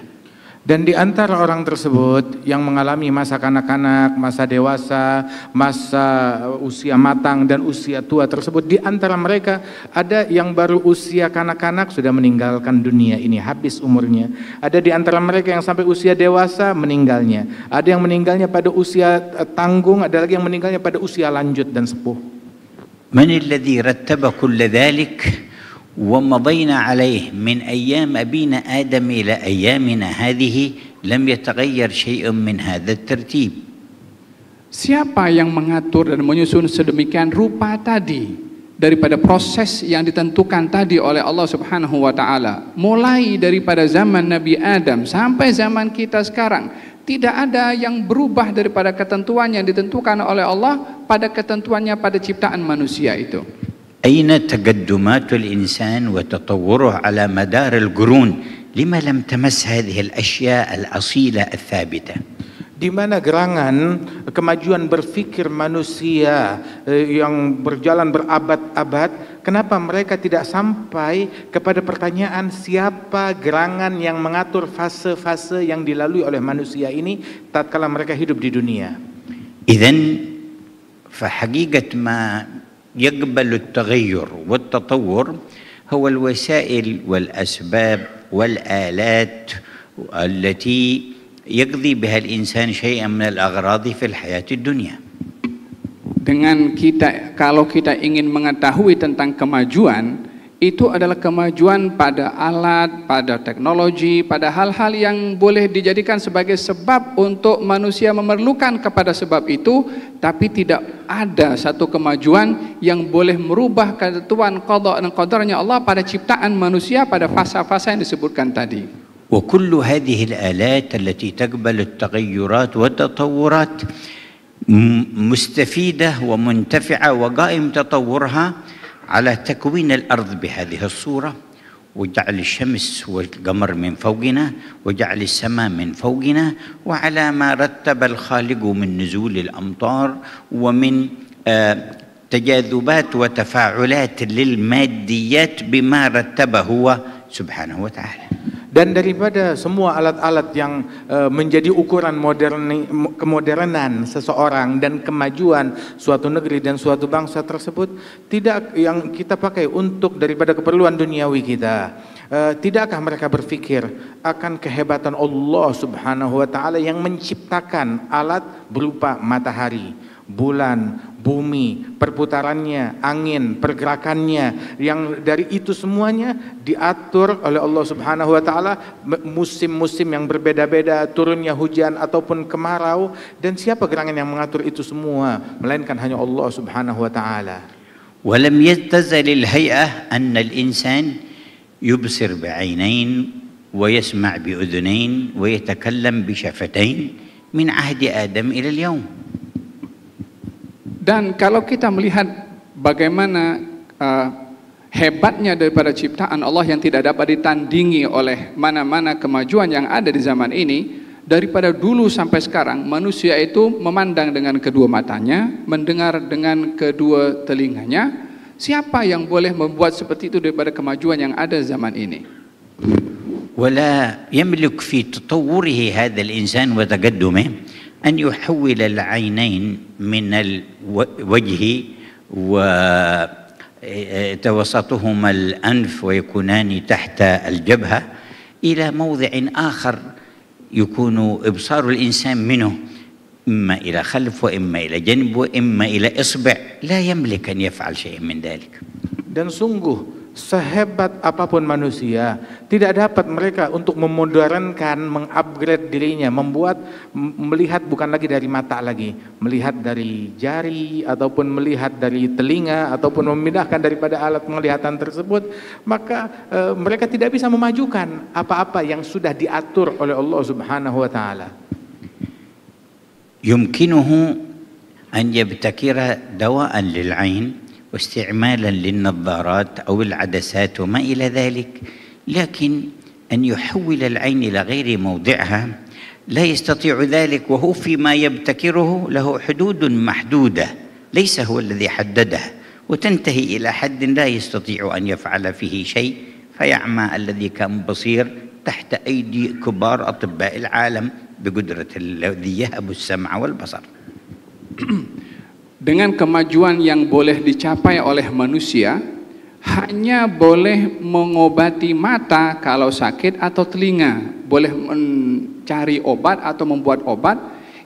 Dan di antara orang tersebut yang mengalami masa kanak-kanak, masa dewasa, masa usia matang dan usia tua tersebut, di antara mereka ada yang baru usia kanak-kanak sudah meninggalkan dunia ini, habis umurnya. Ada di antara mereka yang sampai usia dewasa meninggalnya. Ada yang meninggalnya pada usia eh, tanggung, ada lagi yang meninggalnya pada usia lanjut dan sepuh. Man alladhi rattaba kulla dhalik ومضينا عليه من ايام ابينا ادم الى ايامنا هذه لم يتغير شيء من هذا الترتيب Siapa yang mengatur dan menyusun sedemikian rupa tadi daripada proses yang ditentukan tadi oleh Allah Subhanahu wa taala mulai daripada zaman Nabi Adam sampai zaman kita sekarang tidak ada yang berubah daripada ketentuan yang ditentukan oleh Allah pada ketentuannya pada ciptaan manusia itu. أين تقدمات الإنسان وتطوره على مدار القرون لما لم تمس هذه الأشياء الأصيلة الثابتة di mana gerangan kemajuan berfikir manusia eh, yang berjalan berabad-abad kenapa mereka tidak sampai kepada pertanyaan siapa gerangan yang mengatur fase-fase yang dilalui oleh manusia ini tatkala mereka hidup di dunia Iden, fa ma يقبل التغير والتطور هو الوسائل والاسباب والالات التي يقضي بها الانسان شيئا من الاغراض في الحياه الدنيا dengan kita kalau kita ingin mengetahui tentang kemajuan itu adalah kemajuan pada alat, pada teknologi, pada hal-hal yang boleh dijadikan sebagai sebab untuk manusia memerlukan kepada sebab itu, tapi tidak ada satu kemajuan yang boleh merubah ketentuan qada dan qadarnya Allah pada ciptaan manusia pada fasa-fasa yang disebutkan tadi. وكل هذه الآلات التي تقبل التغيرات والتطورات مستفيدة ومنتفعة وقائم تطورها على تكوين الأرض بهذه الصورة وجعل الشمس والقمر من فوقنا وجعل السماء من فوقنا وعلى ما رتب الخالق من نزول الأمطار ومن آه، تجاذبات وتفاعلات للماديات بما رتبه هو سبحانه وتعالى dan daripada semua alat-alat yang eh, menjadi ukuran moderni, kemodernan seseorang dan kemajuan suatu negeri dan suatu bangsa tersebut tidak yang kita pakai untuk daripada keperluan duniawi kita eh, tidakkah mereka berpikir akan kehebatan Allah Subhanahu wa taala yang menciptakan alat berupa matahari bulan bumi, perputarannya, angin, pergerakannya, yang dari itu semuanya diatur oleh Allah Subhanahu wa taala musim-musim yang berbeda-beda, turunnya hujan ataupun kemarau dan siapa gerangan yang mengatur itu semua melainkan hanya Allah Subhanahu wa taala. ولم يتزل الهيئة أن الإنسان يبصر بعينين ويسمع بأذنين ويتكلم بشفتين من عهد آدم إلى اليوم dan kalau kita melihat bagaimana uh, hebatnya daripada ciptaan Allah yang tidak dapat ditandingi oleh mana-mana kemajuan yang ada di zaman ini, daripada dulu sampai sekarang manusia itu memandang dengan kedua matanya, mendengar dengan kedua telinganya. Siapa yang boleh membuat seperti itu daripada kemajuan yang ada zaman ini? ولا يملك في تطوره هذا الإنسان وتقدمه أن يحول العينين من الوجه وتوسطهما آه، آه، الأنف ويكونان تحت الجبهة إلى موضع آخر يكون إبصار الإنسان منه إما إلى خلف وإما إلى جنب وإما إلى إصبع لا يملك أن يفعل شيء من ذلك dan sungguh sehebat apapun manusia, tidak dapat mereka untuk memodernkan, mengupgrade dirinya, membuat melihat bukan lagi dari mata lagi, melihat dari jari ataupun melihat dari telinga ataupun memindahkan daripada alat penglihatan tersebut, maka e, mereka tidak bisa memajukan apa-apa yang sudah diatur oleh Allah Subhanahu wa taala. Yumkinuhu أن يبتكر دواء واستعمالا للنظارات او العدسات وما الى ذلك لكن ان يحول العين الى غير موضعها لا يستطيع ذلك وهو فيما يبتكره له حدود محدوده ليس هو الذي حددها وتنتهي الى حد لا يستطيع ان يفعل فيه شيء فيعمى الذي كان بصير تحت ايدي كبار اطباء العالم بقدره الذي يهب السمع والبصر dengan kemajuan yang boleh dicapai oleh manusia hanya boleh mengobati mata kalau sakit atau telinga, boleh mencari obat atau membuat obat,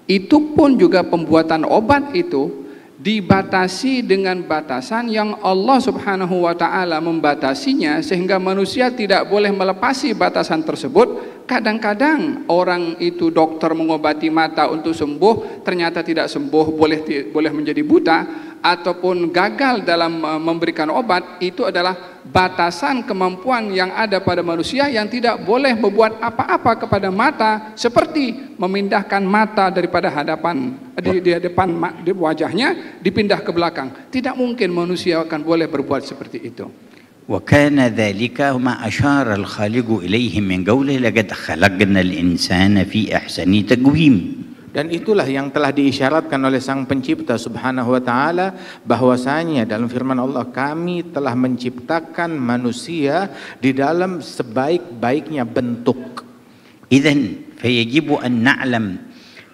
itu pun juga pembuatan obat itu dibatasi dengan batasan yang Allah Subhanahu wa taala membatasinya sehingga manusia tidak boleh melepasi batasan tersebut. Kadang-kadang orang itu dokter mengobati mata untuk sembuh, ternyata tidak sembuh, boleh boleh menjadi buta ataupun gagal dalam eh, memberikan obat, itu adalah batasan kemampuan yang ada pada manusia yang tidak boleh membuat apa-apa kepada mata seperti memindahkan mata daripada hadapan di, di depan di wajahnya dipindah ke belakang tidak mungkin manusia akan boleh berbuat seperti itu wa kana dhalika ma ashara al khaliq ilayhi min qawlihi laqad khalaqna al insana fi ahsani tajwim Dan itulah yang telah diisyaratkan oleh Sang Pencipta Subhanahu wa taala bahwasanya dalam firman Allah kami telah menciptakan manusia di dalam sebaik-baiknya bentuk. Idzan fayajibu an na'lam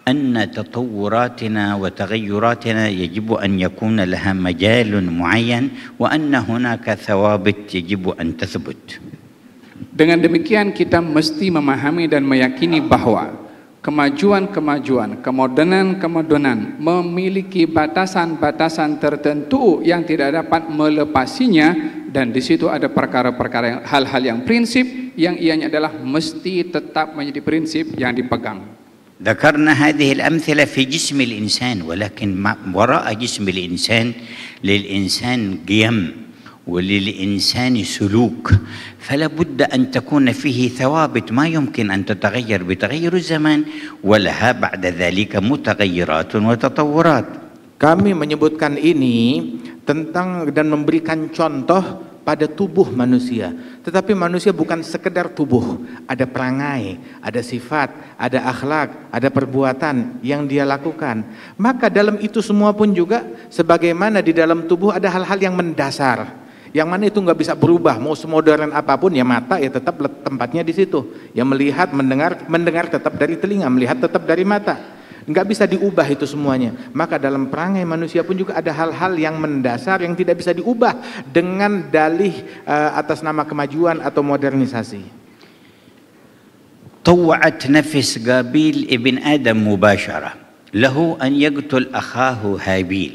anna tatawuratina wa taghayyuratina yajibu an yakuna laha majalun muayyan wa anna hunaka thawabit yajibu an tathbut. Dengan demikian kita mesti memahami dan meyakini bahwa kemajuan-kemajuan, kemodernan-kemodernan memiliki batasan-batasan tertentu yang tidak dapat melepasinya dan di situ ada perkara-perkara hal-hal yang prinsip yang ianya adalah mesti tetap menjadi prinsip yang dipegang. ذكرنا هذه الأمثلة في جسم الإنسان ولكن وراء insan lil insan قيم وللإنسان سلوك فلا بد أن تكون فيه ثوابت ما يمكن أن تتغير بتغير الزمان ولها بعد ذلك متغيرات وتطورات Kami menyebutkan ini tentang dan memberikan contoh pada tubuh manusia. Tetapi manusia bukan sekedar tubuh, ada perangai, ada sifat, ada akhlak, ada perbuatan yang dia lakukan. Maka dalam itu semua pun juga sebagaimana di dalam tubuh ada hal-hal yang mendasar yang mana itu nggak bisa berubah, mau semodern apapun ya mata ya tetap tempatnya di situ. Ya melihat, mendengar, mendengar tetap dari telinga, melihat tetap dari mata. Nggak bisa diubah itu semuanya. Maka dalam perangai manusia pun juga ada hal-hal yang mendasar yang tidak bisa diubah dengan dalih eh, atas nama kemajuan atau modernisasi. طوعت نفس قابيل ابن آدم مباشرة له أن يقتل أخاه هابيل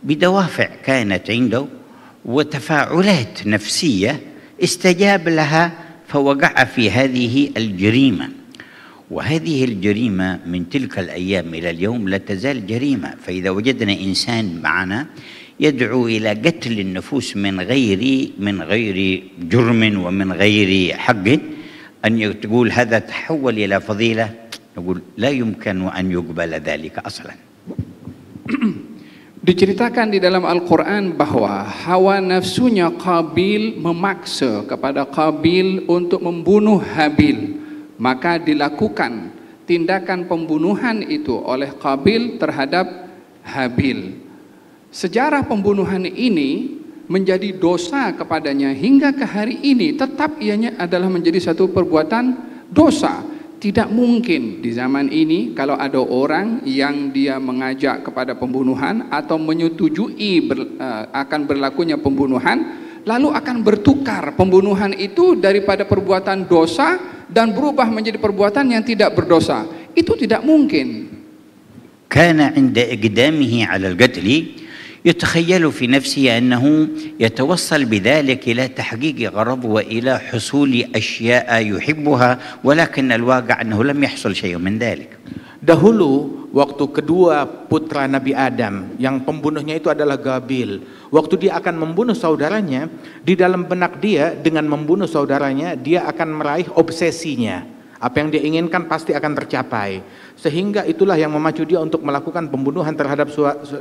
بدوافع كانت عنده وتفاعلات نفسية استجاب لها فوقع في هذه الجريمة وهذه الجريمة من تلك الأيام إلى اليوم لا تزال جريمة فإذا وجدنا إنسان معنا يدعو إلى قتل النفوس من غير من غير جرم ومن غير حق أن تقول هذا تحول إلى فضيلة نقول لا يمكن أن يقبل ذلك أصلاً Diceritakan di dalam Al-Quran bahawa hawa nafsunya Qabil memaksa kepada Qabil untuk membunuh Habil. Maka dilakukan tindakan pembunuhan itu oleh Qabil terhadap Habil. Sejarah pembunuhan ini menjadi dosa kepadanya hingga ke hari ini tetap ianya adalah menjadi satu perbuatan dosa. Dosa. Tidak mungkin di zaman ini kalau ada orang yang dia mengajak kepada pembunuhan atau menyetujui ber, uh, akan berlakunya pembunuhan, lalu akan bertukar pembunuhan itu daripada perbuatan dosa dan berubah menjadi perbuatan yang tidak berdosa. Itu tidak mungkin. كان عند إقدامه على القتل يتخيل في نفسه أنه يتوصل بذلك إلى تحقيق غرض وإلى حصول أشياء يحبها ولكن الواقع أنه لم يحصل شيء من ذلك. Dahulu waktu kedua putra Nabi Adam yang pembunuhnya itu adalah Gabil. Waktu dia akan membunuh saudaranya, di dalam benak dia dengan membunuh saudaranya dia akan meraih obsesinya. Apa yang dia inginkan pasti akan tercapai. Sehingga itulah yang memacu dia untuk melakukan pembunuhan terhadap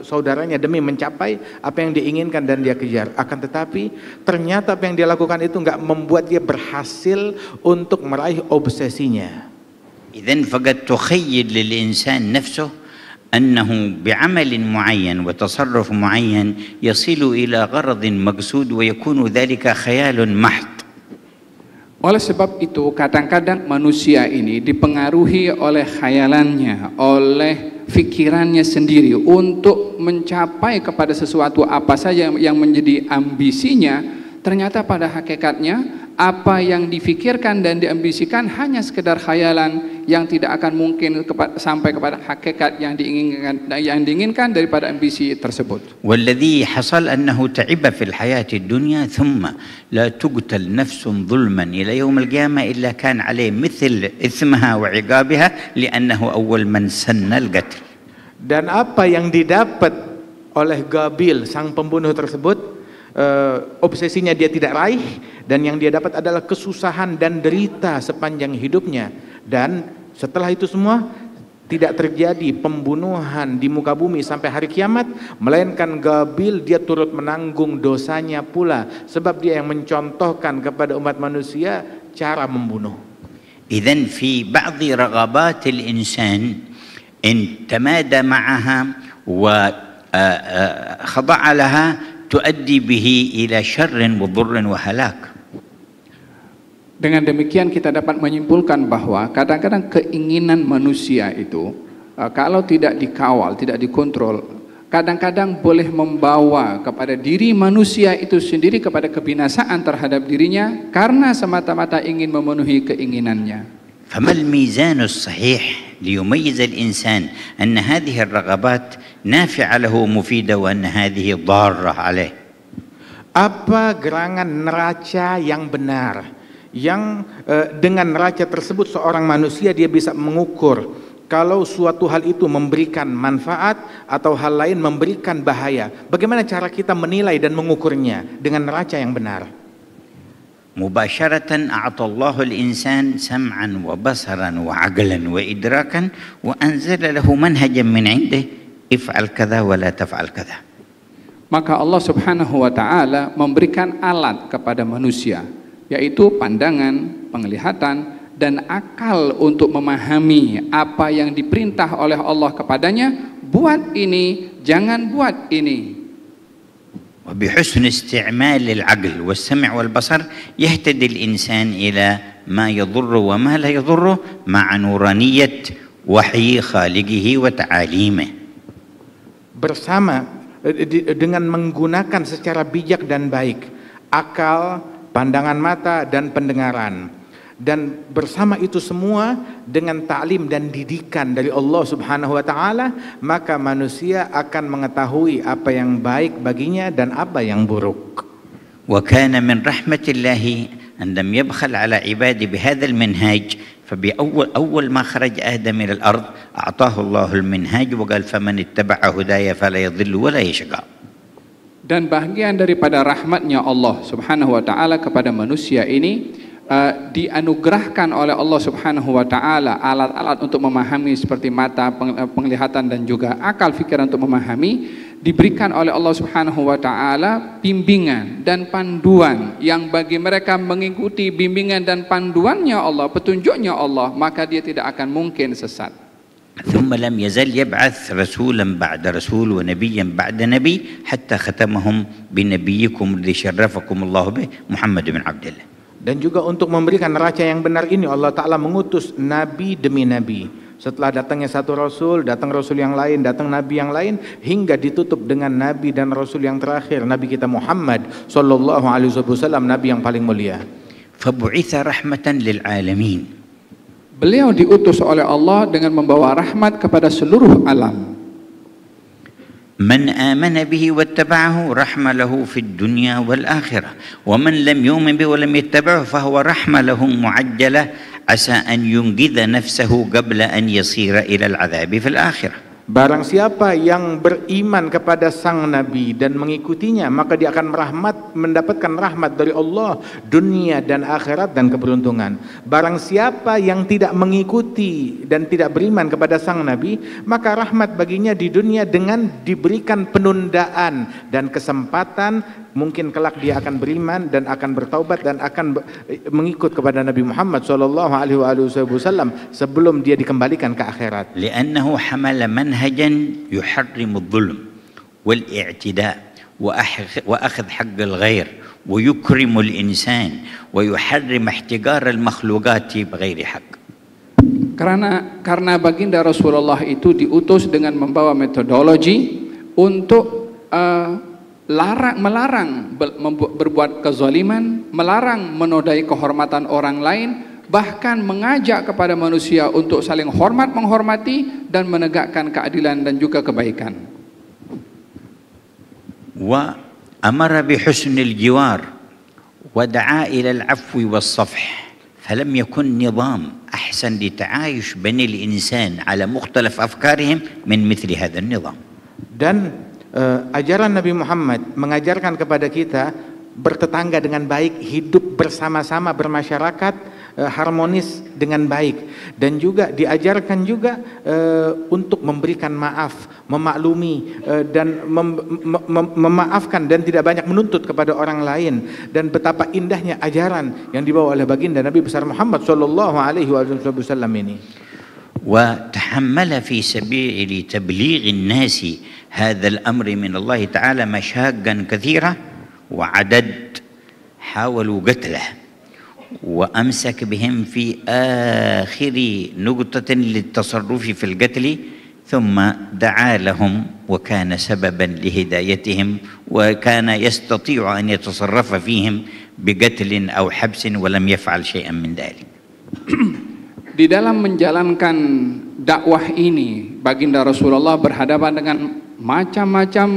saudaranya demi mencapai apa yang diinginkan dan dia kejar. Akan tetapi ternyata apa yang dia lakukan itu nggak membuat dia berhasil untuk meraih obsesinya. إذن فقد تخيل للإنسان نفسه أنه بعمل معين وتصرف معين يصل إلى غرض مقصود ويكون ذلك خيال محض oleh sebab itu, kadang-kadang manusia ini dipengaruhi oleh khayalannya, oleh pikirannya sendiri untuk mencapai kepada sesuatu apa saja yang menjadi ambisinya. Ternyata pada hakikatnya apa yang difikirkan dan diambisikan hanya sekedar khayalan yang tidak akan mungkin kepa sampai kepada hakikat yang diinginkan yang diinginkan daripada ambisi tersebut. والذي حصل أنه تعب في الحياة الدنيا ثم لا تقتل نفس ظلما إلى يوم القيامة إلا كان عليه مثل إثمها وعقابها لأنه أول من سن القتل. Dan apa yang didapat oleh Gabil sang pembunuh tersebut uh, obsesinya dia tidak raih dan yang dia dapat adalah kesusahan dan derita sepanjang hidupnya dan setelah itu semua tidak terjadi pembunuhan di muka bumi sampai hari kiamat melainkan Gabil dia turut menanggung dosanya pula sebab dia yang mencontohkan kepada umat manusia cara membunuh. إذن في بعض رغبات الإنسان إن ma'aha معها خضع لها ila syarrin wa شر wa halak. Dengan demikian kita dapat menyimpulkan bahwa kadang-kadang keinginan manusia itu eh, kalau tidak dikawal, tidak dikontrol, kadang-kadang boleh membawa kepada diri manusia itu sendiri kepada kebinasaan terhadap dirinya karena semata-mata ingin memenuhi keinginannya. فما الميزان الصحيح ليميز الإنسان أن هذه الرغبات نافعة له مفيدة وأن هذه ضارة apa gerangan neraca yang benar yang eh, dengan neraca tersebut seorang manusia dia bisa mengukur kalau suatu hal itu memberikan manfaat atau hal lain memberikan bahaya bagaimana cara kita menilai dan mengukurnya dengan neraca yang benar sam'an wa basaran wa سمعا wa idrakan wa anzala lahu manhajan min indih if'al kada wa la taf'al kada. Maka Allah Subhanahu wa taala memberikan alat kepada manusia yaitu pandangan, penglihatan dan akal untuk memahami apa yang diperintah oleh Allah kepadanya, buat ini, jangan buat ini. وبحسن استعمال العقل والسمع والبصر يهتدي الإنسان إلى ما ma وما لا يضره مع نورانية وحي خالقه وتعاليمه bersama eh, dengan menggunakan secara bijak dan baik akal, pandangan mata dan pendengaran dan bersama itu semua dengan taklim dan didikan dari Allah Subhanahu wa taala maka manusia akan mengetahui apa yang baik baginya dan apa yang buruk wa kana min rahmatillahi an lam yabkhal ala ibadi bihadzal manhaj فبأول أول ما خرج آدم إلى الأرض أعطاه الله المنهاج وقال فمن اتبع هداي فلا يضل ولا يشقى Dan bagian daripada rahmatnya Allah subhanahu wa ta'ala kepada manusia ini uh, dianugerahkan oleh Allah Subhanahu wa taala alat-alat untuk memahami seperti mata, eh, penglihatan dan juga akal pikiran untuk memahami, diberikan oleh Allah Subhanahu wa taala bimbingan dan panduan yang bagi mereka mengikuti bimbingan dan panduannya Allah, petunjuknya Allah, maka dia tidak akan mungkin sesat. ثم لم يزل يبعث رسولا بعد رسول ونبيا بعد نبي حتى ختمهم بنبيكم الذي شرفكم الله به محمد بن عبد الله dan juga untuk memberikan neraca yang benar ini Allah Ta'ala mengutus nabi demi nabi. Setelah datangnya satu rasul, datang rasul yang lain, datang nabi yang lain hingga ditutup dengan nabi dan rasul yang terakhir, nabi kita Muhammad sallallahu alaihi wasallam, nabi yang paling mulia. Fabu'itha rahmatan lil alamin. Beliau diutus oleh Allah dengan membawa rahmat kepada seluruh alam. من آمن به واتبعه رحمة له في الدنيا والآخرة ومن لم يؤمن به ولم يتبعه فهو رحمة له معجلة عسى أن ينجذ نفسه قبل أن يصير إلى العذاب في الآخرة Barang siapa yang beriman kepada sang Nabi dan mengikutinya, maka dia akan merahmat, mendapatkan rahmat dari Allah, dunia dan akhirat dan keberuntungan. Barang siapa yang tidak mengikuti dan tidak beriman kepada sang Nabi, maka rahmat baginya di dunia dengan diberikan penundaan dan kesempatan mungkin kelak dia akan beriman dan akan bertaubat dan akan mengikut kepada Nabi Muhammad sallallahu alaihi wasallam sebelum dia dikembalikan ke akhirat. Li'annahu hamala manhajan yuharrimu dhulm wal i'tida wa akhadh haqq al-ghair wa yukrimu al-insan wa yuharrim ihtigar al bighairi haqq. Karena karena baginda Rasulullah itu diutus dengan membawa metodologi untuk uh, larang melarang berbuat kezaliman, melarang menodai kehormatan orang lain, bahkan mengajak kepada manusia untuk saling hormat menghormati dan menegakkan keadilan dan juga kebaikan. Wa amara bi husnil jiwar wa da'a ila al-'afwi was-safh. فلم يكن نظام أحسن لتعايش بني الإنسان على مختلف أفكارهم من مثل هذا النظام. Dan uh, ajaran Nabi Muhammad mengajarkan kepada kita bertetangga dengan baik, hidup bersama-sama bermasyarakat eh, harmonis dengan baik dan juga diajarkan juga eh, untuk memberikan maaf, memaklumi dan mem mem memaafkan dan tidak banyak menuntut kepada orang lain dan betapa indahnya ajaran yang dibawa oleh baginda Nabi besar Muhammad sallallahu alaihi wasallam ini. وتحمل في سبيل تبليغ الناس هذا الأمر من الله تعالى مشاقا كثيرة وعدد حاولوا قتله وأمسك بهم في آخر نقطة للتصرف في القتل ثم دعا لهم وكان سببا لهدايتهم وكان يستطيع أن يتصرف فيهم بقتل أو حبس ولم يفعل شيئا من ذلك Di dalam menjalankan dakwah ini, baginda Rasulullah berhadapan dengan macam-macam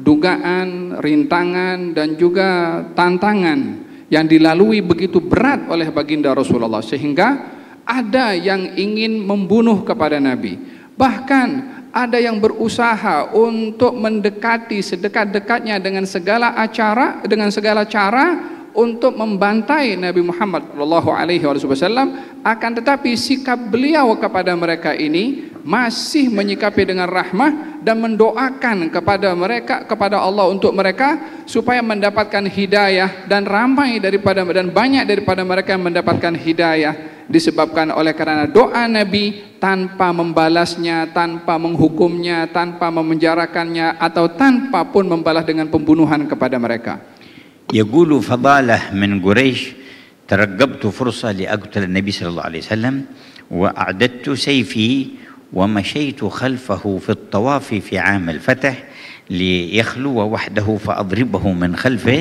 dugaan, rintangan dan juga tantangan yang dilalui begitu berat oleh baginda Rasulullah sehingga ada yang ingin membunuh kepada Nabi. Bahkan ada yang berusaha untuk mendekati sedekat-dekatnya dengan segala acara, dengan segala cara untuk membantai Nabi Muhammad Shallallahu Alaihi Wasallam. Akan tetapi sikap beliau kepada mereka ini masih menyikapi dengan rahmah dan mendoakan kepada mereka kepada Allah untuk mereka supaya mendapatkan hidayah dan ramai daripada dan banyak daripada mereka yang mendapatkan hidayah disebabkan oleh karena doa Nabi tanpa membalasnya, tanpa menghukumnya, tanpa memenjarakannya atau tanpa pun membalas dengan pembunuhan kepada mereka. يقول فضالة من قريش fursa li لأقتل nabi sallallahu alaihi wasallam wa وأعددت سيفي ومشيت خلفه في الطواف في عام الفتح ليخلو وحده فأضربه من خلفه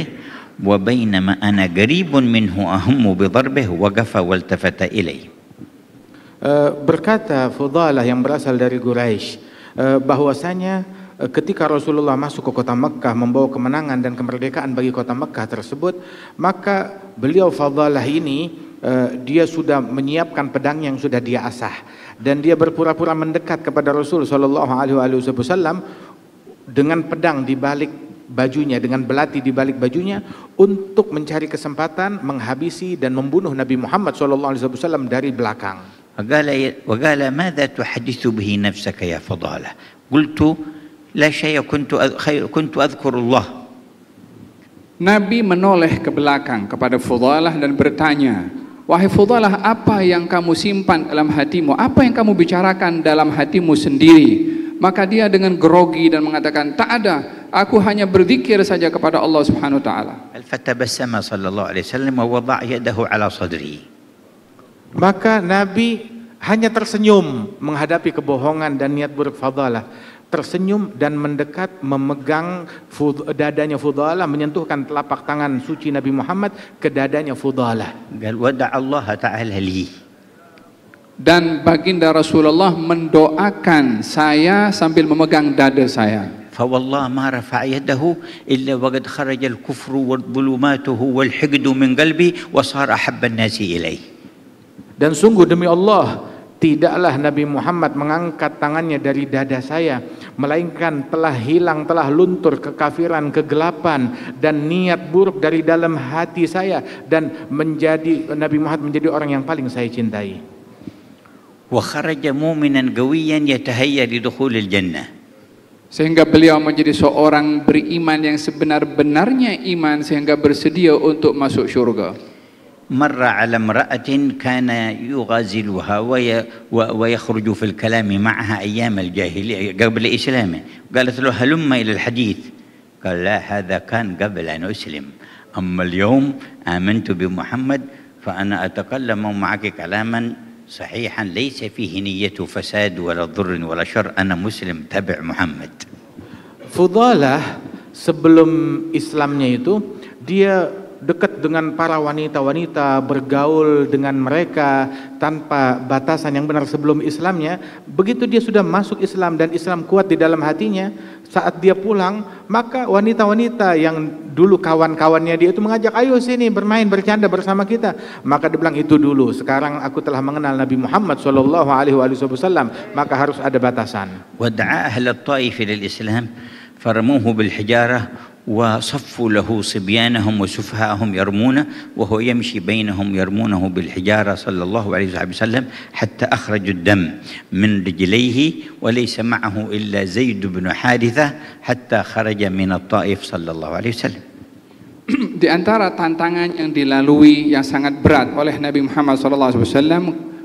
وبينما أنا قريب منه أهم بضربه وقف والتفت إلي eh, berkata Fudalah yang berasal dari Quraisy eh, bahwasanya eh, ketika Rasulullah masuk ke kota Mekah membawa kemenangan dan kemerdekaan bagi kota Mekah tersebut maka beliau Fudalah ini dia sudah menyiapkan pedang yang sudah dia asah dan dia berpura-pura mendekat kepada Rasul Shallallahu Alaihi Wasallam dengan pedang di balik bajunya, dengan belati di balik bajunya untuk mencari kesempatan menghabisi dan membunuh Nabi Muhammad Shallallahu Alaihi Wasallam dari belakang. وقال mada ماذا تحدث به نفسك يا فضالة قلت لا شيء كنت خير Nabi menoleh ke belakang kepada Fudalah dan bertanya, Wahai fudalah apa yang kamu simpan dalam hatimu Apa yang kamu bicarakan dalam hatimu sendiri Maka dia dengan grogi dan mengatakan Tak ada Aku hanya berzikir saja kepada Allah Subhanahu wa taala. Al-fatabassama sallallahu alaihi wasallam wa yadahu ala sadri. Maka Nabi hanya tersenyum menghadapi kebohongan dan niat buruk fadalah. tersenyum dan mendekat memegang dadanya Fudalah menyentuhkan telapak tangan suci Nabi Muhammad ke dadanya Fudalah dan wada Allah taala li dan baginda Rasulullah mendoakan saya sambil memegang dada saya fa wallah ma فوالله ما رفع يده إلا وقد خرج الكفر وظلماته min من wa وصار أحب الناس إليه dan sungguh demi Allah Tidaklah Nabi Muhammad mengangkat tangannya dari dada saya, melainkan telah hilang, telah luntur kekafiran, kegelapan dan niat buruk dari dalam hati saya dan menjadi Nabi Muhammad menjadi orang yang paling saya cintai. Wa kharaja mu'minan gawiyan yatahayya li jannah. Sehingga beliau menjadi seorang beriman yang sebenar-benarnya iman sehingga bersedia untuk masuk syurga. مر على امرأة كان يغازلها ويخرج في الكلام معها أيام الجاهلية قبل إسلامه قالت له هلم إلى الحديث قال لا هذا كان قبل أن أسلم أما اليوم آمنت بمحمد فأنا أتكلم معك كلاما صحيحا ليس فيه نية فساد ولا ضر ولا شر أنا مسلم تبع محمد فضالة sebelum Islamnya itu dia dekat dengan para wanita-wanita, bergaul dengan mereka tanpa batasan yang benar sebelum Islamnya, begitu dia sudah masuk Islam dan Islam kuat di dalam hatinya, saat dia pulang, maka wanita-wanita yang dulu kawan-kawannya dia itu mengajak, ayo sini bermain, bercanda bersama kita. Maka dia bilang itu dulu, sekarang aku telah mengenal Nabi Muhammad saw maka harus ada batasan. Wada'a ta'ifi lil Islam, bil hijarah وصفوا له صبيانهم وسفهاءهم يرمونه وهو يمشي بينهم يرمونه بالحجارة صلى الله عليه وسلم حتى أخرجوا الدم من رجليه وليس معه إلا زيد بن حارثة حتى خرج من الطائف صلى الله عليه وسلم Di antara tantangan yang dilalui yang sangat berat oleh Nabi Muhammad SAW,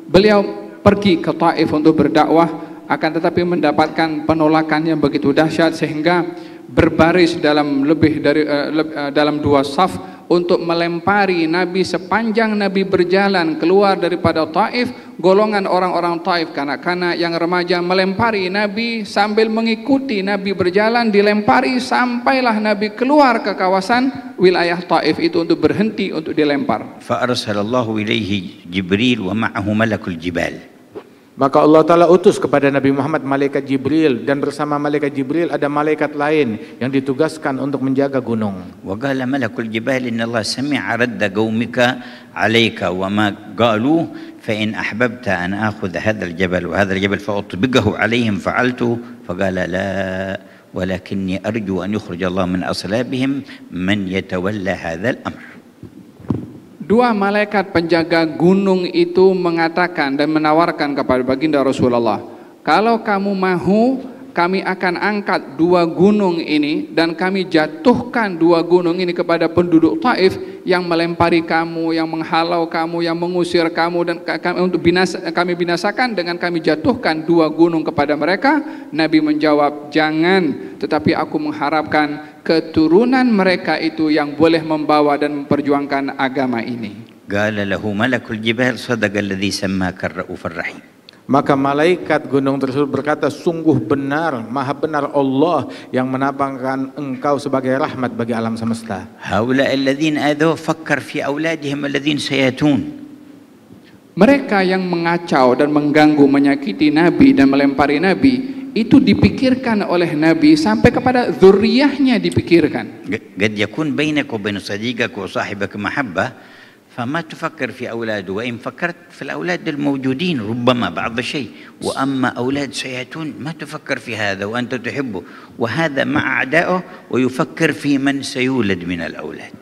beliau pergi ke Taif untuk berdakwah, akan tetapi mendapatkan penolakan yang begitu dahsyat sehingga berbaris dalam lebih dari uh, eh, le, uh, eh, dalam dua saf untuk melempari Nabi sepanjang Nabi berjalan keluar daripada Taif golongan orang-orang Taif kanak-kanak yang remaja melempari Nabi sambil mengikuti Nabi berjalan dilempari sampailah Nabi keluar ke kawasan wilayah Taif itu untuk berhenti untuk dilempar fa arsalallahu ilaihi jibril wa ma'ahu malakul jibal Maka Allah Ta'ala utus kepada Nabi Muhammad malaikat Jibril dan bersama malaikat Jibril ada malaikat lain yang ditugaskan untuk menjaga gunung. Wa qala malakul jibal inna Allah sami'a radda qaumika 'alaika wa ma qalu fa in ahbabta an akhudha hadha al-jabal wa hadha al-jabal fa utbiqahu 'alayhim fa'altu fa qala la ولكني أرجو أن يخرج الله من أصلابهم من يتولى هذا الأمر Dua malaikat penjaga gunung itu mengatakan dan menawarkan kepada baginda Rasulullah, kalau kamu mau kami akan angkat dua gunung ini dan kami jatuhkan dua gunung ini kepada penduduk Taif yang melempari kamu, yang menghalau kamu, yang mengusir kamu dan kami, untuk binasa, kami binasakan dengan kami jatuhkan dua gunung kepada mereka. Nabi menjawab, "Jangan, tetapi aku mengharapkan keturunan mereka itu yang boleh membawa dan memperjuangkan agama ini." Qala lahu malakul jibal sadaqa alladhi rahim. Maka malaikat gunung tersebut berkata, sungguh benar, maha benar Allah yang menampangkan engkau sebagai rahmat bagi alam semesta. fakkar fi Mereka yang mengacau dan mengganggu, menyakiti Nabi dan melempari Nabi, itu dipikirkan oleh Nabi sampai kepada zuriyahnya dipikirkan. Gad yakun wa bain wa mahabbah فما تفكر في أولاده وإن فكرت في الأولاد الموجودين ربما بعض الشيء وأما أولاد سيأتون ما تفكر في هذا وأنت تحبه وهذا مع أعدائه ويفكر في من سيولد من الأولاد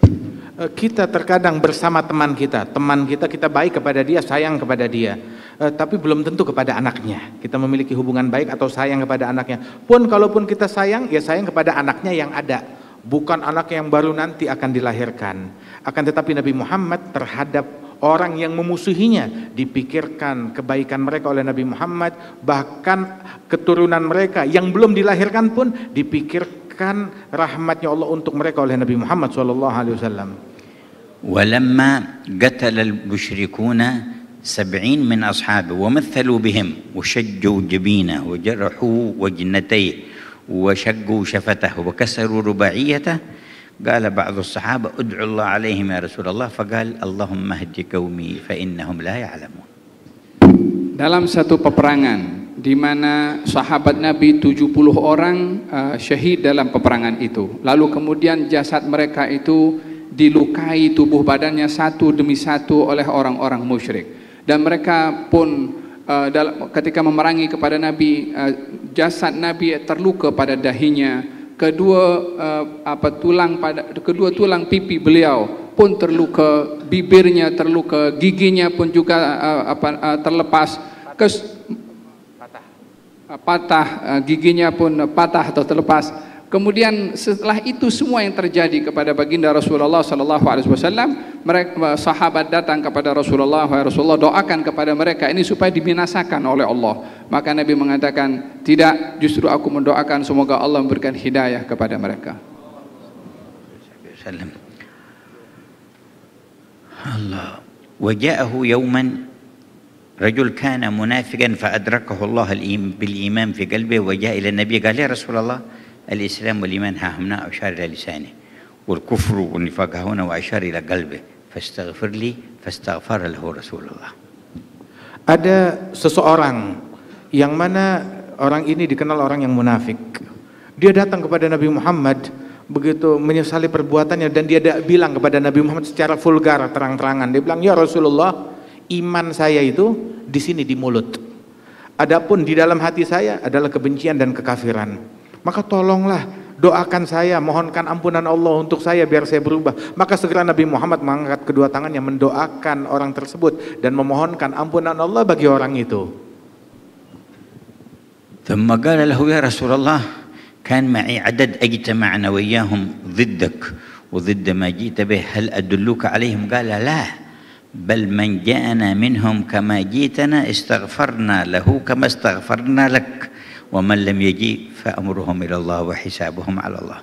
kita terkadang bersama teman kita, teman kita kita baik kepada dia, sayang kepada dia, eh, tapi belum tentu kepada anaknya. Kita memiliki hubungan baik atau sayang kepada anaknya. Pun kalaupun kita sayang, ya sayang kepada anaknya yang ada bukan anak yang baru nanti akan dilahirkan. Akan tetapi Nabi Muhammad terhadap orang yang memusuhinya dipikirkan kebaikan mereka oleh Nabi Muhammad, bahkan keturunan mereka yang belum dilahirkan pun dipikirkan rahmatnya Allah untuk mereka oleh Nabi Muhammad sallallahu alaihi wasallam. ولما قتل المشركون wa من أصحابه ومثلوا بهم وشجوا جبينه وجرحوا وجنتيه وشقوا شفته وكسروا رباعيته قال بعض الصحابة ادعوا الله عليهم يا رسول الله فقال اللهم اهد قومي فإنهم لا يعلمون dalam satu peperangan di mana sahabat Nabi 70 orang uh, syahid dalam peperangan itu. Lalu kemudian jasad mereka itu dilukai tubuh badannya satu demi satu oleh orang-orang musyrik. Dan mereka pun Uh, dalam ketika memerangi kepada nabi uh, jasad nabi terluka pada dahinya kedua uh, apa tulang pada kedua tulang pipi beliau pun terluka bibirnya terluka giginya pun juga uh, apa uh, terlepas patah, Kes, patah uh, giginya pun patah atau terlepas Kemudian setelah itu semua yang terjadi kepada baginda Rasulullah sallallahu alaihi wasallam, mereka eh, sahabat datang kepada Rasulullah, saw Rasulullah, doakan kepada mereka ini supaya diminasakan oleh Allah." Maka Nabi mengatakan, "Tidak, justru aku mendoakan semoga Allah memberikan hidayah kepada mereka." Allah وجاءه يوما رجل كان منافقا فأدركه الله بالإيمان في قلبه وجاء إلى النبي قال يا رسول الله الإسلام والإيمان ها هنا أشار إلى لسانه والكفر والنفاق هنا وأشار إلى قلبه فاستغفر لي فاستغفر له رسول الله Ada seseorang yang mana orang ini dikenal orang yang munafik. Dia datang kepada Nabi Muhammad begitu menyesali perbuatannya dan dia bilang kepada Nabi Muhammad secara vulgar terang-terangan. Dia bilang, "Ya Rasulullah, iman saya itu di sini di mulut. Adapun di dalam hati saya adalah kebencian dan kekafiran." Maka tolonglah doakan saya, mohonkan ampunan Allah untuk saya biar saya berubah. Maka segera Nabi Muhammad mengangkat kedua tangannya mendoakan orang tersebut dan memohonkan ampunan Allah bagi orang itu. ثم قال له يا رسول الله كان معي عدد اجتمعنا وإياهم ضدك وضد ما جئت به هل أدلك عليهم قال لا بل من جاءنا منهم كما جئتنا استغفرنا له كما استغفرنا لك wa man lam yaji fa amruhum ila Allah wa hisabuhum ala Allah.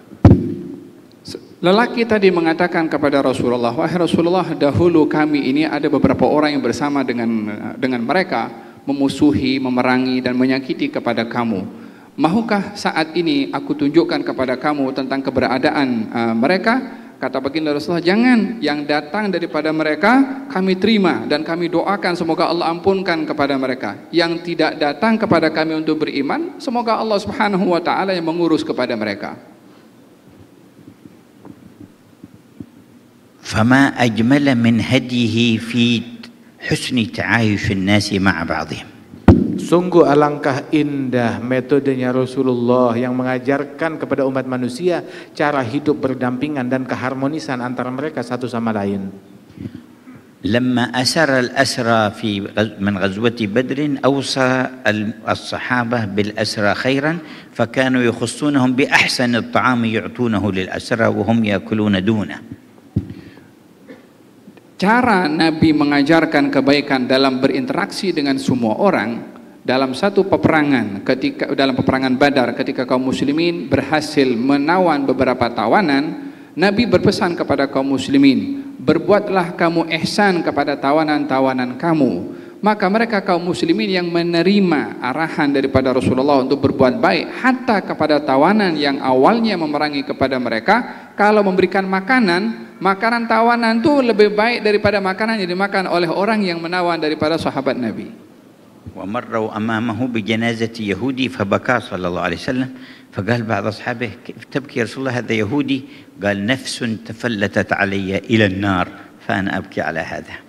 Lelaki tadi mengatakan kepada Rasulullah, "Wahai Rasulullah, dahulu kami ini ada beberapa orang yang bersama dengan dengan mereka memusuhi, memerangi dan menyakiti kepada kamu. Mahukah saat ini aku tunjukkan kepada kamu tentang keberadaan uh, mereka?" Kata baginda Rasulullah, jangan yang datang daripada mereka kami terima dan kami doakan semoga Allah ampunkan kepada mereka. Yang tidak datang kepada kami untuk beriman, semoga Allah Subhanahu wa taala yang mengurus kepada mereka. فما أجمل من هديه في حسن تعايش الناس مع بعضهم Sungguh alangkah indah metodenya Rasulullah yang mengajarkan kepada umat manusia cara hidup berdampingan dan keharmonisan antara mereka satu sama lain. لما أسر الأسرى في من غزوة بدر أوصى الصحابة بالأسرى خيرا فكانوا يخصونهم بأحسن الطعام يعطونه للأسرى وهم يأكلون دونه Cara Nabi mengajarkan kebaikan dalam berinteraksi dengan semua orang dalam satu peperangan ketika dalam peperangan Badar ketika kaum muslimin berhasil menawan beberapa tawanan Nabi berpesan kepada kaum muslimin berbuatlah kamu ihsan kepada tawanan-tawanan kamu maka mereka kaum muslimin yang menerima arahan daripada Rasulullah untuk berbuat baik hatta kepada tawanan yang awalnya memerangi kepada mereka kalau memberikan makanan makanan tawanan itu lebih baik daripada makanan yang dimakan oleh orang yang menawan daripada sahabat Nabi ومروا أمامه بجنازة يهودي فبكى صلى الله عليه وسلم فقال بعض أصحابه كيف تبكي رسول الله هذا يهودي قال نفس تفلتت علي إلى النار فأنا أبكي على هذا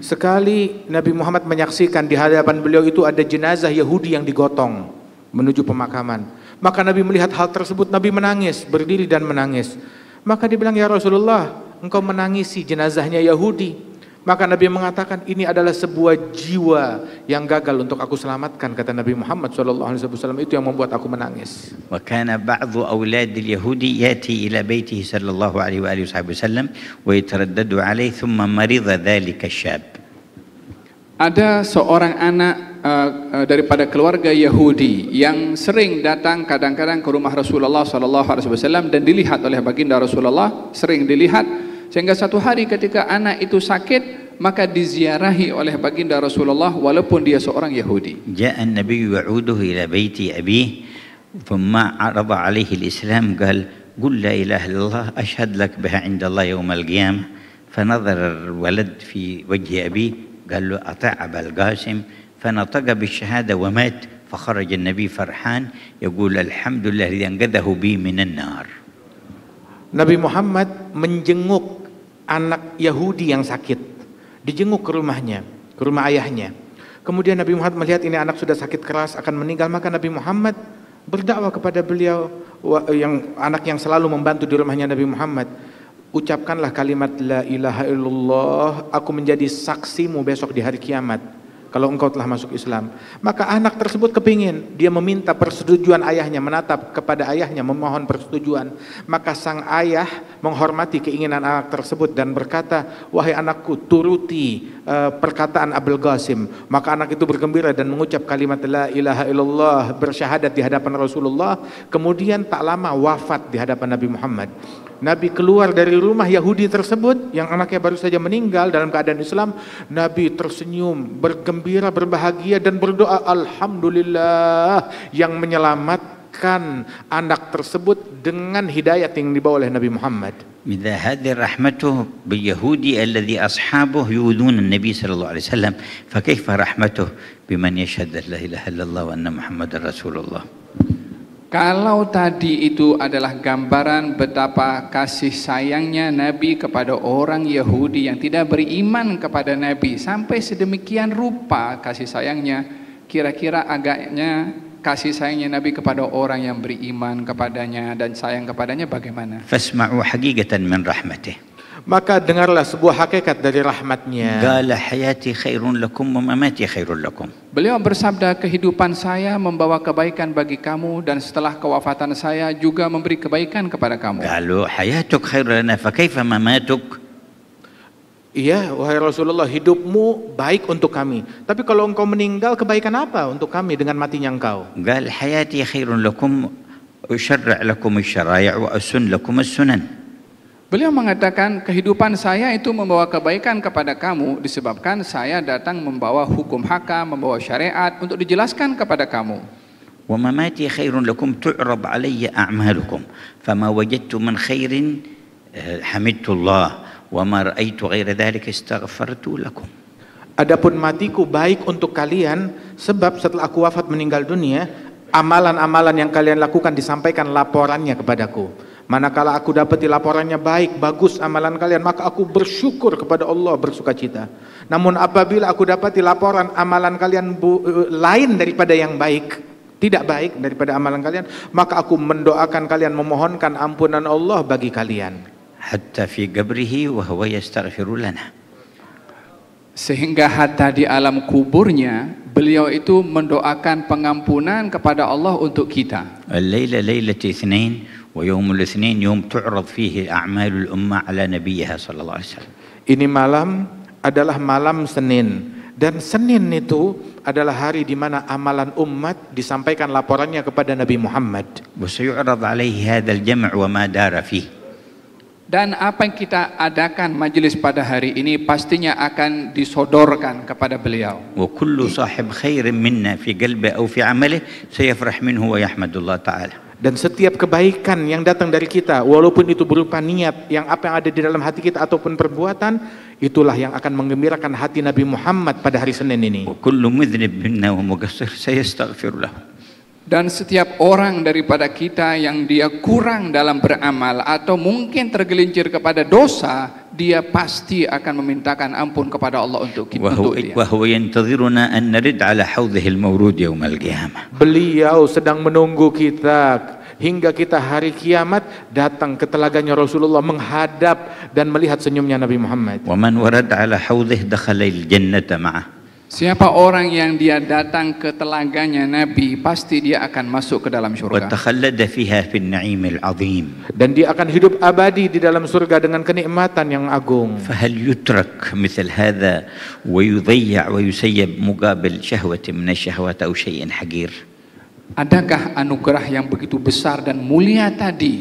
Sekali Nabi Muhammad menyaksikan di hadapan beliau itu ada jenazah Yahudi yang digotong menuju pemakaman. Maka Nabi melihat hal tersebut, Nabi menangis, berdiri dan menangis. Maka dibilang, Ya Rasulullah, engkau menangisi jenazahnya Yahudi. Maka Nabi mengatakan ini adalah sebuah jiwa yang gagal untuk aku selamatkan kata Nabi Muhammad sallallahu alaihi wasallam itu yang membuat aku menangis. Wa kana ba'dhu awlad yahudi yati ila baitihi sallallahu alaihi wa alihi wasallam wa yataraddadu alaihi thumma marida dhalika syab. Ada seorang anak uh, daripada keluarga Yahudi yang sering datang kadang-kadang ke rumah Rasulullah sallallahu alaihi wasallam dan dilihat oleh baginda Rasulullah sering dilihat Sehingga satu hari ketika anak itu sakit, maka diziarahi oleh baginda Rasulullah walaupun dia seorang Yahudi. جاء النبي يعوده إلى بيت أبيه ثم عرض عليه الإسلام قال قل لا إله إلا الله أشهد لك بها عند الله يوم القيامة فنظر الولد في وجه أبيه قال له أطع أبا القاسم فنطق بالشهادة ومات فخرج النبي فرحان يقول الحمد لله الذي أنقذه بي من النار Nabi Muhammad menjenguk anak Yahudi yang sakit. Dijenguk ke rumahnya, ke rumah ayahnya. Kemudian Nabi Muhammad melihat ini anak sudah sakit keras akan meninggal, maka Nabi Muhammad berdakwah kepada beliau yang anak yang selalu membantu di rumahnya Nabi Muhammad. Ucapkanlah kalimat la ilaha illallah, aku menjadi saksimu besok di hari kiamat kalau engkau telah masuk Islam. Maka anak tersebut kepingin, dia meminta persetujuan ayahnya, menatap kepada ayahnya, memohon persetujuan. Maka sang ayah menghormati keinginan anak tersebut dan berkata, wahai anakku turuti eh, perkataan Abul Ghazim. Maka anak itu bergembira dan mengucap kalimat la ilaha illallah, bersyahadat di hadapan Rasulullah, kemudian tak lama wafat di hadapan Nabi Muhammad. Nabi keluar dari rumah Yahudi tersebut yang anaknya baru saja meninggal dalam keadaan Islam. Nabi tersenyum, bergembira, berbahagia dan berdoa Alhamdulillah yang menyelamatkan anak tersebut dengan hidayat yang dibawa oleh Nabi Muhammad. Mida هذه رحمته باليهودي الذي أصحابه يؤذون النبي صلى الله عليه وسلم فكيف رحمته بمن يشهد أن لا إله إلا الله وأن محمد رسول Kalau tadi itu adalah gambaran betapa kasih sayangnya Nabi kepada orang Yahudi yang tidak beriman kepada Nabi sampai sedemikian rupa kasih sayangnya, kira-kira agaknya kasih sayangnya Nabi kepada orang yang beriman kepadanya dan sayang kepadanya bagaimana? Fasma'u haqiqatan min rahmatih. maka dengarlah sebuah hakikat dari rahmatnya. Qala hayati khairun lakum wa mamati khairun lakum. Beliau bersabda kehidupan saya membawa kebaikan bagi kamu dan setelah kewafatan saya juga memberi kebaikan kepada kamu. hayatuk khairun lana fa kaifa mamatuk? Iya, wahai Rasulullah, hidupmu baik untuk kami. Tapi kalau engkau meninggal, kebaikan apa untuk kami dengan matinya engkau? Qal hayati khairun lakum usyarra' lakum wa lakum as-sunan. Beliau mengatakan kehidupan saya itu membawa kebaikan kepada kamu disebabkan saya datang membawa hukum hakam, membawa syariat untuk dijelaskan kepada kamu. ومماتي خير لكم تعرض علي أعمالكم فما وجدت من خير حمدت الله وما رأيت غير ذلك استغفرت لكم Adapun matiku baik untuk kalian sebab setelah aku wafat meninggal dunia amalan-amalan yang kalian lakukan disampaikan laporannya kepadaku. Manakala aku dapati laporannya baik, bagus amalan kalian, maka aku bersyukur kepada Allah, bersuka cita. Namun apabila aku dapati laporan amalan kalian bu, uh, lain daripada yang baik, tidak baik daripada amalan kalian, maka aku mendoakan kalian, memohonkan ampunan Allah bagi kalian. Hatta fi gabrihi wa huwa yastaghfiru lana. Sehingga hatta di alam kuburnya, beliau itu mendoakan pengampunan kepada Allah untuk kita. Al-Layla Laylati ويوم الاثنين يوم تعرض فيه أعمال الأمة على نبيها صلى الله عليه وسلم Ini malam adalah malam Senin dan Senin itu adalah hari di mana amalan umat disampaikan laporannya kepada Nabi Muhammad. Dan apa yang kita adakan majelis pada hari ini pastinya akan disodorkan kepada beliau. وكل sahib خير minna fi qalbi أو fi عمله سيفرح Minhu Wa yahmadullah Taala. Dan setiap kebaikan yang datang dari kita, walaupun itu berupa niat, yang apa yang ada di dalam hati kita ataupun perbuatan, itulah yang akan mengembirakan hati Nabi Muhammad pada hari Senin ini. Wa kullu mudhnib minna wa mugassir sayastaghfirullah dan setiap orang daripada kita yang dia kurang dalam beramal atau mungkin tergelincir kepada dosa dia pasti akan memintakan ampun kepada Allah untuk kita untuk dia. Beliau sedang menunggu kita hingga kita hari kiamat datang ke telaganya Rasulullah menghadap dan melihat senyumnya Nabi Muhammad. Wa man ala dakhala al-jannata ma'ah. Siapa orang yang dia datang ke telaganya Nabi, pasti dia akan masuk ke dalam syurga. Dan dia akan hidup abadi di dalam surga dengan kenikmatan yang agung. Adakah anugerah yang begitu besar dan mulia tadi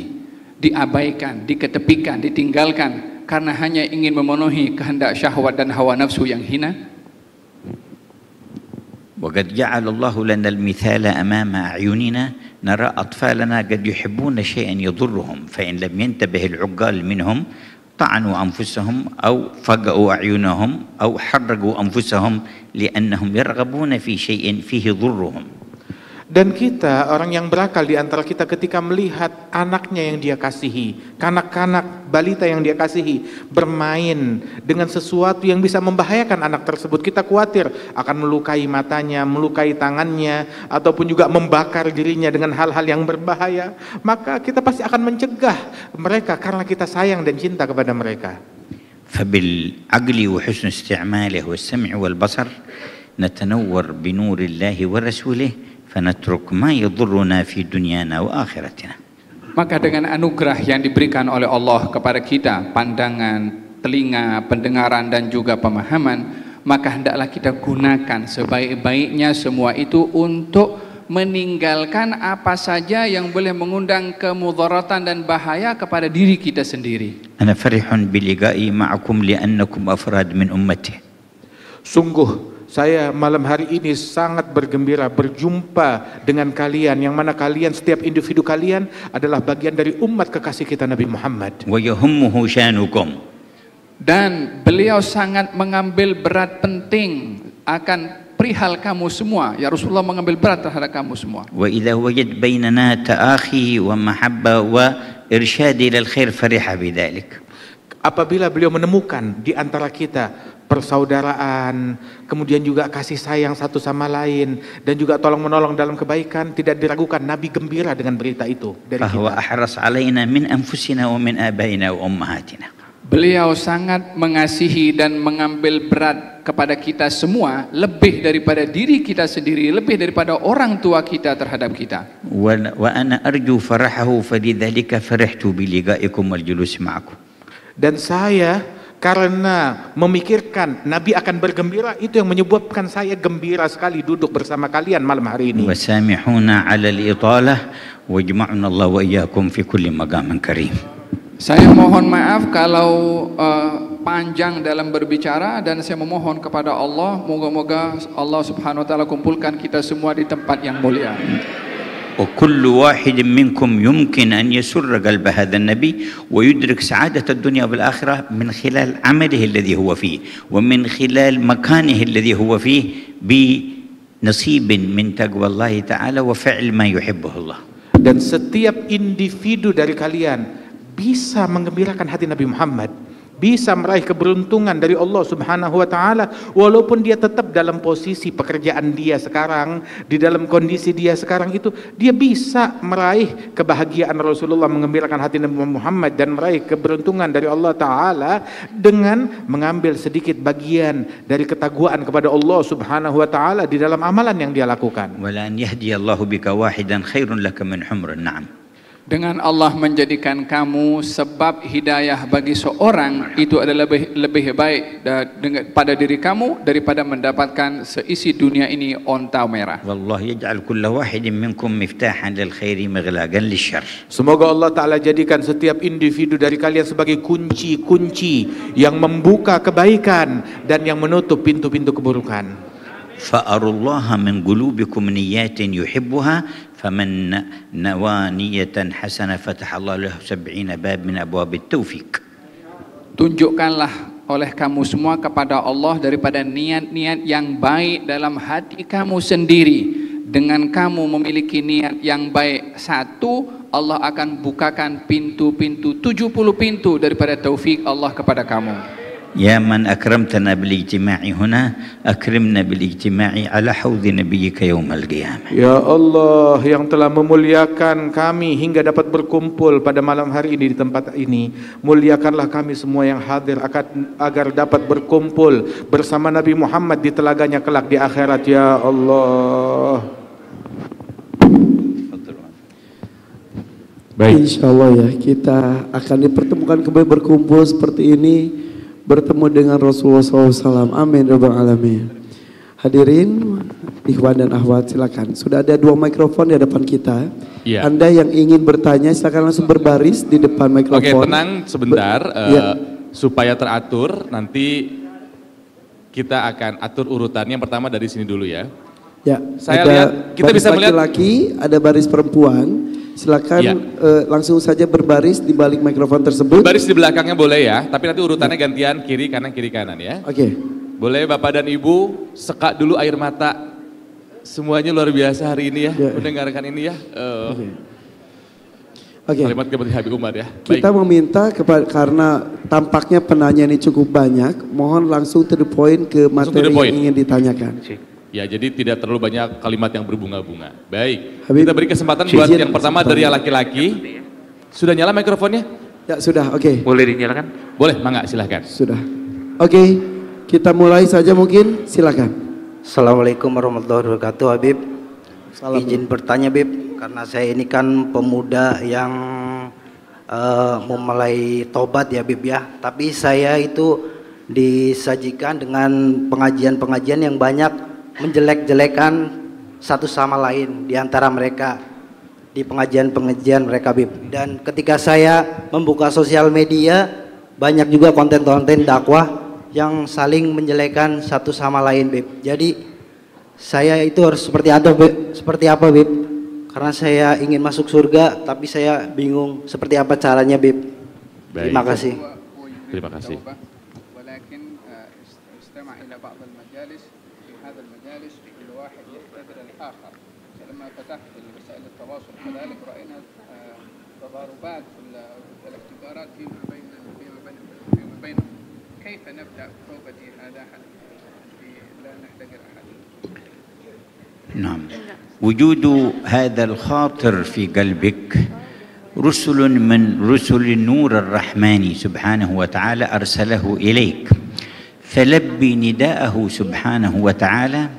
diabaikan, diketepikan, ditinggalkan karena hanya ingin memenuhi kehendak syahwat dan hawa nafsu yang hina? وقد جعل الله لنا المثال امام اعيننا نرى اطفالنا قد يحبون شيئا يضرهم فان لم ينتبه العقال منهم طعنوا انفسهم او فقأوا اعينهم او حرقوا انفسهم لانهم يرغبون في شيء فيه ضرهم Dan kita, orang yang berakal di antara kita ketika melihat anaknya yang dia kasihi, kanak-kanak, balita yang dia kasihi, bermain dengan sesuatu yang bisa membahayakan anak tersebut, kita khawatir akan melukai matanya, melukai tangannya, ataupun juga membakar dirinya dengan hal-hal yang berbahaya, maka kita pasti akan mencegah mereka karena kita sayang dan cinta kepada mereka. فبالعقل وحسن استعماله والسمع والبصر نتنور بنور الله ورسوله فنترك ما يضرنا في دنيانا وآخرتنا Maka dengan anugerah yang diberikan oleh Allah kepada kita, pandangan, telinga, pendengaran dan juga pemahaman, maka hendaklah kita gunakan sebaik-baiknya semua itu untuk meninggalkan apa saja yang boleh mengundang kemudaratan dan bahaya kepada diri kita sendiri. Ana farihun biligai ma'akum li'annakum afrad min ummati. Sungguh saya malam hari ini sangat bergembira berjumpa dengan kalian yang mana kalian setiap individu kalian adalah bagian dari umat kekasih kita Nabi Muhammad. Dan beliau sangat mengambil berat penting akan perihal kamu semua. Ya Rasulullah mengambil berat terhadap kamu semua. Wa bainana ta'akhi wa mahabba wa irsyadi khair fariha Apabila beliau menemukan di antara kita persaudaraan, kemudian juga kasih sayang satu sama lain dan juga tolong menolong dalam kebaikan tidak diragukan Nabi gembira dengan berita itu dari kita. Beliau sangat mengasihi dan mengambil berat kepada kita semua lebih daripada diri kita sendiri, lebih daripada orang tua kita terhadap kita. Dan saya karena memikirkan Nabi akan bergembira itu yang menyebabkan saya gembira sekali duduk bersama kalian malam hari ini. Wasamihuna ala al-italah Allah wa iyyakum fi kulli maqamin karim. Saya mohon maaf kalau uh, panjang dalam berbicara dan saya memohon kepada Allah moga-moga Allah Subhanahu wa taala kumpulkan kita semua di tempat yang mulia. وكل واحد منكم يمكن أن يسر قلب هذا النبي ويدرك سعادة الدنيا والآخرة من خلال عمله الذي هو فيه ومن خلال مكانه الذي هو فيه بنصيب من تقوى الله تعالى وفعل ما يحبه الله dan setiap individu dari kalian bisa mengembirakan hati Nabi Muhammad bisa meraih keberuntungan dari Allah Subhanahu wa taala walaupun dia tetap dalam posisi pekerjaan dia sekarang di dalam kondisi dia sekarang itu dia bisa meraih kebahagiaan Rasulullah mengembirakan hati Nabi Muhammad dan meraih keberuntungan dari Allah taala dengan mengambil sedikit bagian dari ketaguan kepada Allah Subhanahu wa taala di dalam amalan yang dia lakukan. yahdiyallahu bika wahidan khairun laka min na'am dengan Allah menjadikan kamu sebab hidayah bagi seorang itu adalah lebih, lebih baik pada diri kamu daripada mendapatkan seisi dunia ini onta merah. Wallahu yaj'al kullu wahidin minkum miftahan lil khairi maghlagan lisyarr. Semoga Allah taala jadikan setiap individu dari kalian sebagai kunci-kunci yang membuka kebaikan dan yang menutup pintu-pintu keburukan. فأروا الله من قلوبكم نيات يحبها فمن نوى نية حسنة فتح الله له سبعين باب من أبواب التوفيق Tunjukkanlah oleh kamu semua kepada Allah daripada niat-niat yang baik dalam hati kamu sendiri. Dengan kamu memiliki niat yang baik satu, Allah akan bukakan pintu-pintu 70 pintu daripada taufik Allah kepada kamu. يا من أكرمتنا بالاجتماع هنا أكرمنا بالاجتماع على حوض نبيك يوم القيامة يا الله yang telah memuliakan kami hingga dapat berkumpul pada malam hari ini di tempat ini muliakanlah kami semua yang hadir agar dapat berkumpul bersama Nabi Muhammad di telaganya kelak di akhirat Ya Allah Baik. Insya Allah ya kita akan dipertemukan kembali berkumpul seperti ini bertemu dengan Rasulullah SAW. Amin. Rabbal Alamin. Hadirin, Ikhwan dan Ahwat silakan. Sudah ada dua mikrofon di depan kita. Ya. Anda yang ingin bertanya silakan langsung berbaris di depan mikrofon. Oke, tenang sebentar Ber uh, ya. supaya teratur nanti kita akan atur urutannya yang pertama dari sini dulu ya. Ya. Saya ada lihat kita baris bisa melihat laki-laki, ada baris perempuan Silakan ya. eh, langsung saja berbaris di balik mikrofon tersebut. Berbaris di belakangnya boleh ya, tapi nanti urutannya ya. gantian kiri kanan kiri kanan ya. Oke. Okay. Boleh Bapak dan Ibu sekak dulu air mata. Semuanya luar biasa hari ini ya, ya. mendengarkan ini ya. Uh, Oke. Okay. Kalimat kepada Habib Umar ya. Baik. Kita meminta kepada karena tampaknya penanya ini cukup banyak, mohon langsung to the point ke materi yang ingin ditanyakan. Cik. Ya, jadi tidak terlalu banyak kalimat yang berbunga-bunga. Baik, Habib, kita beri kesempatan buat yang pertama dari yang laki-laki. Sudah nyala mikrofonnya? Ya, sudah. Oke. Okay. Boleh dinyalakan? Boleh, mangga silahkan. Sudah. Oke, okay, kita mulai saja mungkin. Silahkan. Assalamualaikum warahmatullahi wabarakatuh, Habib. Salam. Izin bertanya, Bib, karena saya ini kan pemuda yang uh, memulai tobat ya, Bib ya. Tapi saya itu disajikan dengan pengajian-pengajian yang banyak menjelek-jelekan satu sama lain di antara mereka di pengajian-pengajian mereka Bib. Dan ketika saya membuka sosial media banyak juga konten-konten dakwah yang saling menjelekan satu sama lain Bib. Jadi saya itu harus seperti apa Bib? Seperti apa Bib? Karena saya ingin masuk surga tapi saya bingung seperti apa caranya Bib. Terima kasih. Terima kasih. الحسابات والاختبارات فيما بين فيما بين فيما بين كيف نبدا بروبتي هذا لا نحتقر احد نعم وجود هذا الخاطر في قلبك رسل من رسل النور الرحمن سبحانه وتعالى ارسله اليك فلبي نداءه سبحانه وتعالى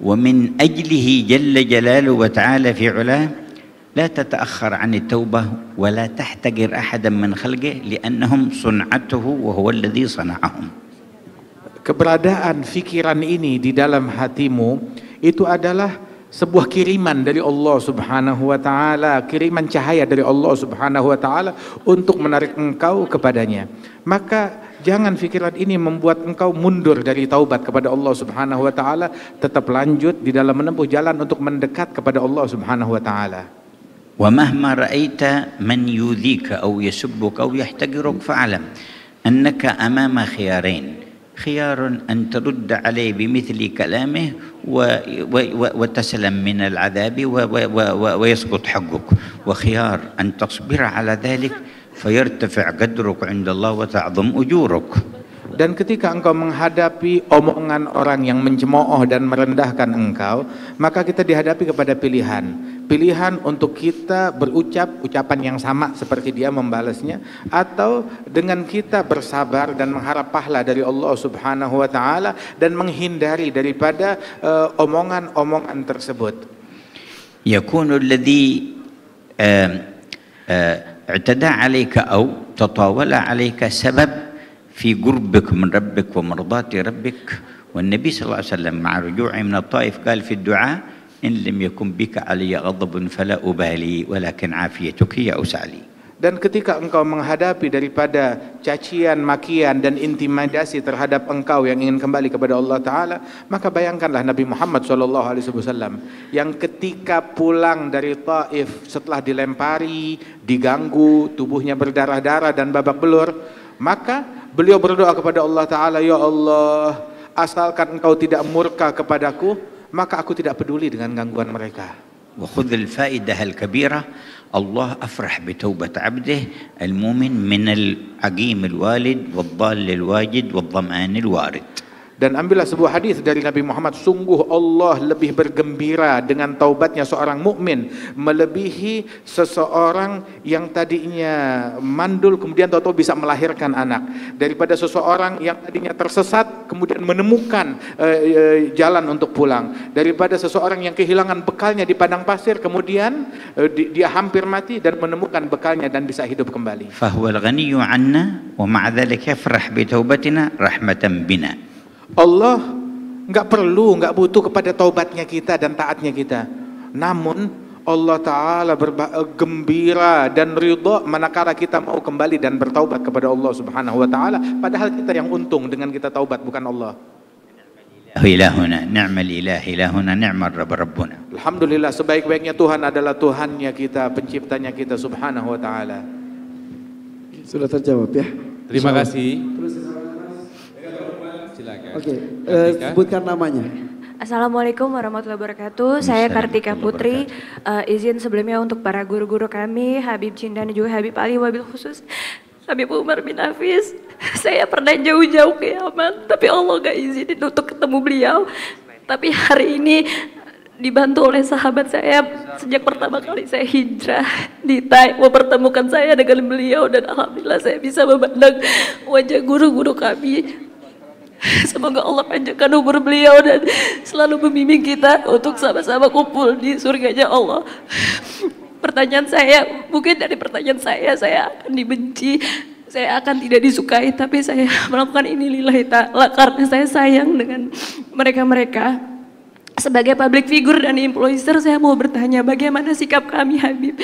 ومن اجله جل جلاله وتعالى في علاه لا تتأخر عن التوبة ولا تحتقر أحدا من خلقه لأنهم صنعته وهو الذي صنعهم keberadaan fikiran ini di dalam hatimu itu adalah sebuah kiriman dari Allah Subhanahu wa taala, kiriman cahaya dari Allah Subhanahu wa taala untuk menarik engkau kepadanya. Maka jangan fikiran ini membuat engkau mundur dari taubat kepada Allah Subhanahu wa taala, tetap lanjut di dalam menempuh jalan untuk mendekat kepada Allah Subhanahu wa taala. ومهما رأيت من يؤذيك أو يسبك أو يحتقرك فاعلم أنك أمام خيارين خيار أن ترد عليه بمثل كلامه وتسلم من العذاب ويسقط حقك وخيار أن تصبر على ذلك فيرتفع قدرك عند الله وتعظم أجورك Dan ketika engkau menghadapi omongan orang yang mencemooh dan merendahkan engkau, maka kita dihadapi kepada pilihan pilihan untuk kita berucap ucapan yang sama seperti dia membalasnya atau dengan kita bersabar dan mengharap pahala dari Allah Subhanahu wa taala dan menghindari daripada eh, omongan-omongan uh, omongan -omongan tersebut. يكون الذي اعتدى عليك او تطاول عليك سبب في قربك من ربك ومرضاة ربك والنبي صلى الله عليه وسلم مع رجوعه من الطائف قال في الدعاء in lam yakun bika alayya ghadabun fala ubali walakin afiyatuka ya awsa dan ketika engkau menghadapi daripada cacian, makian dan intimidasi terhadap engkau yang ingin kembali kepada Allah taala, maka bayangkanlah Nabi Muhammad saw yang ketika pulang dari Taif setelah dilempari, diganggu, tubuhnya berdarah-darah dan babak belur, maka beliau berdoa kepada Allah taala, "Ya Allah, asalkan engkau tidak murka kepadaku, maka aku tidak peduli dengan gangguan mereka. وخذ الفائدة الكبيرة الله أفرح بتوبة عبده المؤمن من العقيم الوالد والضال الواجد والظمآن الوارد Dan ambillah sebuah hadis dari Nabi Muhammad, sungguh Allah lebih bergembira dengan taubatnya seorang mukmin melebihi seseorang yang tadinya mandul kemudian tahu-tahu bisa melahirkan anak daripada seseorang yang tadinya tersesat kemudian menemukan e, e, jalan untuk pulang daripada seseorang yang kehilangan bekalnya di padang pasir kemudian e, di, dia hampir mati dan menemukan bekalnya dan bisa hidup kembali. Fahuwal ghaniyyu anna wa ma'a rahmatan bina. Allah nggak perlu, nggak butuh kepada taubatnya kita dan taatnya kita. Namun Allah Ta'ala eh, gembira dan ridho manakala kita mau kembali dan bertaubat kepada Allah Subhanahu Wa Ta'ala padahal kita yang untung dengan kita taubat bukan Allah ilahuna ni'mal ilah ilahuna ni'mal rabbuna Alhamdulillah sebaik-baiknya Tuhan adalah Tuhannya kita penciptanya kita subhanahu wa ta'ala sudah terjawab ya terima kasih Iya. Oke, okay. uh, eh, sebutkan namanya. Assalamualaikum warahmatullahi wabarakatuh. Saya Kartika Putri. Uh, izin sebelumnya untuk para guru-guru kami, Habib Cindan dan juga Habib Ali wabil khusus. Habib Umar bin Hafiz. Saya pernah jauh-jauh ke Yaman, tapi Allah gak izinin untuk ketemu beliau. Tapi hari ini dibantu oleh sahabat saya sejak pertama kali saya hijrah di Thai mempertemukan saya dengan beliau dan alhamdulillah saya bisa memandang wajah guru-guru kami Semoga Allah panjangkan umur beliau dan selalu membimbing kita untuk sama-sama kumpul di surganya Allah. Pertanyaan saya, mungkin dari pertanyaan saya, saya akan dibenci, saya akan tidak disukai, tapi saya melakukan ini lillahi ta'ala karena saya sayang dengan mereka-mereka. Sebagai public figure dan influencer, saya mau bertanya bagaimana sikap kami Habib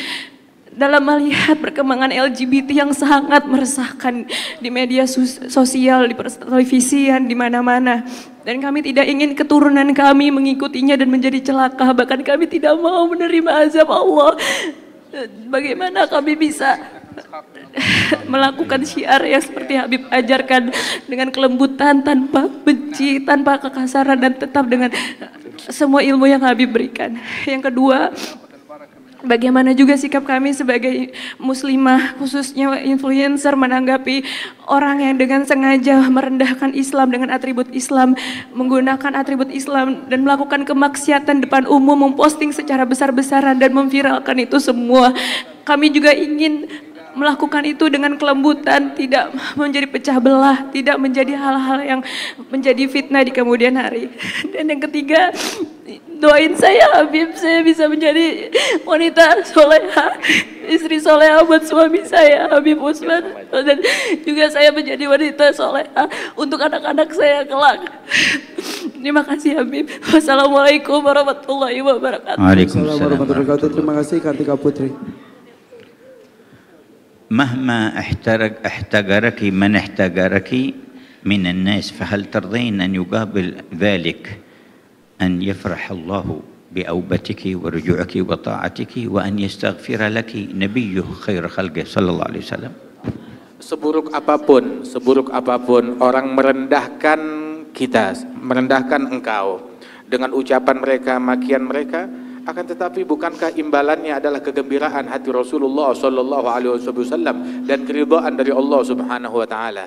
dalam melihat perkembangan LGBT yang sangat meresahkan di media sosial, di televisian, di mana-mana. Dan kami tidak ingin keturunan kami mengikutinya dan menjadi celaka. Bahkan kami tidak mau menerima azab Allah. Bagaimana kami bisa melakukan syiar yang seperti Habib ajarkan dengan kelembutan, tanpa benci, tanpa kekasaran, dan tetap dengan semua ilmu yang Habib berikan. Yang kedua, bagaimana juga sikap kami sebagai muslimah khususnya influencer menanggapi orang yang dengan sengaja merendahkan Islam dengan atribut Islam, menggunakan atribut Islam dan melakukan kemaksiatan depan umum, memposting secara besar-besaran dan memviralkan itu semua. Kami juga ingin melakukan itu dengan kelembutan, tidak menjadi pecah belah, tidak menjadi hal-hal yang menjadi fitnah di kemudian hari. Dan yang ketiga, doain saya Habib, saya bisa menjadi wanita soleha, istri soleha buat suami saya Habib Usman. Dan juga saya menjadi wanita soleha untuk anak-anak saya kelak. Terima kasih Habib. Wassalamualaikum warahmatullahi wabarakatuh. Waalaikumsalam warahmatullahi wabarakatuh. Terima kasih Kartika Putri. مهما احترق احتقرك من احتقرك من الناس فهل ترضين أن يقابل ذلك أن يفرح الله بأوبتك ورجوعك وطاعتك وأن يستغفر لك نبيه خير خلقه صلى الله عليه وسلم seburuk apapun, seburuk apapun orang merendahkan kita, merendahkan engkau dengan ucapan mereka, makian mereka, Akan tetapi bukankah imbalannya adalah kegembiraan hati Rasulullah sallallahu alaihi wasallam dan keridhaan dari Allah Subhanahu wa taala?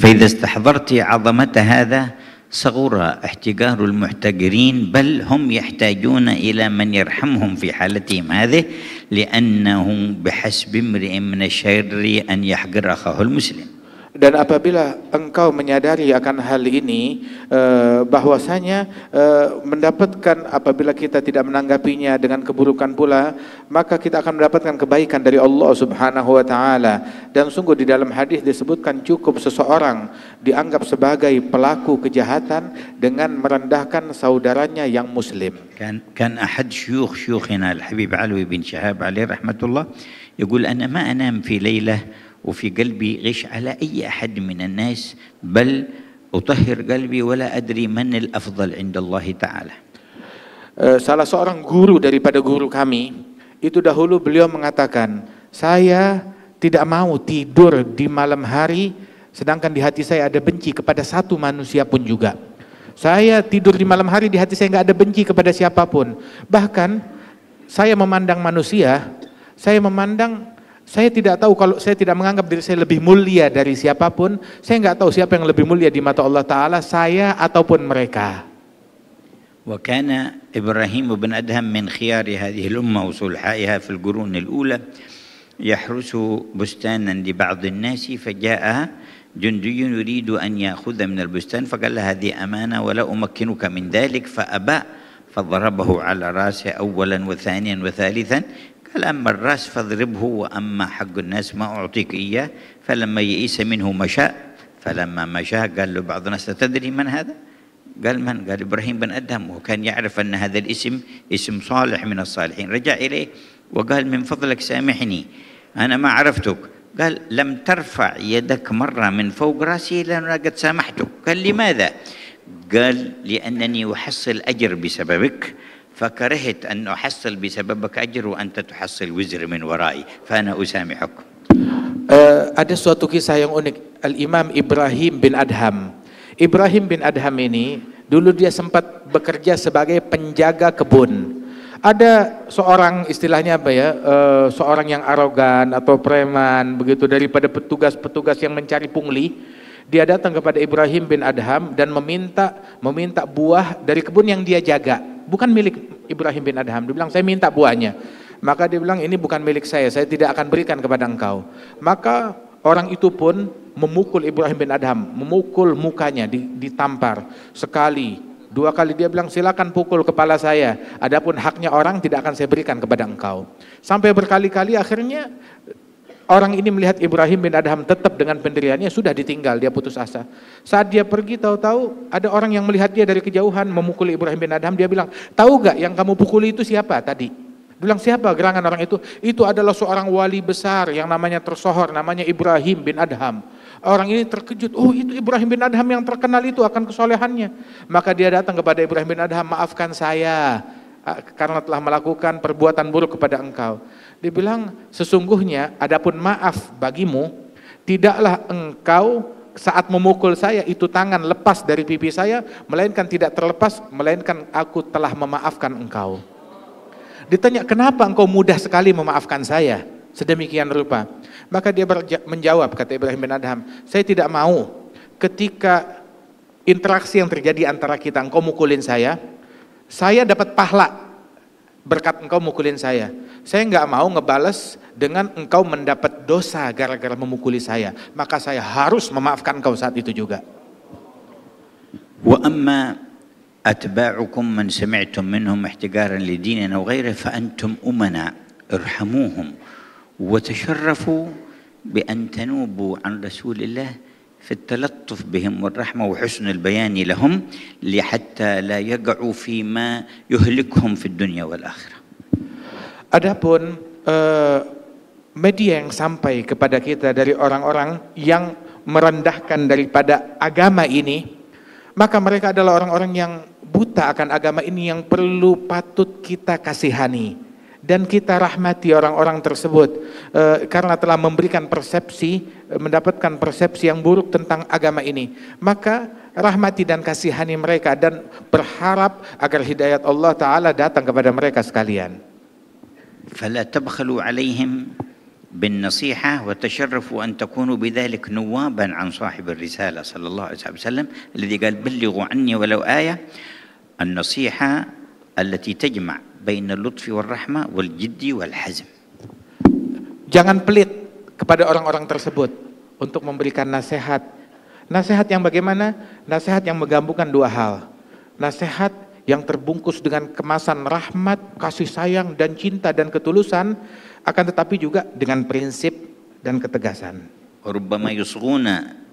فإذا استحضرت عظمة هذا صغر احتجار المحتجرين بل هم يحتاجون إلى من يرحمهم في حالتهم هذه لأنهم بحسب امرئ من الشر أن يحقر أخاه المسلم Dan apabila engkau menyadari akan hal ini, eh, bahwasanya eh, mendapatkan apabila kita tidak menanggapinya dengan keburukan pula, maka kita akan mendapatkan kebaikan dari Allah Subhanahu wa taala. Dan sungguh di dalam hadis disebutkan cukup seseorang dianggap sebagai pelaku kejahatan dengan merendahkan saudaranya yang muslim. Kan kan ahad syuyukh syuyukhina Al-Habib Alwi bin Syahab alaihi rahmatullah يقول ana ma anam في وفي قلبي غش على أي أحد من الناس بل أطهر قلبي ولا أدري من الأفضل عند الله تعالى eh، Salah seorang guru daripada guru kami itu dahulu beliau mengatakan, saya tidak mau tidur di malam hari sedangkan di hati saya ada benci kepada satu manusia pun juga. Saya tidur di malam hari di hati saya nggak ada benci kepada siapapun. Bahkan saya memandang manusia, saya memandang saya tidak tahu kalau saya tidak menganggap diri saya lebih mulia dari siapapun, saya nggak tahu siapa yang lebih mulia di mata Allah Ta'ala, saya ataupun mereka. وكان إبراهيم بن أدهم من خيار هذه الأمة وصلحائها في القرون الأولى يحرس بستانا لبعض الناس فجاء جندي يريد أن يأخذ من البستان فقال له هذه أمانة ولا أمكنك من ذلك فأبى فضربه على رأسه أولا وثانيا وثالثا قال أما الرأس فاضربه وأما حق الناس ما أعطيك إياه فلما يئس منه مشاء فلما مشاء قال له بعض الناس تدري من هذا؟ قال من؟ قال إبراهيم بن أدهم وكان يعرف أن هذا الاسم اسم صالح من الصالحين رجع إليه وقال من فضلك سامحني أنا ما عرفتك قال لم ترفع يدك مرة من فوق رأسي لأنه قد سامحتك قال لماذا؟ قال لأنني أحصل أجر بسببك فكرهت أن أحصل بسببك أجر وأنت تحصل وزر من ورائي فأنا أسامحك Uh, ada suatu kisah yang unik Al-Imam Ibrahim bin Adham Ibrahim bin Adham ini dulu dia sempat bekerja sebagai penjaga kebun ada seorang istilahnya apa ya uh, seorang yang arogan atau preman begitu daripada petugas-petugas yang mencari pungli dia datang kepada Ibrahim bin Adham dan meminta meminta buah dari kebun yang dia jaga. Bukan milik Ibrahim bin Adham. Dia bilang, saya minta buahnya. Maka dia bilang, ini bukan milik saya, saya tidak akan berikan kepada engkau. Maka orang itu pun memukul Ibrahim bin Adham, memukul mukanya, ditampar sekali, Dua kali dia bilang silakan pukul kepala saya, adapun haknya orang tidak akan saya berikan kepada engkau. Sampai berkali-kali akhirnya Orang ini melihat Ibrahim bin Adham tetap dengan pendiriannya sudah ditinggal, dia putus asa. Saat dia pergi tahu-tahu ada orang yang melihat dia dari kejauhan memukul Ibrahim bin Adham, dia bilang, tahu gak yang kamu pukuli itu siapa tadi? Bilang siapa gerangan orang itu? Itu adalah seorang wali besar yang namanya tersohor, namanya Ibrahim bin Adham. Orang ini terkejut, oh itu Ibrahim bin Adham yang terkenal itu akan kesolehannya. Maka dia datang kepada Ibrahim bin Adham, maafkan saya eh, karena telah melakukan perbuatan buruk kepada engkau. Dibilang sesungguhnya adapun maaf bagimu tidaklah engkau saat memukul saya itu tangan lepas dari pipi saya melainkan tidak terlepas melainkan aku telah memaafkan engkau. Ditanya kenapa engkau mudah sekali memaafkan saya sedemikian rupa. Maka dia menjawab kata Ibrahim bin Adham, saya tidak mau ketika interaksi yang terjadi antara kita engkau mukulin saya, saya dapat pahala berkat engkau mukulin saya. Saya nggak mau ngebales dengan engkau mendapat dosa gara-gara memukuli saya. Maka saya harus memaafkan engkau saat itu juga. Wa amma atba'ukum man sami'tum minhum ihtigaran dinina wa ghairi fa antum umana irhamuhum wa tasharrafu bi an tanubu an rasulillah في التلطف بهم والرحمة وحسن البيان لهم لحتى لا يقعوا فيما يهلكهم في الدنيا والآخرة. Adapun eh, media yang sampai kepada kita dari orang-orang yang merendahkan daripada agama ini, maka mereka adalah orang-orang yang buta akan agama ini yang perlu patut kita kasihani dan kita rahmati orang-orang tersebut e, karena telah memberikan persepsi, e, mendapatkan persepsi yang buruk tentang agama ini. Maka rahmati dan kasihani mereka dan berharap agar hidayat Allah Ta'ala datang kepada mereka sekalian. فلا تبخلوا عليهم بالنصيحة وتشرفوا أن تكونوا بذلك نوابا عن صاحب الرسالة صلى الله عليه وسلم الذي قال بلغوا عني ولو آية النصيحة التي تجمع baina lutfi wal rahma wal jiddi wal hazm. Jangan pelit kepada orang-orang tersebut untuk memberikan nasihat. Nasihat yang bagaimana? Nasihat yang menggabungkan dua hal. Nasihat yang terbungkus dengan kemasan rahmat, kasih sayang, dan cinta dan ketulusan, akan tetapi juga dengan prinsip dan ketegasan. ربما يصغون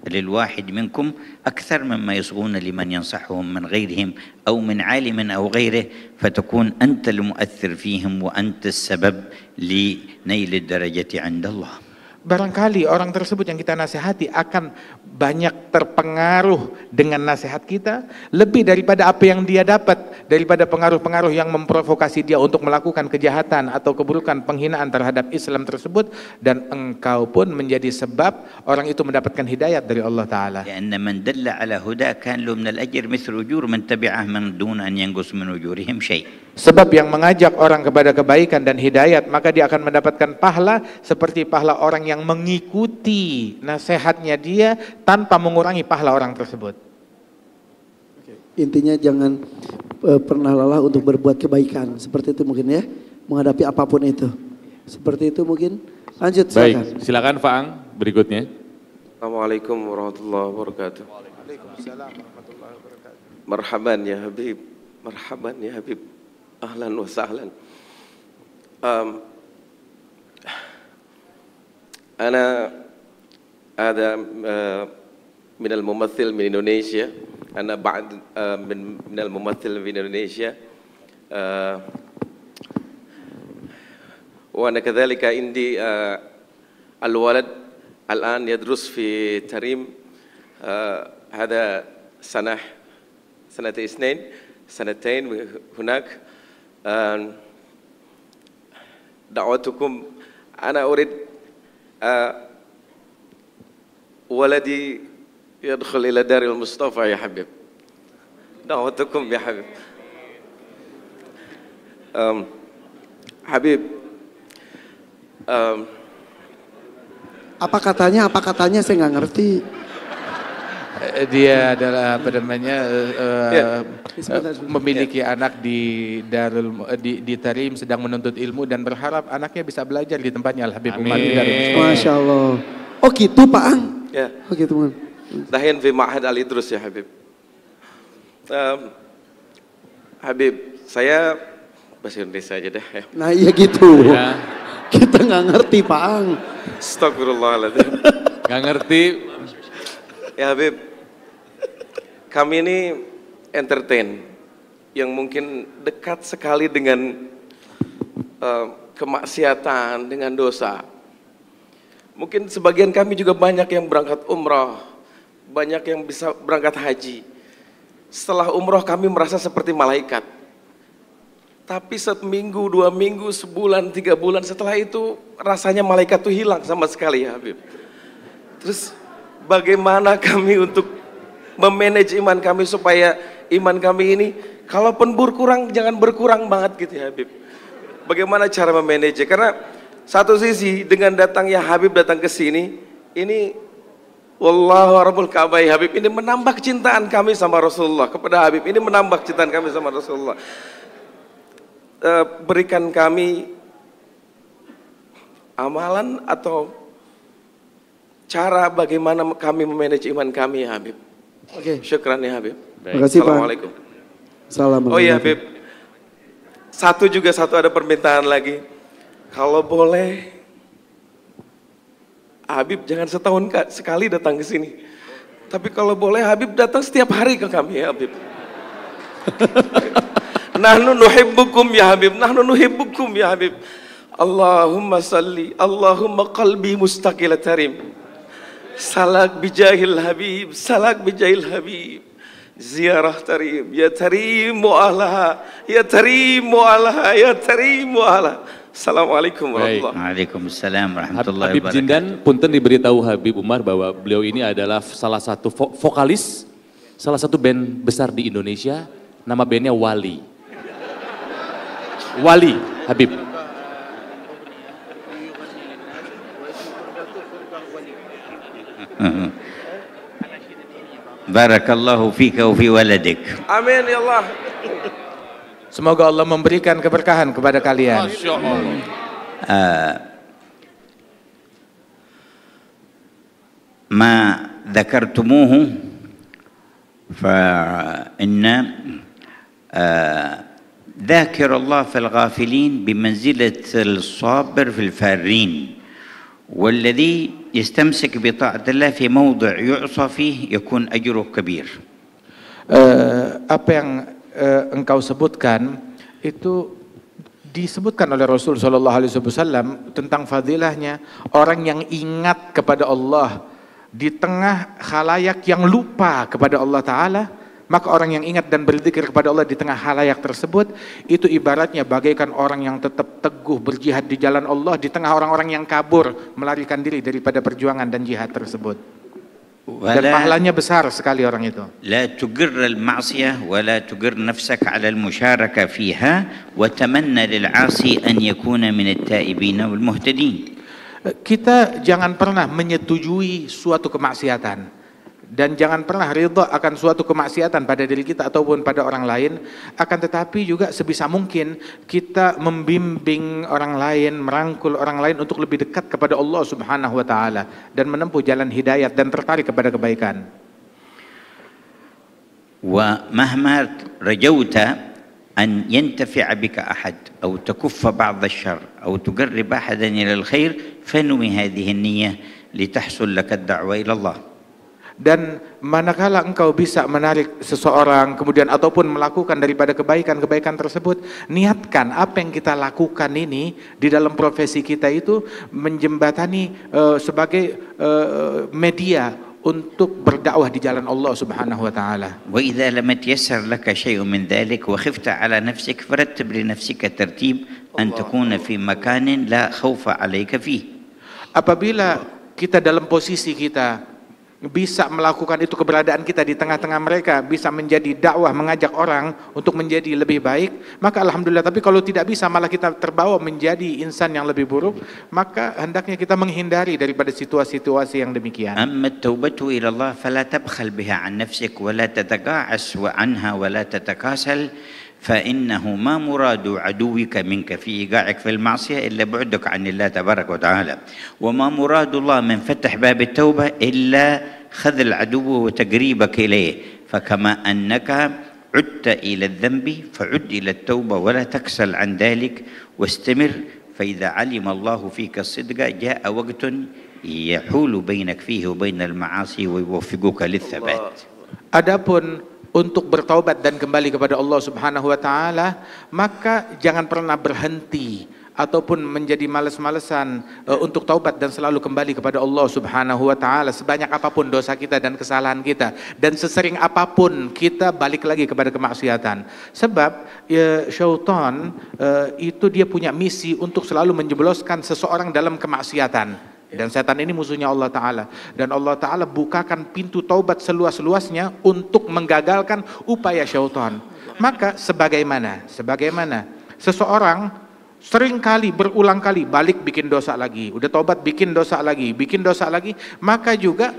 للواحد منكم أكثر مما يصغون لمن ينصحهم من غيرهم أو من عالم أو غيره فتكون أنت المؤثر فيهم وأنت السبب لنيل الدرجة عند الله barangkali orang tersebut yang kita nasihati akan banyak terpengaruh dengan nasihat kita lebih daripada apa yang dia dapat daripada pengaruh-pengaruh yang memprovokasi dia untuk melakukan kejahatan atau keburukan penghinaan terhadap Islam tersebut dan engkau pun menjadi sebab orang itu mendapatkan hidayat dari Allah taala. Karena ya, man dalla ala huda kan al-ajr ujur man tabi'ah man dun an yanqus min ujurihim syai'. Sebab yang mengajak orang kepada kebaikan dan hidayat, maka dia akan mendapatkan pahala seperti pahala orang yang mengikuti nasihatnya dia tanpa mengurangi pahala orang tersebut. Intinya jangan e, pernah lelah untuk berbuat kebaikan. Seperti itu mungkin ya, menghadapi apapun itu. Seperti itu mungkin. Lanjut silakan. Baik, silakan Faang berikutnya. Assalamualaikum warahmatullahi wabarakatuh. Waalaikumsalam warahmatullahi wabarakatuh. Marhaban ya Habib. Marhaban ya Habib. أهلا وسهلا أنا هذا أه، من الممثل من إندونيسيا أنا بعد أه، من من الممثل من إندونيسيا أه، وأنا كذلك عندي الولد الآن يدرس في تريم هذا سنة سنة اثنين سنتين هناك Ehm, da'watukum ana urid eh, waladi yadkhul ila daril mustafa ya habib da'watukum ya habib um, habib um, apa katanya apa katanya saya nggak ngerti dia adalah apa namanya uh, memiliki yeah. anak di Darul eh, di, di Tarim sedang menuntut ilmu dan berharap anaknya bisa belajar di tempatnya Al Habib Umar di Darul. Masya Allah. Oh gitu Pak Ang. Ya. Yeah. Oh gitu Bang. Dahin fi Ma'had Al Idrus ya Habib. Um, Habib, saya bahasa Indonesia aja deh. Nah iya gitu. Ya. Kita nggak ngerti Pak Ang. Astagfirullahaladzim. Nggak ngerti. Ya Habib, kami ini entertain yang mungkin dekat sekali dengan uh, kemaksiatan, dengan dosa. Mungkin sebagian kami juga banyak yang berangkat umroh, banyak yang bisa berangkat haji. Setelah umroh kami merasa seperti malaikat. Tapi seminggu, dua minggu, sebulan, tiga bulan setelah itu rasanya malaikat tuh hilang sama sekali ya Habib. Terus bagaimana kami untuk memanage iman kami supaya iman kami ini kalaupun berkurang jangan berkurang banget gitu ya Habib. Bagaimana cara memanage? Karena satu sisi dengan datangnya Habib datang ke sini ini Wallahu rabbul ka'bah ya, Habib ini menambah kecintaan kami sama Rasulullah kepada Habib ini menambah kecintaan kami sama Rasulullah. E, berikan kami amalan atau cara bagaimana kami memanage iman kami ya Habib. Oke. Okay. Syukran ya Habib. Terima kasih Pak. Assalamualaikum. Oh iya Habib. Satu juga satu ada permintaan lagi. Kalau boleh Habib jangan setahun sekali datang ke sini. Tapi kalau boleh Habib datang setiap hari ke kami ya Habib. Nahnu nuhibbukum ya Habib. Nahnu nuhibbukum ya Habib. Allahumma salli, Allahumma qalbi mustaqilatarim. Salak bijahil habib, salak bijahil habib. Ziarah tarim, ya tarim, alaha, ya tarim, alaha, ya tarim, alaha. Assalamualaikum warahmatullahi Waalaikumsalam warahmatullahi Habib Jindan, punten diberitahu Habib Umar bahwa beliau ini adalah salah satu vo vokalis, salah satu band besar di Indonesia, nama bandnya Wali. Wali, Habib. بارك الله فيك وفي ولدك امين يا الله Semoga Allah memberikan keberkahan kepada kalian. Masya Uh, ما ذكرتموه فإن ذاكر الله في الغافلين بمنزلة الصابر في الفارين والذي يستمسك بطاعة الله في موضع يعصى فيه يكون أجره كبير uh, apa yang uh, engkau sebutkan itu disebutkan oleh Rasul Shallallahu Alaihi Wasallam tentang fadilahnya orang yang ingat kepada Allah di tengah khalayak yang lupa kepada Allah Taala maka orang yang ingat dan berzikir kepada Allah di tengah halayak tersebut, itu ibaratnya bagaikan orang yang tetap teguh berjihad di jalan Allah di tengah orang-orang yang kabur melarikan diri daripada perjuangan dan jihad tersebut. Dan pahalanya besar sekali orang itu. لا تجر المعصية ولا تجر نفسك على المشاركة فيها وتمنى للعاصي أن يكون من التائبين والمهتدين. Kita jangan pernah menyetujui suatu kemaksiatan dan jangan pernah ridho akan suatu kemaksiatan pada diri kita ataupun pada orang lain akan tetapi juga sebisa mungkin kita membimbing orang lain merangkul orang lain untuk lebih dekat kepada Allah Subhanahu wa taala dan menempuh jalan hidayat dan tertarik kepada kebaikan wa mahma rajauta an yantafi'a bika ahad atau takuffa ba'd asy-syarr atau tuqarriba ahadan ila al-khair fanwi hadhihi an-niyyah litahsul laka ad-da'wa ila Allah dan manakala engkau bisa menarik seseorang kemudian ataupun melakukan daripada kebaikan-kebaikan tersebut niatkan apa yang kita lakukan ini di dalam profesi kita itu menjembatani uh, sebagai uh, media untuk berdakwah di jalan Allah Subhanahu wa taala. Wa idza lam laka syai'un min dhalik wa khifta ala nafsik farattib li nafsika tartib an takuna fi makanin la khawfa alayka fi. Apabila kita dalam posisi kita bisa melakukan itu keberadaan kita di tengah-tengah mereka bisa menjadi dakwah mengajak orang untuk menjadi lebih baik maka alhamdulillah tapi kalau tidak bisa malah kita terbawa menjadi insan yang lebih buruk maka hendaknya kita menghindari daripada situasi-situasi yang demikian amma taubatu ila Allah fala tabkhal biha an nafsik wa la wa anha wa la tatakasal فإنه ما مراد عدوك منك في إيقاعك في المعصية إلا بعدك عن الله تبارك وتعالى وما مراد الله من فتح باب التوبة إلا خذل عدوه وتقريبك إليه فكما أنك عدت إلى الذنب فعد إلى التوبة ولا تكسل عن ذلك واستمر فإذا علم الله فيك الصدق جاء وقت يحول بينك فيه وبين المعاصي ويوفقك للثبات. Adapun untuk bertaubat dan kembali kepada Allah Subhanahu wa taala, maka jangan pernah berhenti ataupun menjadi malas-malesan e, untuk taubat dan selalu kembali kepada Allah Subhanahu wa taala sebanyak apapun dosa kita dan kesalahan kita dan sesering apapun kita balik lagi kepada kemaksiatan. Sebab e, syaitan e, itu dia punya misi untuk selalu menjebloskan seseorang dalam kemaksiatan. Dan setan ini musuhnya Allah Ta'ala. Dan Allah Ta'ala bukakan pintu taubat seluas-luasnya untuk menggagalkan upaya syaitan. Maka sebagaimana, sebagaimana seseorang sering kali berulang kali balik bikin dosa lagi, udah taubat bikin dosa lagi, bikin dosa lagi, maka juga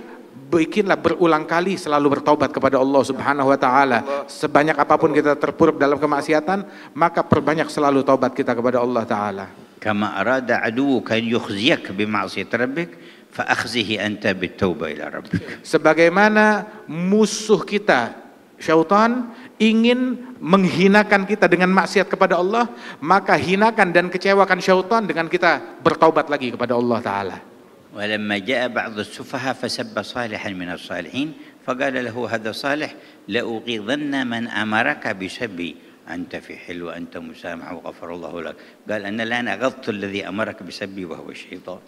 bikinlah berulang kali selalu bertobat kepada Allah Subhanahu wa taala. Sebanyak apapun kita terpuruk dalam kemaksiatan, maka perbanyak selalu taubat kita kepada Allah taala. كما أراد عدوك أن يخزيك بمعصية ربك فأخزه أنت بالتوبة ila rabbik sebagaimana musuh kita syaitan ingin menghinakan kita dengan maksiat kepada Allah maka hinakan dan kecewakan syaitan dengan kita bertaubat lagi kepada Allah taala ولما جاء بعض السفهاء فسب صالحا من الصالحين فقال له هذا صالح لأغيظن من أمرك بسبي أنت في حلو أنت مسامح وغفر الله لك قال أنا الآن أغضت الذي أمرك بسبي وهو الشيطان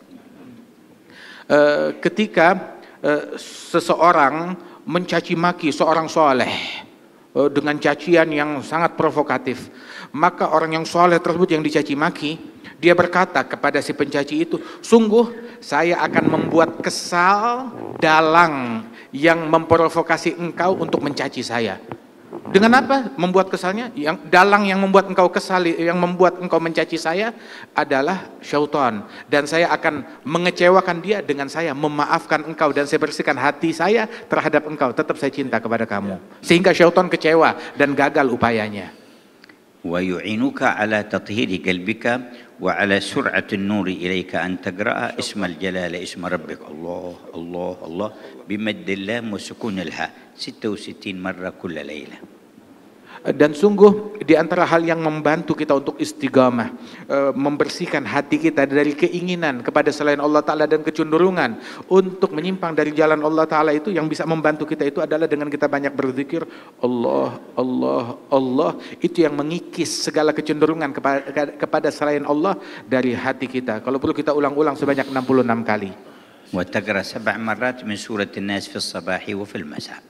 eh, ketika eh, seseorang mencaci maki seorang soleh eh, dengan cacian yang sangat provokatif maka orang yang soleh tersebut yang dicaci maki dia berkata kepada si pencaci itu sungguh saya akan membuat kesal dalang yang memprovokasi engkau untuk mencaci saya dengan apa membuat kesalnya? Yang dalang yang membuat engkau kesal, yang membuat engkau mencaci saya adalah syaitan. Dan saya akan mengecewakan dia dengan saya memaafkan engkau dan saya bersihkan hati saya terhadap engkau. Tetap saya cinta kepada kamu. Ya. Sehingga syaitan kecewa dan gagal upayanya. Wa yu'inuka ala tathiri qalbika وعلى سرعة النور إليك أن تقرأ اسم الجلالة اسم ربك الله الله الله بمد اللام وسكون الهاء 66 مرة كل ليلة Dan sungguh di antara hal yang membantu kita untuk istigamah e, membersihkan hati kita dari keinginan kepada selain Allah Ta'ala dan kecenderungan untuk menyimpang dari jalan Allah Ta'ala itu yang bisa membantu kita itu adalah dengan kita banyak berzikir Allah, Allah, Allah itu yang mengikis segala kecenderungan kepada selain Allah dari hati kita. Kalau perlu kita ulang-ulang sebanyak 66 kali. enam kali. sabahi wa fil masa'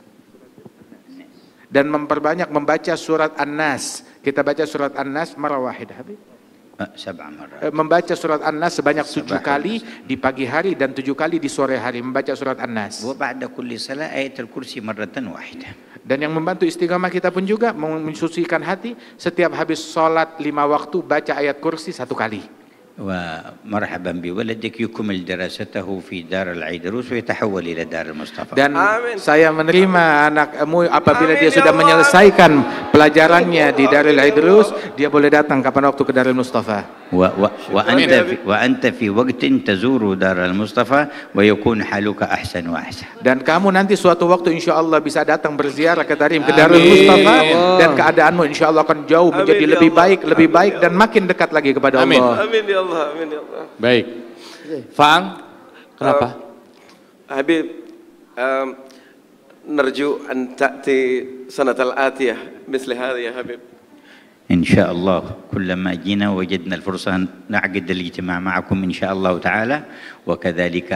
dan memperbanyak membaca surat An-Nas. Kita baca surat An-Nas marawahid Habib. Eh, eh, membaca surat An-Nas sebanyak tujuh kali di pagi hari dan tujuh kali di sore hari membaca surat An-Nas. Dan yang membantu istiqamah kita pun juga mensucikan hati setiap habis sholat lima waktu baca ayat kursi satu kali. ومرحبا بولدك يكمل دراسته في دار العيدروس ويتحول الى دار المصطفى dan Amin. saya menerima anakmu apabila Amin, dia sudah ya menyelesaikan pelajarannya di ya Darul Aidrus dia boleh datang kapan waktu ke Darul Mustafa و في وأنت في وقت تزور دار المصطفى ويكون حالك أحسن Dan kamu nanti suatu waktu insya Allah bisa datang berziarah ke Tarim ke Darul Mustafa dan keadaanmu insya Allah akan jauh amin menjadi ya lebih baik, lebih amin baik ya dan makin dekat lagi kepada amin. Allah. Amin ya Allah, amin ya Allah. Baik. Fang, kenapa? Eh, Habib um, narju an ta'ti sanatal atiyah misli hadhihi ya Habib. إن شاء الله كلما جينا وجدنا الفرصة نعقد الاجتماع معكم إن شاء الله تعالى وكذلك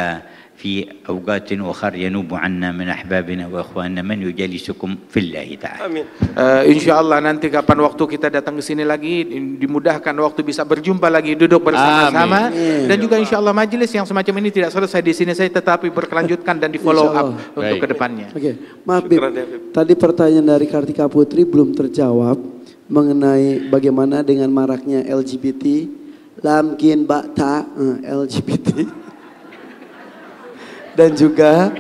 في أوقات أخرى ينوب عنا من أحبابنا وإخواننا من يجلسكم في الله تعالى آمين Uh, شاء الله nanti kapan waktu kita datang ke sini lagi dimudahkan waktu bisa berjumpa lagi duduk bersama-sama dan juga insya Allah majelis yang semacam ini tidak selesai di sini saya tetapi berkelanjutkan dan di follow up untuk Baik. kedepannya. Oke, okay. maaf Bib, tadi pertanyaan dari Kartika Putri belum terjawab mengenai bagaimana dengan maraknya LGBT, lamkin bakta eh, LGBT, dan juga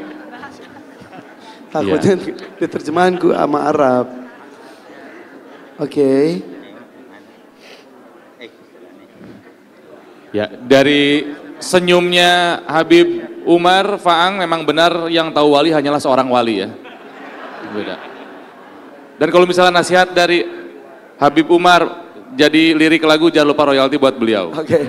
takutnya yeah. diterjemahanku sama Arab. Oke. Okay. Ya, dari senyumnya Habib Umar Faang memang benar yang tahu wali hanyalah seorang wali ya. Dan kalau misalnya nasihat dari Habib Umar jadi lirik lagu jangan lupa royalti buat beliau. Oke. Okay.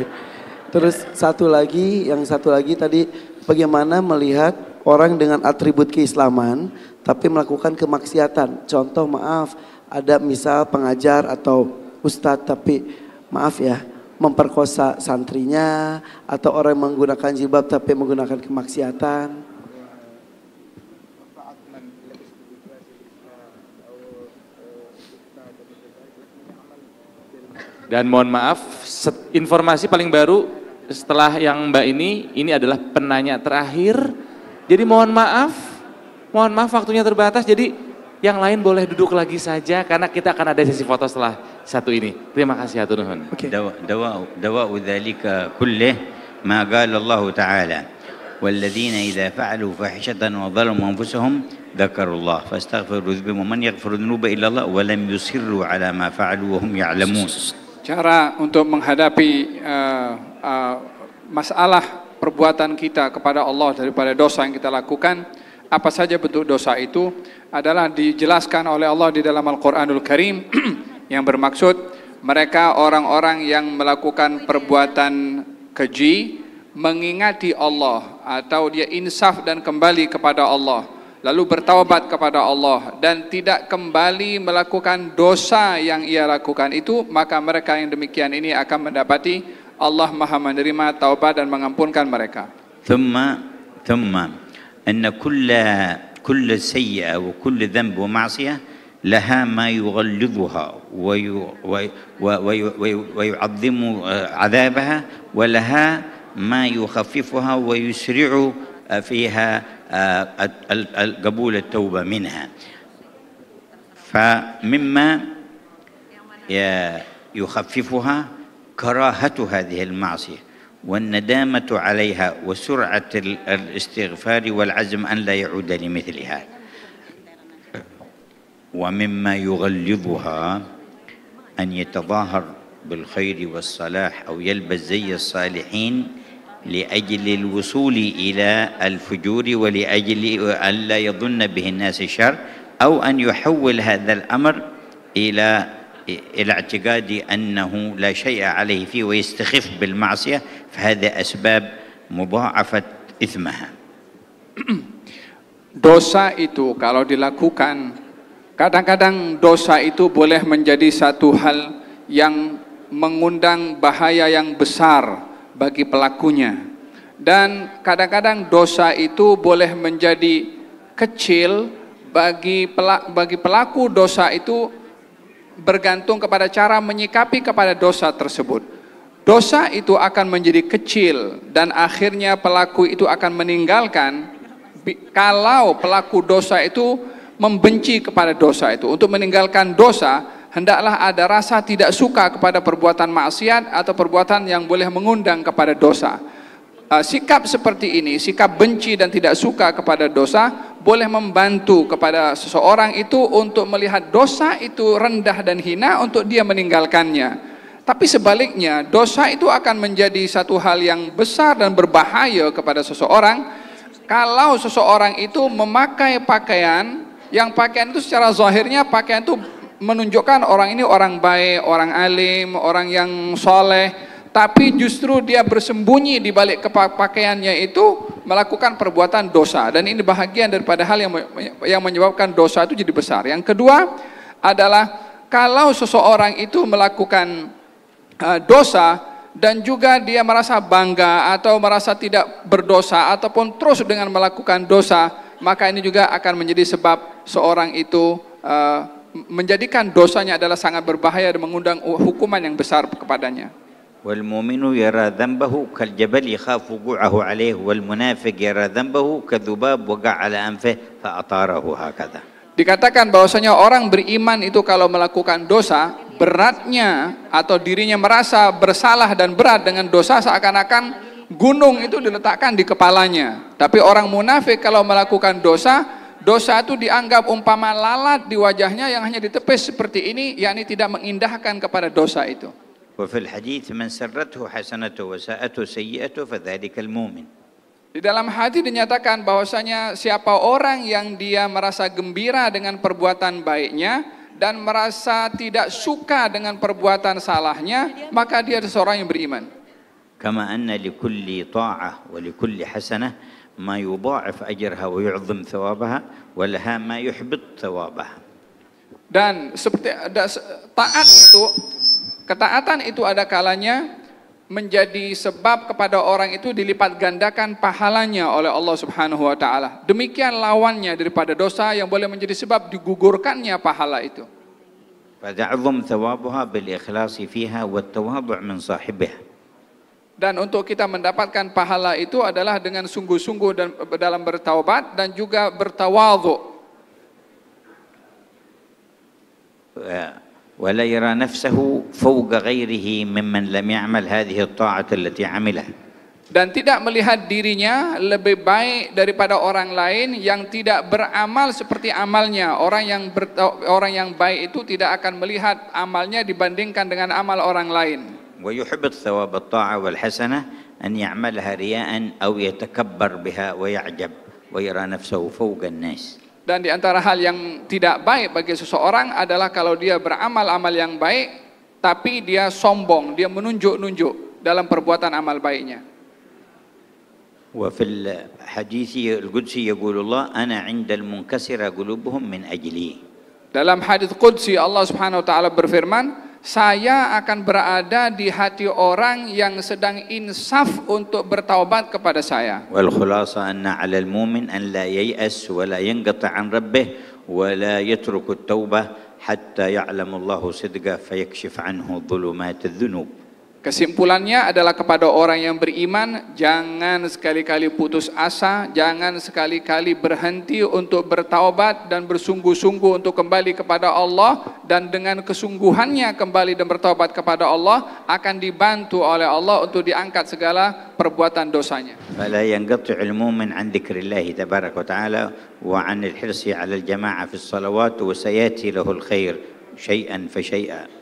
Terus satu lagi, yang satu lagi tadi bagaimana melihat orang dengan atribut keislaman tapi melakukan kemaksiatan. Contoh maaf, ada misal pengajar atau ustadz tapi maaf ya memperkosa santrinya atau orang yang menggunakan jilbab tapi menggunakan kemaksiatan Dan mohon maaf, informasi paling baru setelah yang Mbak ini, ini adalah penanya terakhir. Jadi mohon maaf, mohon maaf waktunya terbatas. Jadi yang lain boleh duduk lagi saja karena kita akan ada sesi foto setelah satu ini. Terima kasih ya nuhun. Oke. Dawa dawa kulleh ma qala Allah taala. والذين إذا فعلوا فاحشة وظلموا أنفسهم ذكروا الله فاستغفروا ذنوبهم ومن يغفر الذنوب إلا الله ولم يصروا على ما فعلوا وهم يعلمون cara untuk menghadapi uh, uh, masalah perbuatan kita kepada Allah daripada dosa yang kita lakukan, apa saja bentuk dosa itu adalah dijelaskan oleh Allah di dalam Al-Qur'anul Karim yang bermaksud mereka orang-orang yang melakukan perbuatan keji mengingati Allah atau dia insaf dan kembali kepada Allah lalu bertaubat kepada Allah dan tidak kembali melakukan dosa yang ia lakukan itu maka mereka yang demikian ini akan mendapati Allah Maha menerima taubat dan mengampunkan mereka. ثم ثم أن wa كل سيئة وكل ذنب ومعصية لها ما يغلظها ويعظم عذابها ولها ما يخففها ويسرع فيها آه، قبول التوبة منها فمما يخففها كراهة هذه المعصية والندامة عليها وسرعة الاستغفار والعزم أن لا يعود لمثلها ومما يغلظها أن يتظاهر بالخير والصلاح أو يلبس زي الصالحين لاجل الوصول الى الفجور ولاجل الا يظن به الناس الشر او ان يحول هذا الامر الى الاعتقاد انه لا شيء عليه فيه ويستخف بالمعصيه فهذا اسباب مضاعفه اثمها. dosa itu kalau dilakukan kadang-kadang dosa itu boleh menjadi satu hal yang mengundang bahaya yang besar bagi pelakunya. Dan kadang-kadang dosa itu boleh menjadi kecil bagi pelaku, bagi pelaku dosa itu bergantung kepada cara menyikapi kepada dosa tersebut. Dosa itu akan menjadi kecil dan akhirnya pelaku itu akan meninggalkan kalau pelaku dosa itu membenci kepada dosa itu. Untuk meninggalkan dosa hendaklah ada rasa tidak suka kepada perbuatan maksiat atau perbuatan yang boleh mengundang kepada dosa. Eh, sikap seperti ini, sikap benci dan tidak suka kepada dosa, boleh membantu kepada seseorang itu untuk melihat dosa itu rendah dan hina untuk dia meninggalkannya. Tapi sebaliknya, dosa itu akan menjadi satu hal yang besar dan berbahaya kepada seseorang kalau seseorang itu memakai pakaian yang pakaian itu secara zahirnya pakaian itu menunjukkan orang ini orang baik, orang alim, orang yang soleh, tapi justru dia bersembunyi di balik pakaiannya itu melakukan perbuatan dosa dan ini bahagian daripada hal yang yang menyebabkan dosa itu jadi besar. Yang kedua adalah kalau seseorang itu melakukan eh, dosa, dan juga dia merasa bangga atau merasa tidak berdosa ataupun terus dengan melakukan dosa, maka ini juga akan menjadi sebab seorang itu uh, menjadikan dosanya adalah sangat berbahaya dan mengundang hukuman yang besar kepadanya. fa atarahu hakadha. Dikatakan bahwasanya orang beriman itu kalau melakukan dosa, beratnya atau dirinya merasa bersalah dan berat dengan dosa seakan-akan gunung itu diletakkan di kepalanya. Tapi orang munafik kalau melakukan dosa, Dosa itu dianggap umpama lalat di wajahnya yang hanya ditepis seperti ini, yakni tidak mengindahkan kepada dosa itu. Di dalam hati dinyatakan bahwasanya siapa orang yang dia merasa gembira dengan perbuatan baiknya dan merasa tidak suka dengan perbuatan salahnya, maka dia seorang yang beriman. Kama anna li ta'ah wa li hasanah ما يضاعف أجرها ويعظم ثوابها ولها ما يحبط ثوابها dan seperti ada taat itu ketaatan itu ada kalanya menjadi sebab kepada orang itu dilipat gandakan pahalanya oleh Allah Subhanahu wa taala. Demikian lawannya daripada dosa yang boleh menjadi sebab digugurkannya pahala itu. فتعظم ثوابها fiha فيها والتواضع min صاحبها dan untuk kita mendapatkan pahala itu adalah dengan sungguh-sungguh dan dalam bertaubat dan juga bertawadhu. ولا يرى نفسه فوق غيره ممن لم يعمل هذه الطاعة التي عملها dan tidak melihat dirinya lebih baik daripada orang lain yang tidak beramal seperti amalnya orang yang orang yang baik itu tidak akan melihat amalnya dibandingkan dengan amal orang lain ويحبط ثواب الطاعة والحسنة أن يعملها رياء أو يتكبر بها ويعجب ويرى نفسه فوق الناس Dan di antara hal yang tidak baik bagi seseorang adalah kalau dia beramal amal yang baik, tapi dia sombong, dia menunjuk-nunjuk dalam perbuatan amal baiknya. وفي الحديث القدسي يقول الله أنا عند المنكسر قلوبهم من ajli Dalam hadis Qudsi Allah Subhanahu wa taala berfirman, saya akan berada di hati orang yang sedang insaf untuk bertaubat kepada saya. Wal khulasa anna 'ala al-mu'min an la yai'as wa la yanqata' an rabbih wa la yatruku at-taubah hatta ya'lam Allahu sidqa fa yakshif 'anhu dhulumat adh-dhunub. Kesimpulannya adalah kepada orang yang beriman, jangan sekali-kali putus asa, jangan sekali-kali berhenti untuk bertaubat dan bersungguh-sungguh untuk kembali kepada Allah dan dengan kesungguhannya kembali dan bertaubat kepada Allah akan dibantu oleh Allah untuk diangkat segala perbuatan dosanya. yang yanqatu ilmu min an dzikrillah tabaarak wa ta'ala wa an al-hirsi 'ala al-jama'ah fi as-salawat wa sayati lahu al-khair syai'an fa syai'an.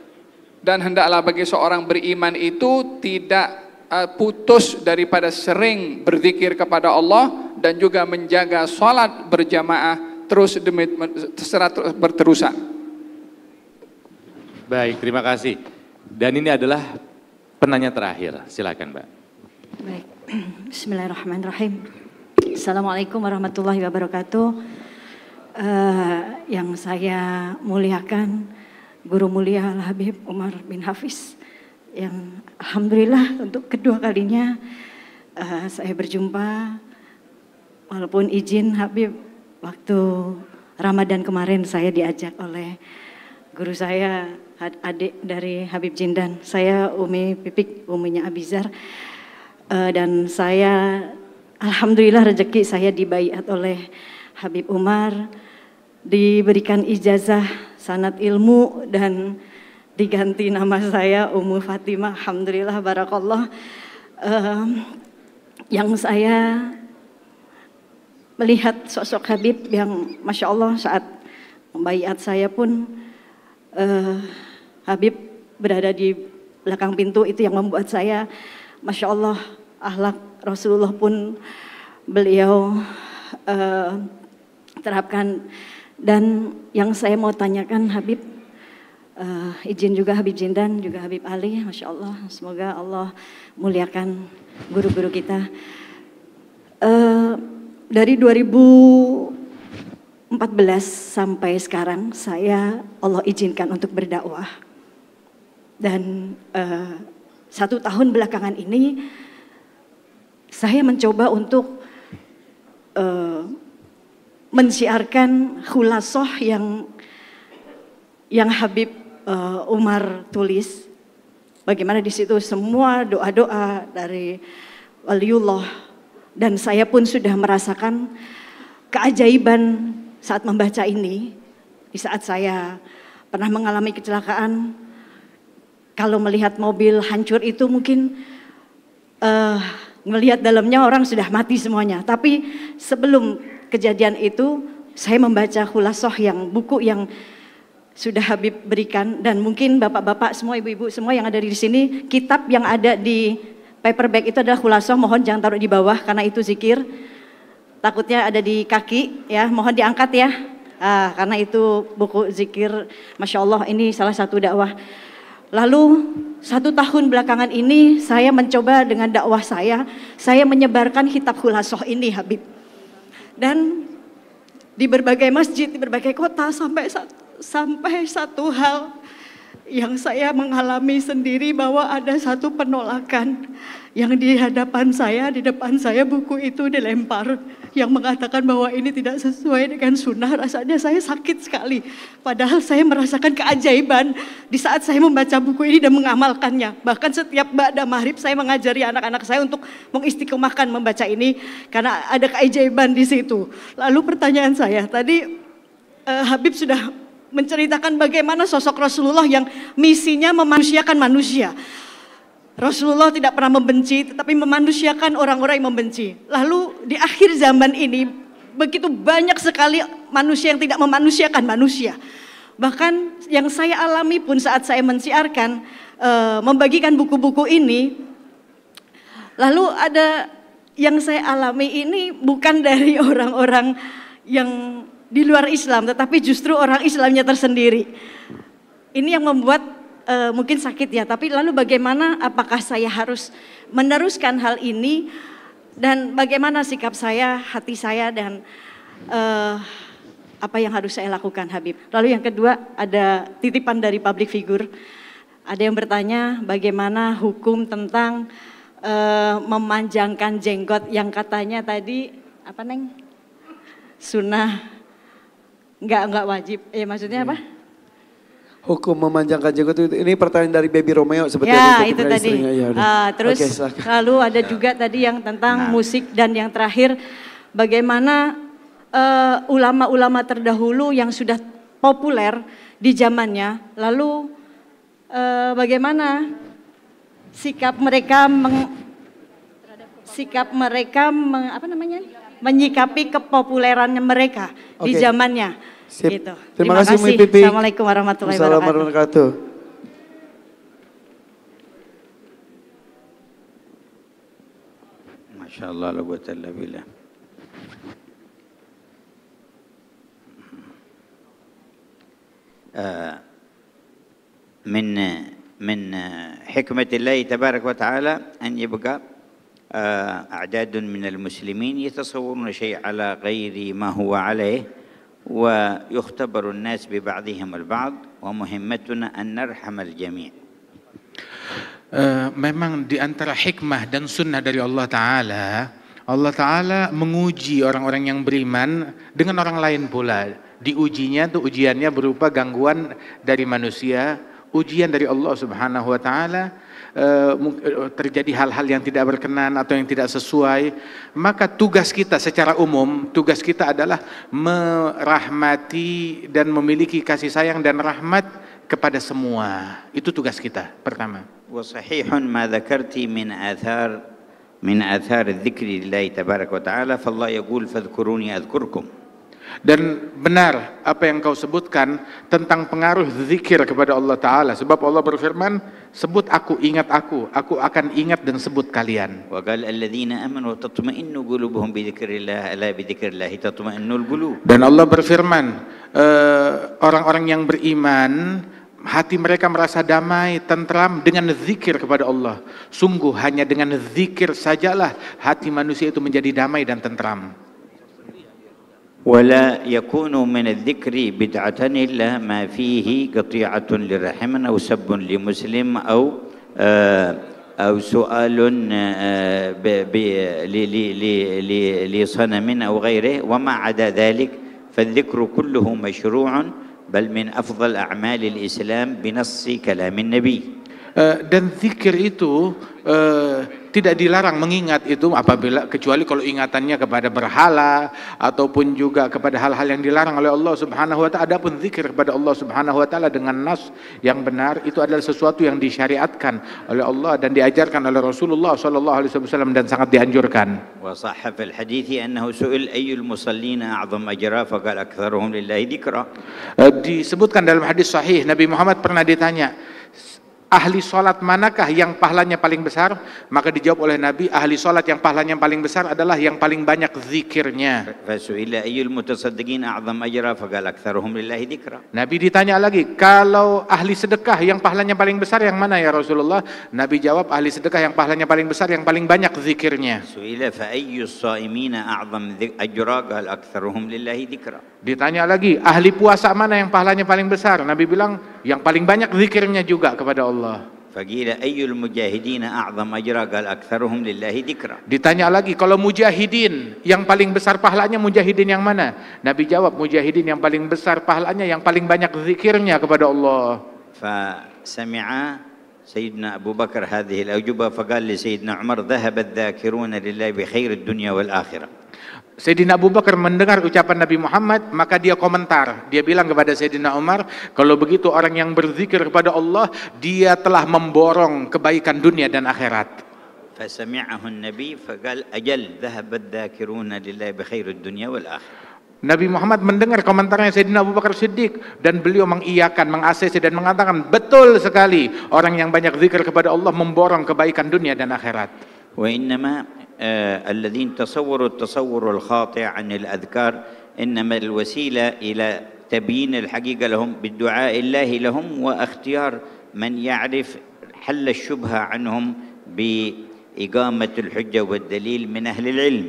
dan hendaklah bagi seorang beriman itu tidak eh, putus daripada sering berzikir kepada Allah dan juga menjaga sholat berjamaah terus demi secara berterusan. Baik, terima kasih. Dan ini adalah penanya terakhir. Silakan, Mbak. Baik. Bismillahirrahmanirrahim. Assalamualaikum warahmatullahi wabarakatuh. Uh, yang saya muliakan Guru Mulia Al Habib Umar bin Hafiz yang alhamdulillah untuk kedua kalinya uh, saya berjumpa walaupun izin Habib waktu Ramadan kemarin saya diajak oleh guru saya adik dari Habib Jindan saya Umi Pipik uminya Abizar uh, dan saya alhamdulillah rezeki saya dibaiat oleh Habib Umar diberikan ijazah sanat ilmu dan diganti nama saya Umu Fatimah. Alhamdulillah barakallah. Um, yang saya melihat sosok Habib yang masya Allah saat membayat saya pun uh, Habib berada di belakang pintu itu yang membuat saya masya Allah ahlak Rasulullah pun beliau uh, terapkan dan yang saya mau tanyakan Habib, uh, izin juga Habib Jindan, juga Habib Ali, Masya Allah, semoga Allah muliakan guru-guru kita. Uh, dari 2014 sampai sekarang saya Allah izinkan untuk berdakwah. Dan uh, satu tahun belakangan ini saya mencoba untuk uh, mensiarkan khulasoh yang yang Habib uh, Umar tulis. Bagaimana di situ semua doa-doa dari waliullah dan saya pun sudah merasakan keajaiban saat membaca ini. Di saat saya pernah mengalami kecelakaan, kalau melihat mobil hancur itu mungkin uh, eh, melihat dalamnya orang sudah mati semuanya. Tapi sebelum kejadian itu saya membaca hulasoh yang buku yang sudah Habib berikan dan mungkin bapak-bapak semua ibu-ibu semua yang ada di sini kitab yang ada di paperback itu adalah hulasoh mohon jangan taruh di bawah karena itu zikir takutnya ada di kaki ya mohon diangkat ya ah, karena itu buku zikir masya Allah ini salah satu dakwah lalu satu tahun belakangan ini saya mencoba dengan dakwah saya saya menyebarkan kitab hulasoh ini Habib dan di berbagai masjid, di berbagai kota sampai sampai satu hal yang saya mengalami sendiri bahwa ada satu penolakan yang di hadapan saya, di depan saya buku itu dilempar yang mengatakan bahwa ini tidak sesuai dengan sunnah. Rasanya saya sakit sekali. Padahal saya merasakan keajaiban di saat saya membaca buku ini dan mengamalkannya. Bahkan setiap ba'da maghrib saya mengajari anak-anak saya untuk mengistiqomahkan membaca ini karena ada keajaiban di situ. Lalu pertanyaan saya tadi uh, Habib sudah menceritakan bagaimana sosok Rasulullah yang misinya memanusiakan manusia. Rasulullah tidak pernah membenci, tetapi memanusiakan orang-orang yang membenci. Lalu di akhir zaman ini, begitu banyak sekali manusia yang tidak memanusiakan manusia. Bahkan yang saya alami pun saat saya mensiarkan, e, membagikan buku-buku ini, lalu ada yang saya alami ini bukan dari orang-orang yang di luar Islam, tetapi justru orang Islamnya tersendiri. Ini yang membuat uh, mungkin sakit ya, tapi lalu bagaimana apakah saya harus meneruskan hal ini dan bagaimana sikap saya, hati saya dan uh, apa yang harus saya lakukan Habib. Lalu yang kedua ada titipan dari public figure. Ada yang bertanya bagaimana hukum tentang uh, memanjangkan jenggot yang katanya tadi apa neng? Sunnah Enggak nggak wajib. Ya maksudnya apa? hukum memanjangkan jenggot itu ini pertanyaan dari Baby Romeo sebetulnya. Ya itu tadi. Ya, uh, terus okay, lalu ada juga tadi yang tentang nah. musik dan yang terakhir bagaimana eh, ulama-ulama uh, terdahulu yang sudah populer di zamannya lalu uh, bagaimana sikap mereka meng, sikap mereka meng, apa namanya menyikapi kepopulerannya mereka okay. di zamannya. Sip. Gitu. Terima, Terima kasih, kasih. Pipi. Assalamualaikum warahmatullahi Assalamualaikum wabarakatuh. Masya Allah, la quwwata من من حكمة الله تبارك وتعالى أن يبقى أعداد من المسلمين يتصورون شيء على غير ما هو عليه ويختبر الناس ببعضهم البعض ومهمتنا أن نرحم الجميع Memang di antara hikmah dan sunnah dari Allah Ta'ala Allah Ta'ala menguji orang-orang yang beriman dengan orang lain pula Diujinya itu ujiannya berupa gangguan dari manusia Ujian dari Allah Subhanahu Wa Ta'ala Eh, eh, terjadi hal-hal yang tidak berkenan atau yang tidak sesuai, maka tugas kita secara umum, tugas kita adalah merahmati dan memiliki kasih sayang dan rahmat kepada semua. Itu tugas kita pertama. من الذكر لله تبارك وتعالى فالله يقول فاذكروني أذكركم dan benar apa yang kau sebutkan tentang pengaruh zikir kepada Allah Ta'ala. Sebab Allah berfirman, sebut aku, ingat aku, aku akan ingat dan sebut kalian. Dan Allah berfirman, eh, orang-orang yang beriman, hati mereka merasa damai, tentram dengan zikir kepada Allah. Sungguh hanya dengan zikir sajalah hati manusia itu menjadi damai dan tentram. ولا يكون من الذكر بدعة إلا ما فيه قطيعة لرحم أو سب لمسلم أو آه، أو سؤال آه، لصنم أو غيره وما عدا ذلك فالذكر كله مشروع بل من أفضل أعمال الإسلام بنص كلام النبي dan zikir itu eh, tidak dilarang mengingat itu apabila kecuali kalau ingatannya kepada berhala ataupun juga kepada hal-hal yang dilarang oleh Allah Subhanahu wa taala adapun zikir kepada Allah Subhanahu wa taala dengan nas yang benar itu adalah sesuatu yang disyariatkan oleh Allah dan diajarkan oleh Rasulullah sallallahu alaihi wasallam dan sangat dianjurkan. Wa annahu su'il ayyul a'zam ajra aktsaruhum lillahi dzikra. Eh, disebutkan dalam hadis sahih Nabi Muhammad pernah ditanya ahli sholat manakah yang pahalanya paling besar? Maka dijawab oleh Nabi, ahli sholat yang pahalanya paling besar adalah yang paling banyak zikirnya. Nabi ditanya lagi, kalau ahli sedekah yang pahalanya paling besar yang mana ya Rasulullah? Nabi jawab, ahli sedekah yang pahalanya paling besar, yang paling banyak zikirnya. Ditanya lagi, ahli puasa mana yang pahalanya paling besar? Nabi bilang, yang paling banyak zikirnya juga kepada Allah. Faqila ayyul mujahidina a'zam ajra qal aktsaruhum lillahi dzikra. Ditanya lagi kalau mujahidin yang paling besar pahalanya mujahidin yang mana? Nabi jawab mujahidin yang paling besar pahalanya yang paling banyak zikirnya kepada Allah. Fa sami'a سيدنا أبو بكر هذه الأجوبة فقال لسيدنا عمر ذهب الذاكرون لله بخير الدنيا والآخرة Sayyidina Abu Bakar mendengar ucapan Nabi Muhammad, maka dia komentar. Dia bilang kepada Sayyidina Umar, kalau begitu orang yang berzikir kepada Allah, dia telah memborong kebaikan dunia dan akhirat. Nabi Muhammad mendengar komentarnya Sayyidina Abu Bakar Siddiq dan beliau mengiyakan, mengasesi dan mengatakan betul sekali orang yang banyak zikir kepada Allah memborong kebaikan dunia dan akhirat. innama آه، الذين تصوروا التصور الخاطئ عن الأذكار إنما الوسيلة إلى تبيين الحقيقة لهم بالدعاء الله لهم واختيار من يعرف حل الشبهة عنهم بإقامة الحجة والدليل من أهل العلم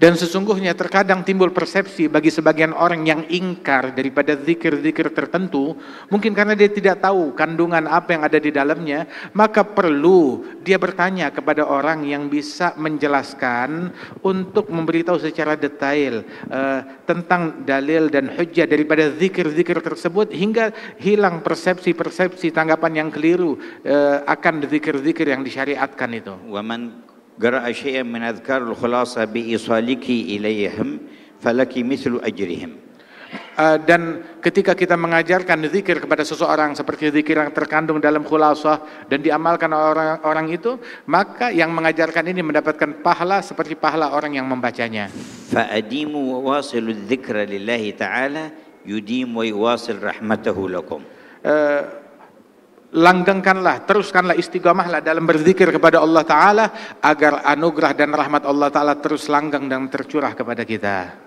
Dan sesungguhnya terkadang timbul persepsi bagi sebagian orang yang ingkar daripada zikir-zikir tertentu, mungkin karena dia tidak tahu kandungan apa yang ada di dalamnya, maka perlu dia bertanya kepada orang yang bisa menjelaskan untuk memberitahu secara detail uh, tentang dalil dan hujah daripada zikir-zikir tersebut hingga hilang persepsi-persepsi tanggapan yang keliru uh, akan zikir-zikir yang disyariatkan itu. Waman قرأ شيئا من أذكار الخلاصة بإيصالك إليهم فلك مثل أجرهم Uh, dan ketika kita mengajarkan zikir kepada seseorang seperti zikir yang terkandung dalam khulasah dan diamalkan orang orang itu maka yang mengajarkan ini mendapatkan pahala seperti pahala orang yang membacanya fa'adimu wa wasilu dzikra lillahi ta'ala yudim wa yuwasil rahmatahu lakum uh, langgengkanlah, teruskanlah istiqamahlah dalam berzikir kepada Allah Ta'ala agar anugerah dan rahmat Allah Ta'ala terus langgeng dan tercurah kepada kita.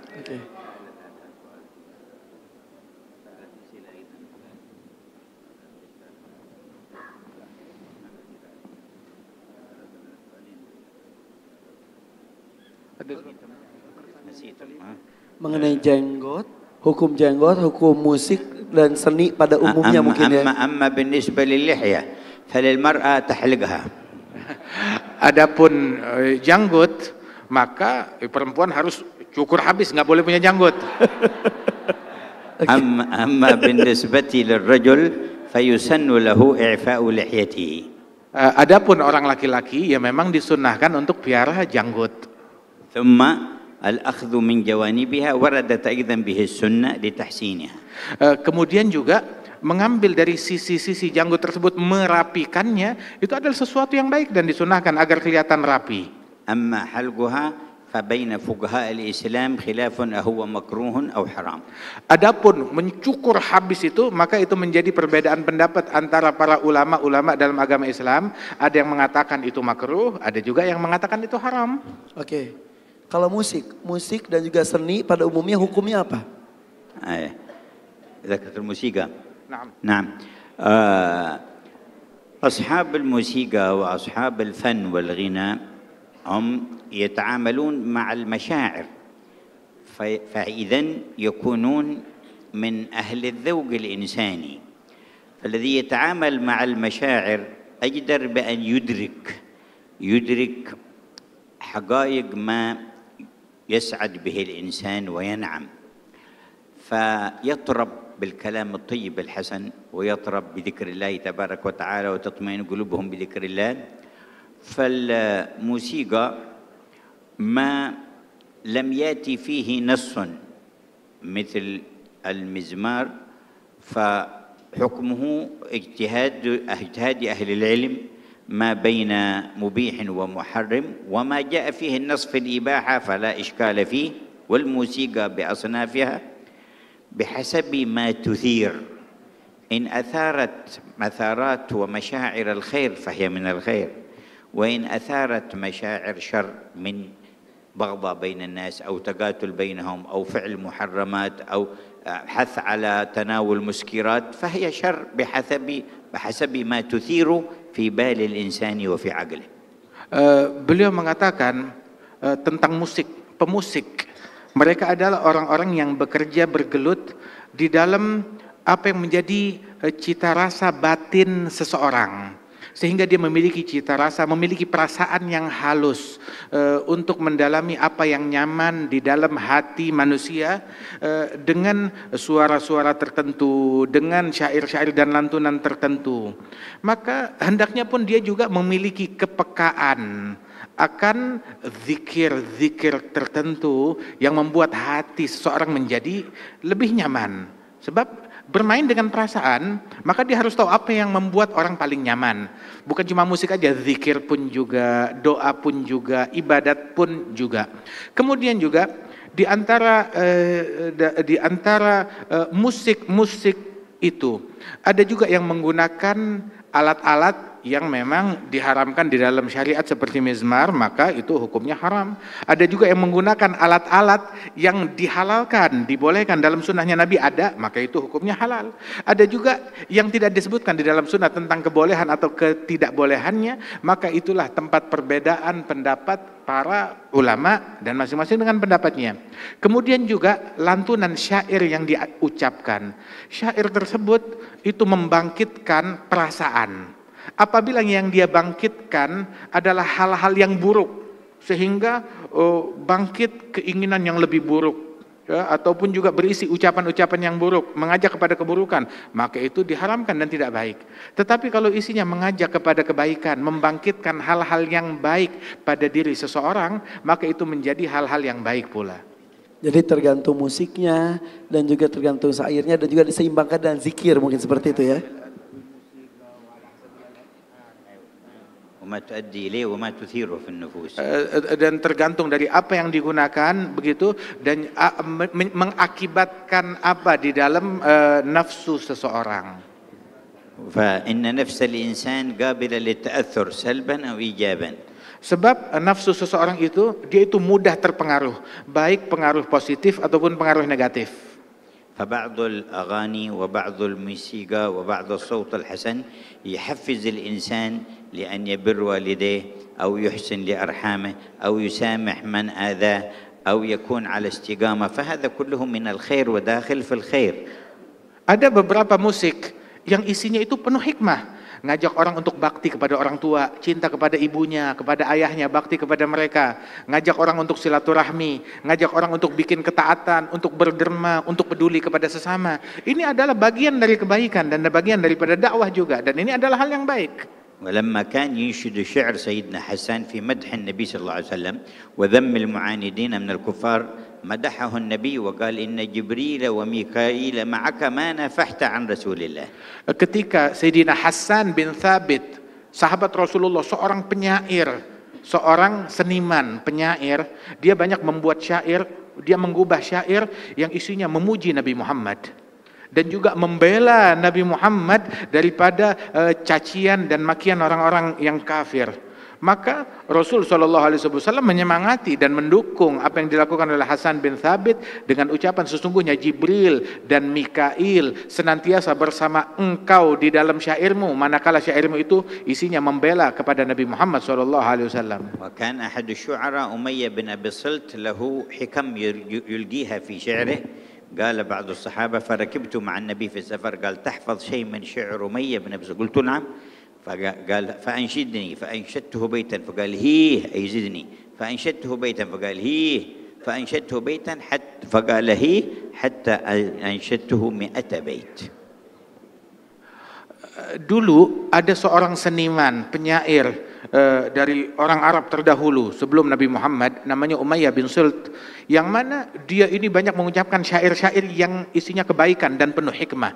Ah. Mengenai jenggot, hukum jenggot, hukum musik dan seni pada umumnya amma, mungkin amma, ya. Amma ya, falil mar'a تحلقها. Adapun eh, janggut maka eh, perempuan harus cukur habis nggak boleh punya janggut. Amma أما بالنسبة للرجل fayusannu lahu i'fa'u لحيته. Eh, adapun orang laki-laki ya memang disunahkan untuk piara janggut. ثم al-akhdhu min jawanibiha waradat aidan bihi sunnah eh, Kemudian juga mengambil dari sisi-sisi janggut tersebut merapikannya itu adalah sesuatu yang baik dan disunahkan agar kelihatan rapi. Amma halquha فبين fuqaha al-Islam khilafun ahuwa makruhun حرام. Adapun mencukur habis itu maka itu menjadi perbedaan pendapat antara para ulama-ulama dalam agama Islam, ada yang mengatakan itu makruh, ada juga yang mengatakan itu haram. Oke. Okay. Kalau musik, musik dan juga seni pada umumnya hukumnya apa? ذكرت الموسيقى نعم نعم أصحاب الموسيقى وأصحاب الفن والغناء هم يتعاملون مع المشاعر فإذا يكونون من أهل الذوق الإنساني فالذي يتعامل مع المشاعر أجدر بأن يدرك يدرك حقائق ما يسعد به الإنسان وينعم فيطرب بالكلام الطيب الحسن ويطرب بذكر الله تبارك وتعالى وتطمئن قلوبهم بذكر الله فالموسيقى ما لم ياتي فيه نص مثل المزمار فحكمه اجتهاد اجتهاد اهل العلم ما بين مبيح ومحرم وما جاء فيه النص في الإباحة فلا إشكال فيه والموسيقى بأصنافها بحسب ما تثير إن أثارت مثارات ومشاعر الخير فهي من الخير وإن أثارت مشاعر شر من بغضة بين الناس أو تقاتل بينهم أو فعل محرمات أو حث على تناول مسكرات فهي شر بحسب بحسب ما تثير fi balil insani wa fi aqli. Eh, beliau mengatakan uh, tentang musik, pemusik. Mereka adalah orang-orang yang bekerja bergelut di dalam apa yang menjadi eh, cita rasa batin seseorang sehingga dia memiliki cita rasa, memiliki perasaan yang halus e, untuk mendalami apa yang nyaman di dalam hati manusia e, dengan suara-suara tertentu, dengan syair-syair dan lantunan tertentu. Maka hendaknya pun dia juga memiliki kepekaan akan zikir-zikir tertentu yang membuat hati seseorang menjadi lebih nyaman. Sebab bermain dengan perasaan, maka dia harus tahu apa yang membuat orang paling nyaman. Bukan cuma musik aja, zikir pun juga, doa pun juga, ibadat pun juga. Kemudian juga di antara eh, di antara eh, musik-musik eh, itu ada juga yang menggunakan alat-alat yang memang diharamkan di dalam syariat seperti mizmar maka itu hukumnya haram. Ada juga yang menggunakan alat-alat yang dihalalkan, dibolehkan dalam sunnahnya Nabi ada maka itu hukumnya halal. Ada juga yang tidak disebutkan di dalam sunnah tentang kebolehan atau ketidakbolehannya maka itulah tempat perbedaan pendapat para ulama dan masing-masing dengan pendapatnya. Kemudian juga lantunan syair yang diucapkan. Syair tersebut itu membangkitkan perasaan Apabila yang dia bangkitkan adalah hal-hal yang buruk, sehingga oh, bangkit keinginan yang lebih buruk, ya, ataupun juga berisi ucapan-ucapan yang buruk, mengajak kepada keburukan, maka itu diharamkan dan tidak baik. Tetapi kalau isinya mengajak kepada kebaikan, membangkitkan hal-hal yang baik pada diri seseorang, maka itu menjadi hal-hal yang baik pula. Jadi tergantung musiknya dan juga tergantung sairnya dan juga diseimbangkan dengan zikir mungkin seperti itu ya. Eh, eh, dan tergantung dari apa yang digunakan begitu dan mengakibatkan apa di dalam uh, nafsu seseorang. فإن نفس الإنسان قابلة للتأثر سلبا أو إيجابا Sebab nafsu seseorang itu dia itu mudah terpengaruh, baik pengaruh positif ataupun pengaruh negatif. فبعض الأغاني وبعض الموسيقى وبعض الصوت الحسن يحفز الإنسان لأن يبر والديه أو يحسن لأرحامه أو يسامح من آذاه أو يكون على استقامة فهذا كله من الخير وداخل في الخير Ada beberapa musik yang isinya itu penuh hikmah. Ngajak orang untuk bakti kepada orang tua, cinta kepada ibunya, kepada ayahnya, bakti kepada mereka. Ngajak orang untuk silaturahmi, ngajak orang untuk bikin ketaatan, untuk berderma, untuk peduli kepada sesama. Ini adalah bagian dari kebaikan dan bagian daripada dakwah juga. Dan ini adalah hal yang baik. ولما كان ينشد شعر سيدنا حسان في مدح النبي صلى الله عليه وسلم وذم المعاندين من الكفار مدحه النبي وقال إن جبريل وميكائيل معك ما نفحت عن رسول الله ketika Sayyidina Hasan bin Thabit sahabat Rasulullah seorang penyair seorang seniman penyair dia banyak membuat syair dia mengubah syair yang isinya memuji Nabi Muhammad dan juga membela Nabi Muhammad daripada uh, cacian dan makian orang-orang yang kafir. Maka Rasul Shallallahu Alaihi Wasallam menyemangati dan mendukung apa yang dilakukan oleh Hasan bin Thabit dengan ucapan sesungguhnya Jibril dan Mikail senantiasa bersama engkau di dalam syairmu manakala syairmu itu isinya membela kepada Nabi Muhammad Shallallahu Alaihi Wasallam. Wakan syu'ara Umayyah bin Abi lahu hikam yulgiha fi syairih قال بعض الصحابة فركبت مع النبي في السفر قال تحفظ شيء من شعر أمية بن أبس قلت نعم فقال فأنشدني فأنشدته بيتا فقال هيه أي زدني فأنشدته بيتا فقال هيه فأنشدته بيتا حتى فقال هيه حتى أنشدته مئة بيت Dulu ada seorang seniman, penyair Eh, dari orang Arab terdahulu sebelum Nabi Muhammad namanya Umayyah bin Sult yang mana dia ini banyak mengucapkan syair-syair yang isinya kebaikan dan penuh hikmah.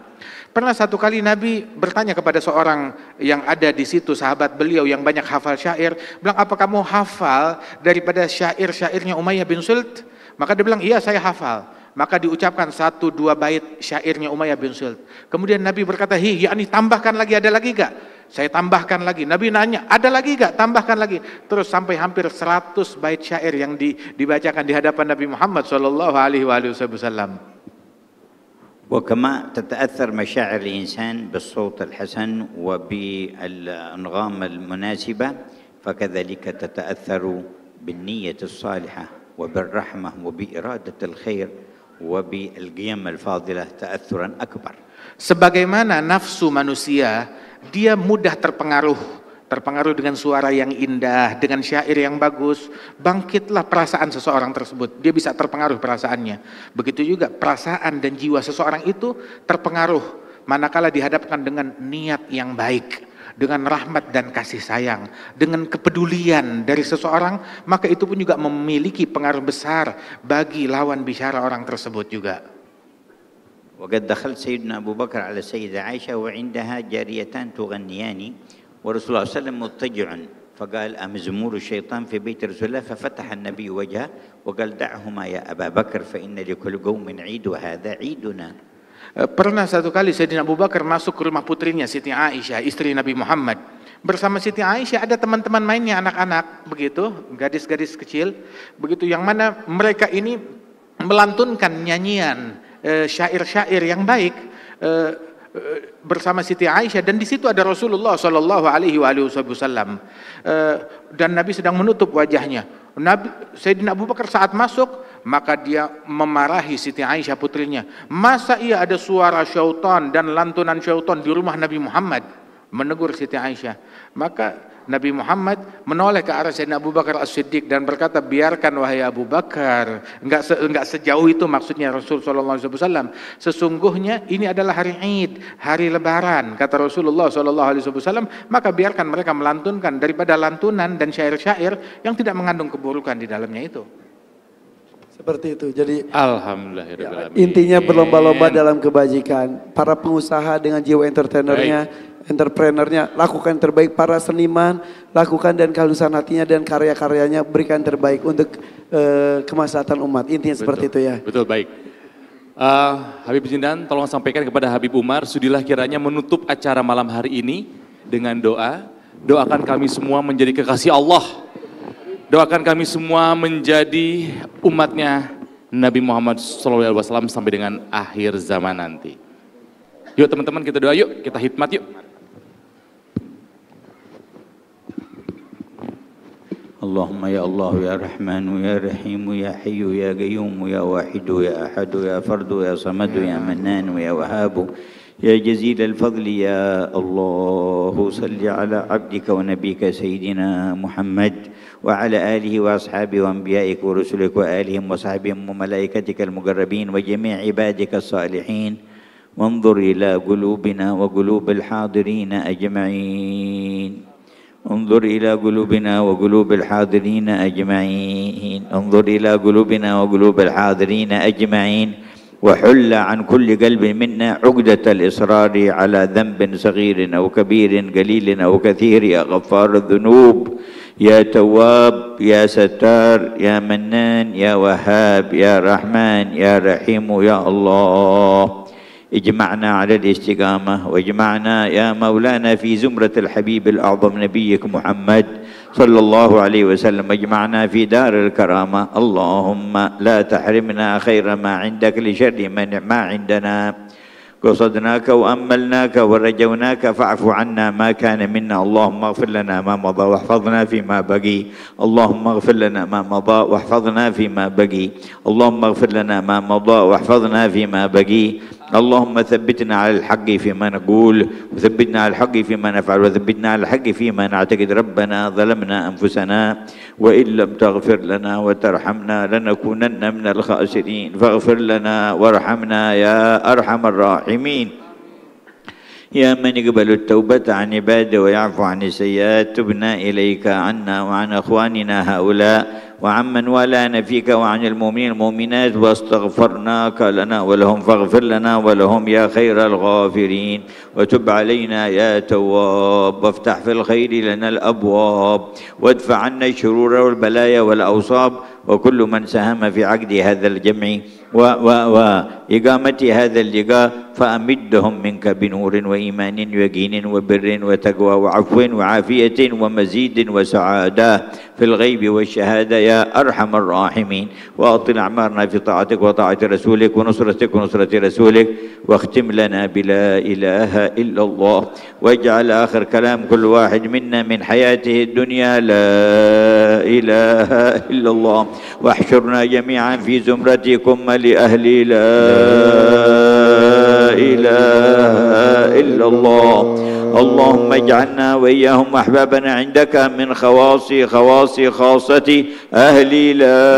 Pernah satu kali Nabi bertanya kepada seorang yang ada di situ sahabat beliau yang banyak hafal syair, bilang apa kamu hafal daripada syair-syairnya Umayyah bin Sult? Maka dia bilang iya saya hafal maka diucapkan satu dua bait syairnya Umayyah bin Sult. Kemudian Nabi berkata, "Hi, yakni tambahkan lagi ada lagi gak?" Saya tambahkan lagi. Nabi nanya, ada lagi gak? Tambahkan lagi. Terus sampai hampir 100 bait syair yang di, dibacakan di hadapan Nabi Muhammad Shallallahu alaihi wasallam. وكما تتأثر مشاعر الإنسان بالصوت الحسن وبالأنغام المناسبة فكذلك تتأثر بالنية الصالحة وبالرحمة وبإرادة الخير وبالقيم الفاضلة تأثرا أكبر Sebagaimana nafsu manusia dia mudah terpengaruh terpengaruh dengan suara yang indah, dengan syair yang bagus, bangkitlah perasaan seseorang tersebut. Dia bisa terpengaruh perasaannya. Begitu juga perasaan dan jiwa seseorang itu terpengaruh manakala dihadapkan dengan niat yang baik, dengan rahmat dan kasih sayang, dengan kepedulian dari seseorang, maka itu pun juga memiliki pengaruh besar bagi lawan bicara orang tersebut juga. وقد دخل سيدنا أبو بكر على سيدة عائشة وعندها جاريتان تغنيان ورسول الله صلى الله عليه وسلم مضطجع فقال أمزمور الشيطان في بيت رسول الله ففتح النبي وجهه وقال دعهما يا أبا بكر فإن لكل قوم عيد وهذا عيدنا Pernah satu kali Sayyidina Abu Bakar masuk ke rumah putrinya Siti Aisyah, istri Nabi Muhammad. Bersama Siti Aisyah ada teman-teman mainnya anak-anak begitu, gadis-gadis kecil. Begitu yang mana mereka ini melantunkan nyanyian Eh, syair-syair yang baik eh, eh, bersama Siti Aisyah dan di situ ada Rasulullah sallallahu alaihi wasallam dan Nabi sedang menutup wajahnya. Nabi Sayyidina Abu Bakar saat masuk maka dia memarahi Siti Aisyah putrinya. Masa ia ada suara syaitan dan lantunan syaitan di rumah Nabi Muhammad menegur Siti Aisyah. Maka Nabi Muhammad menoleh ke arah Sayyidina Abu Bakar As-Siddiq dan berkata biarkan wahai Abu Bakar enggak se, enggak sejauh itu maksudnya Rasul SAW. sesungguhnya ini adalah hari Id hari lebaran kata Rasulullah SAW, maka biarkan mereka melantunkan daripada lantunan dan syair-syair yang tidak mengandung keburukan di dalamnya itu seperti itu. Jadi alhamdulillah ya, intinya berlomba-lomba dalam kebajikan. Para pengusaha dengan jiwa entertainernya entrepreneurnya, lakukan terbaik para seniman, lakukan dan kehalusan hatinya dan karya-karyanya berikan terbaik untuk uh, kemaslahatan umat. Intinya betul, seperti itu ya. Betul, baik. Uh, Habib Jindan, tolong sampaikan kepada Habib Umar, sudilah kiranya menutup acara malam hari ini dengan doa. Doakan kami semua menjadi kekasih Allah. Doakan kami semua menjadi umatnya Nabi Muhammad SAW sampai dengan akhir zaman nanti. Yuk teman-teman kita doa yuk, kita hikmat yuk. اللهم يا الله يا رحمن يا رحيم يا حي يا قيوم يا واحد يا أحد يا فرد يا صمد يا منان يا وهاب يا جزيل الفضل يا الله صل على عبدك ونبيك سيدنا محمد وعلى آله وأصحابه وأنبيائك ورسلك وآلهم وصحبهم وملائكتك المقربين وجميع عبادك الصالحين وانظر إلى قلوبنا وقلوب الحاضرين أجمعين انظر إلى قلوبنا وقلوب الحاضرين أجمعين انظر إلى قلوبنا وقلوب الحاضرين أجمعين وحل عن كل قلب منا عقدة الإصرار على ذنب صغير أو كبير قليل أو كثير يا غفار الذنوب يا تواب يا ستار يا منان يا وهاب يا رحمن يا رحيم يا الله اجمعنا على الاستقامة واجمعنا يا مولانا في زمرة الحبيب الأعظم نبيك محمد صلى الله عليه وسلم اجمعنا في دار الكرامة اللهم لا تحرمنا خير ما عندك لشر من ما عندنا قصدناك وأملناك ورجوناك فاعف عنا ما كان منا اللهم اغفر لنا ما مضى واحفظنا فيما بقي اللهم اغفر لنا ما مضى واحفظنا فيما بقي اللهم اغفر لنا ما مضى واحفظنا فيما بقي اللهم ثبتنا على الحق فيما نقول وثبتنا على الحق فيما نفعل وثبتنا على الحق فيما نعتقد ربنا ظلمنا أنفسنا وإن لم تغفر لنا وترحمنا لنكونن من الخاسرين فاغفر لنا وارحمنا يا أرحم الراحمين يا من يقبل التوبة عن عباده ويعفو عن السيئات تبنا إليك عنا وعن أخواننا هؤلاء وعمن والانا فيك وعن المؤمنين المؤمنات واستغفرناك لنا ولهم فاغفر لنا ولهم يا خير الغافرين وتب علينا يا تواب وافتح في الخير لنا الابواب وادفع عنا الشرور والبلايا والاوصاب وكل من ساهم في عقد هذا الجمع وإقامة هذا اللقاء فأمدهم منك بنور وإيمان ويقين وبر وتقوى وعفو وعافية ومزيد وسعادة في الغيب والشهادة يا أرحم الراحمين وأطل أعمارنا في طاعتك وطاعة رسولك ونصرتك ونصرة رسولك واختم لنا بلا إله إلا الله واجعل آخر كلام كل واحد منا من حياته الدنيا لا إله إلا الله واحشرنا جميعا في زمرتكم لأهل لا إله إلا الله اللهم اجعلنا وإياهم أحبابنا عندك من خواصي خواصي خاصة أهل لا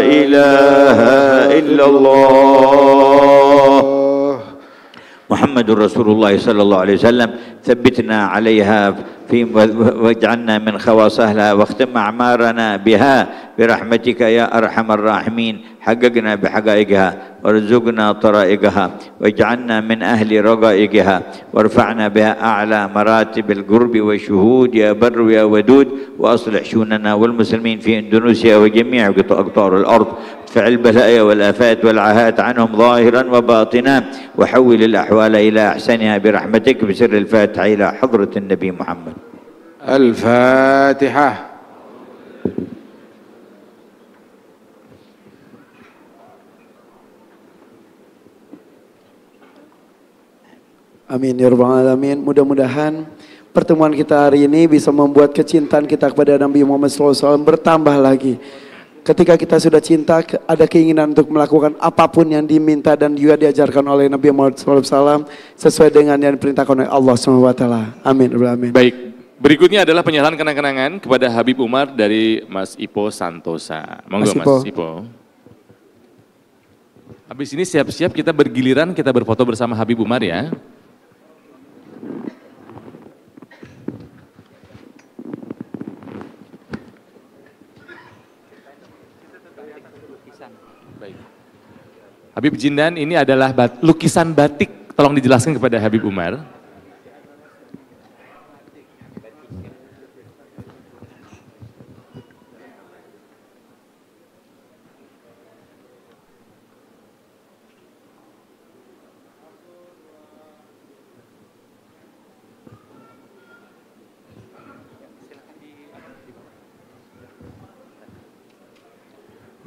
إله إلا الله محمد رسول الله صلى الله عليه وسلم ثبتنا عليها في واجعلنا من خواص أهلها واختم أعمارنا بها برحمتك يا أرحم الراحمين حققنا بحقائقها وارزقنا طرائقها واجعلنا من أهل رقائقها وارفعنا بها أعلى مراتب القرب والشهود يا بر يا ودود وأصلح شؤوننا والمسلمين في إندونيسيا وجميع أقطار الأرض ادفع البلايا والآفات والعهات عنهم ظاهرا وباطنا وحول الأحوال إلى أحسنها برحمتك بسر الفاتحة إلى حضرة النبي محمد الفاتحة Amin ya rabbal alamin. Mudah-mudahan pertemuan kita hari ini bisa membuat kecintaan kita kepada Nabi Muhammad SAW bertambah lagi. Ketika kita sudah cinta, ada keinginan untuk melakukan apapun yang diminta dan juga diajarkan oleh Nabi Muhammad SAW sesuai dengan yang diperintahkan oleh Allah SWT. Amin. Amin. Baik, Berikutnya adalah penyerahan kenang-kenangan kepada Habib Umar dari Mas Ipo Santosa. Monggo Mas Ipo. Mas Ipo. Habis ini siap-siap kita bergiliran kita berfoto bersama Habib Umar ya. Habib Jindan ini adalah bat, lukisan batik. Tolong dijelaskan kepada Habib Umar.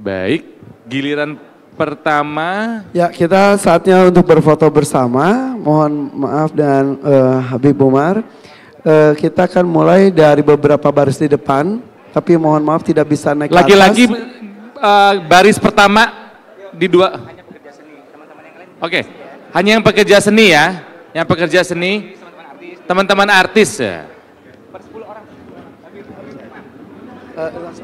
Baik, giliran pertama. Ya, kita saatnya untuk berfoto bersama. Mohon maaf dan uh, Habib Umar. Uh, kita akan mulai dari beberapa baris di depan, tapi mohon maaf tidak bisa naik Lagi-lagi uh, baris pertama di dua. Oke, okay. hanya yang pekerja seni ya, yang pekerja seni, teman-teman artis. Teman-teman artis ya.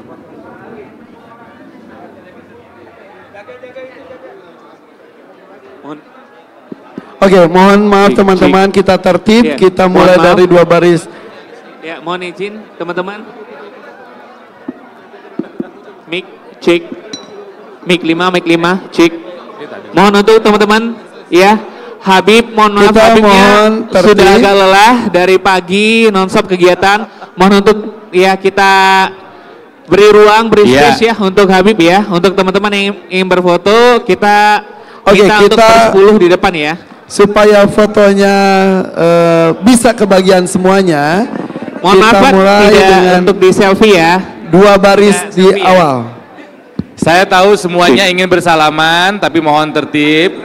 Oke, okay, mohon maaf teman-teman kita tertib, ya. kita mulai dari dua baris. Ya, mohon izin teman-teman. Mic cek. Mic 5, mic 5, cek. Mohon untuk teman-teman ya. Habib mohon maaf kita Habibnya sudah agak lelah dari pagi nonstop kegiatan. Mohon untuk ya kita beri ruang, beri yeah. space ya untuk Habib ya. Untuk teman-teman yang ingin berfoto, kita Oke, okay, kita, kita untuk 10 di depan ya supaya fotonya uh, bisa kebagian semuanya. Mohon kita maaf, mulai tidak dengan untuk di selfie ya. Dua baris ya, di ya. awal. Saya tahu semuanya ingin bersalaman, tapi mohon tertib.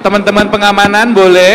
Teman-teman pengamanan boleh.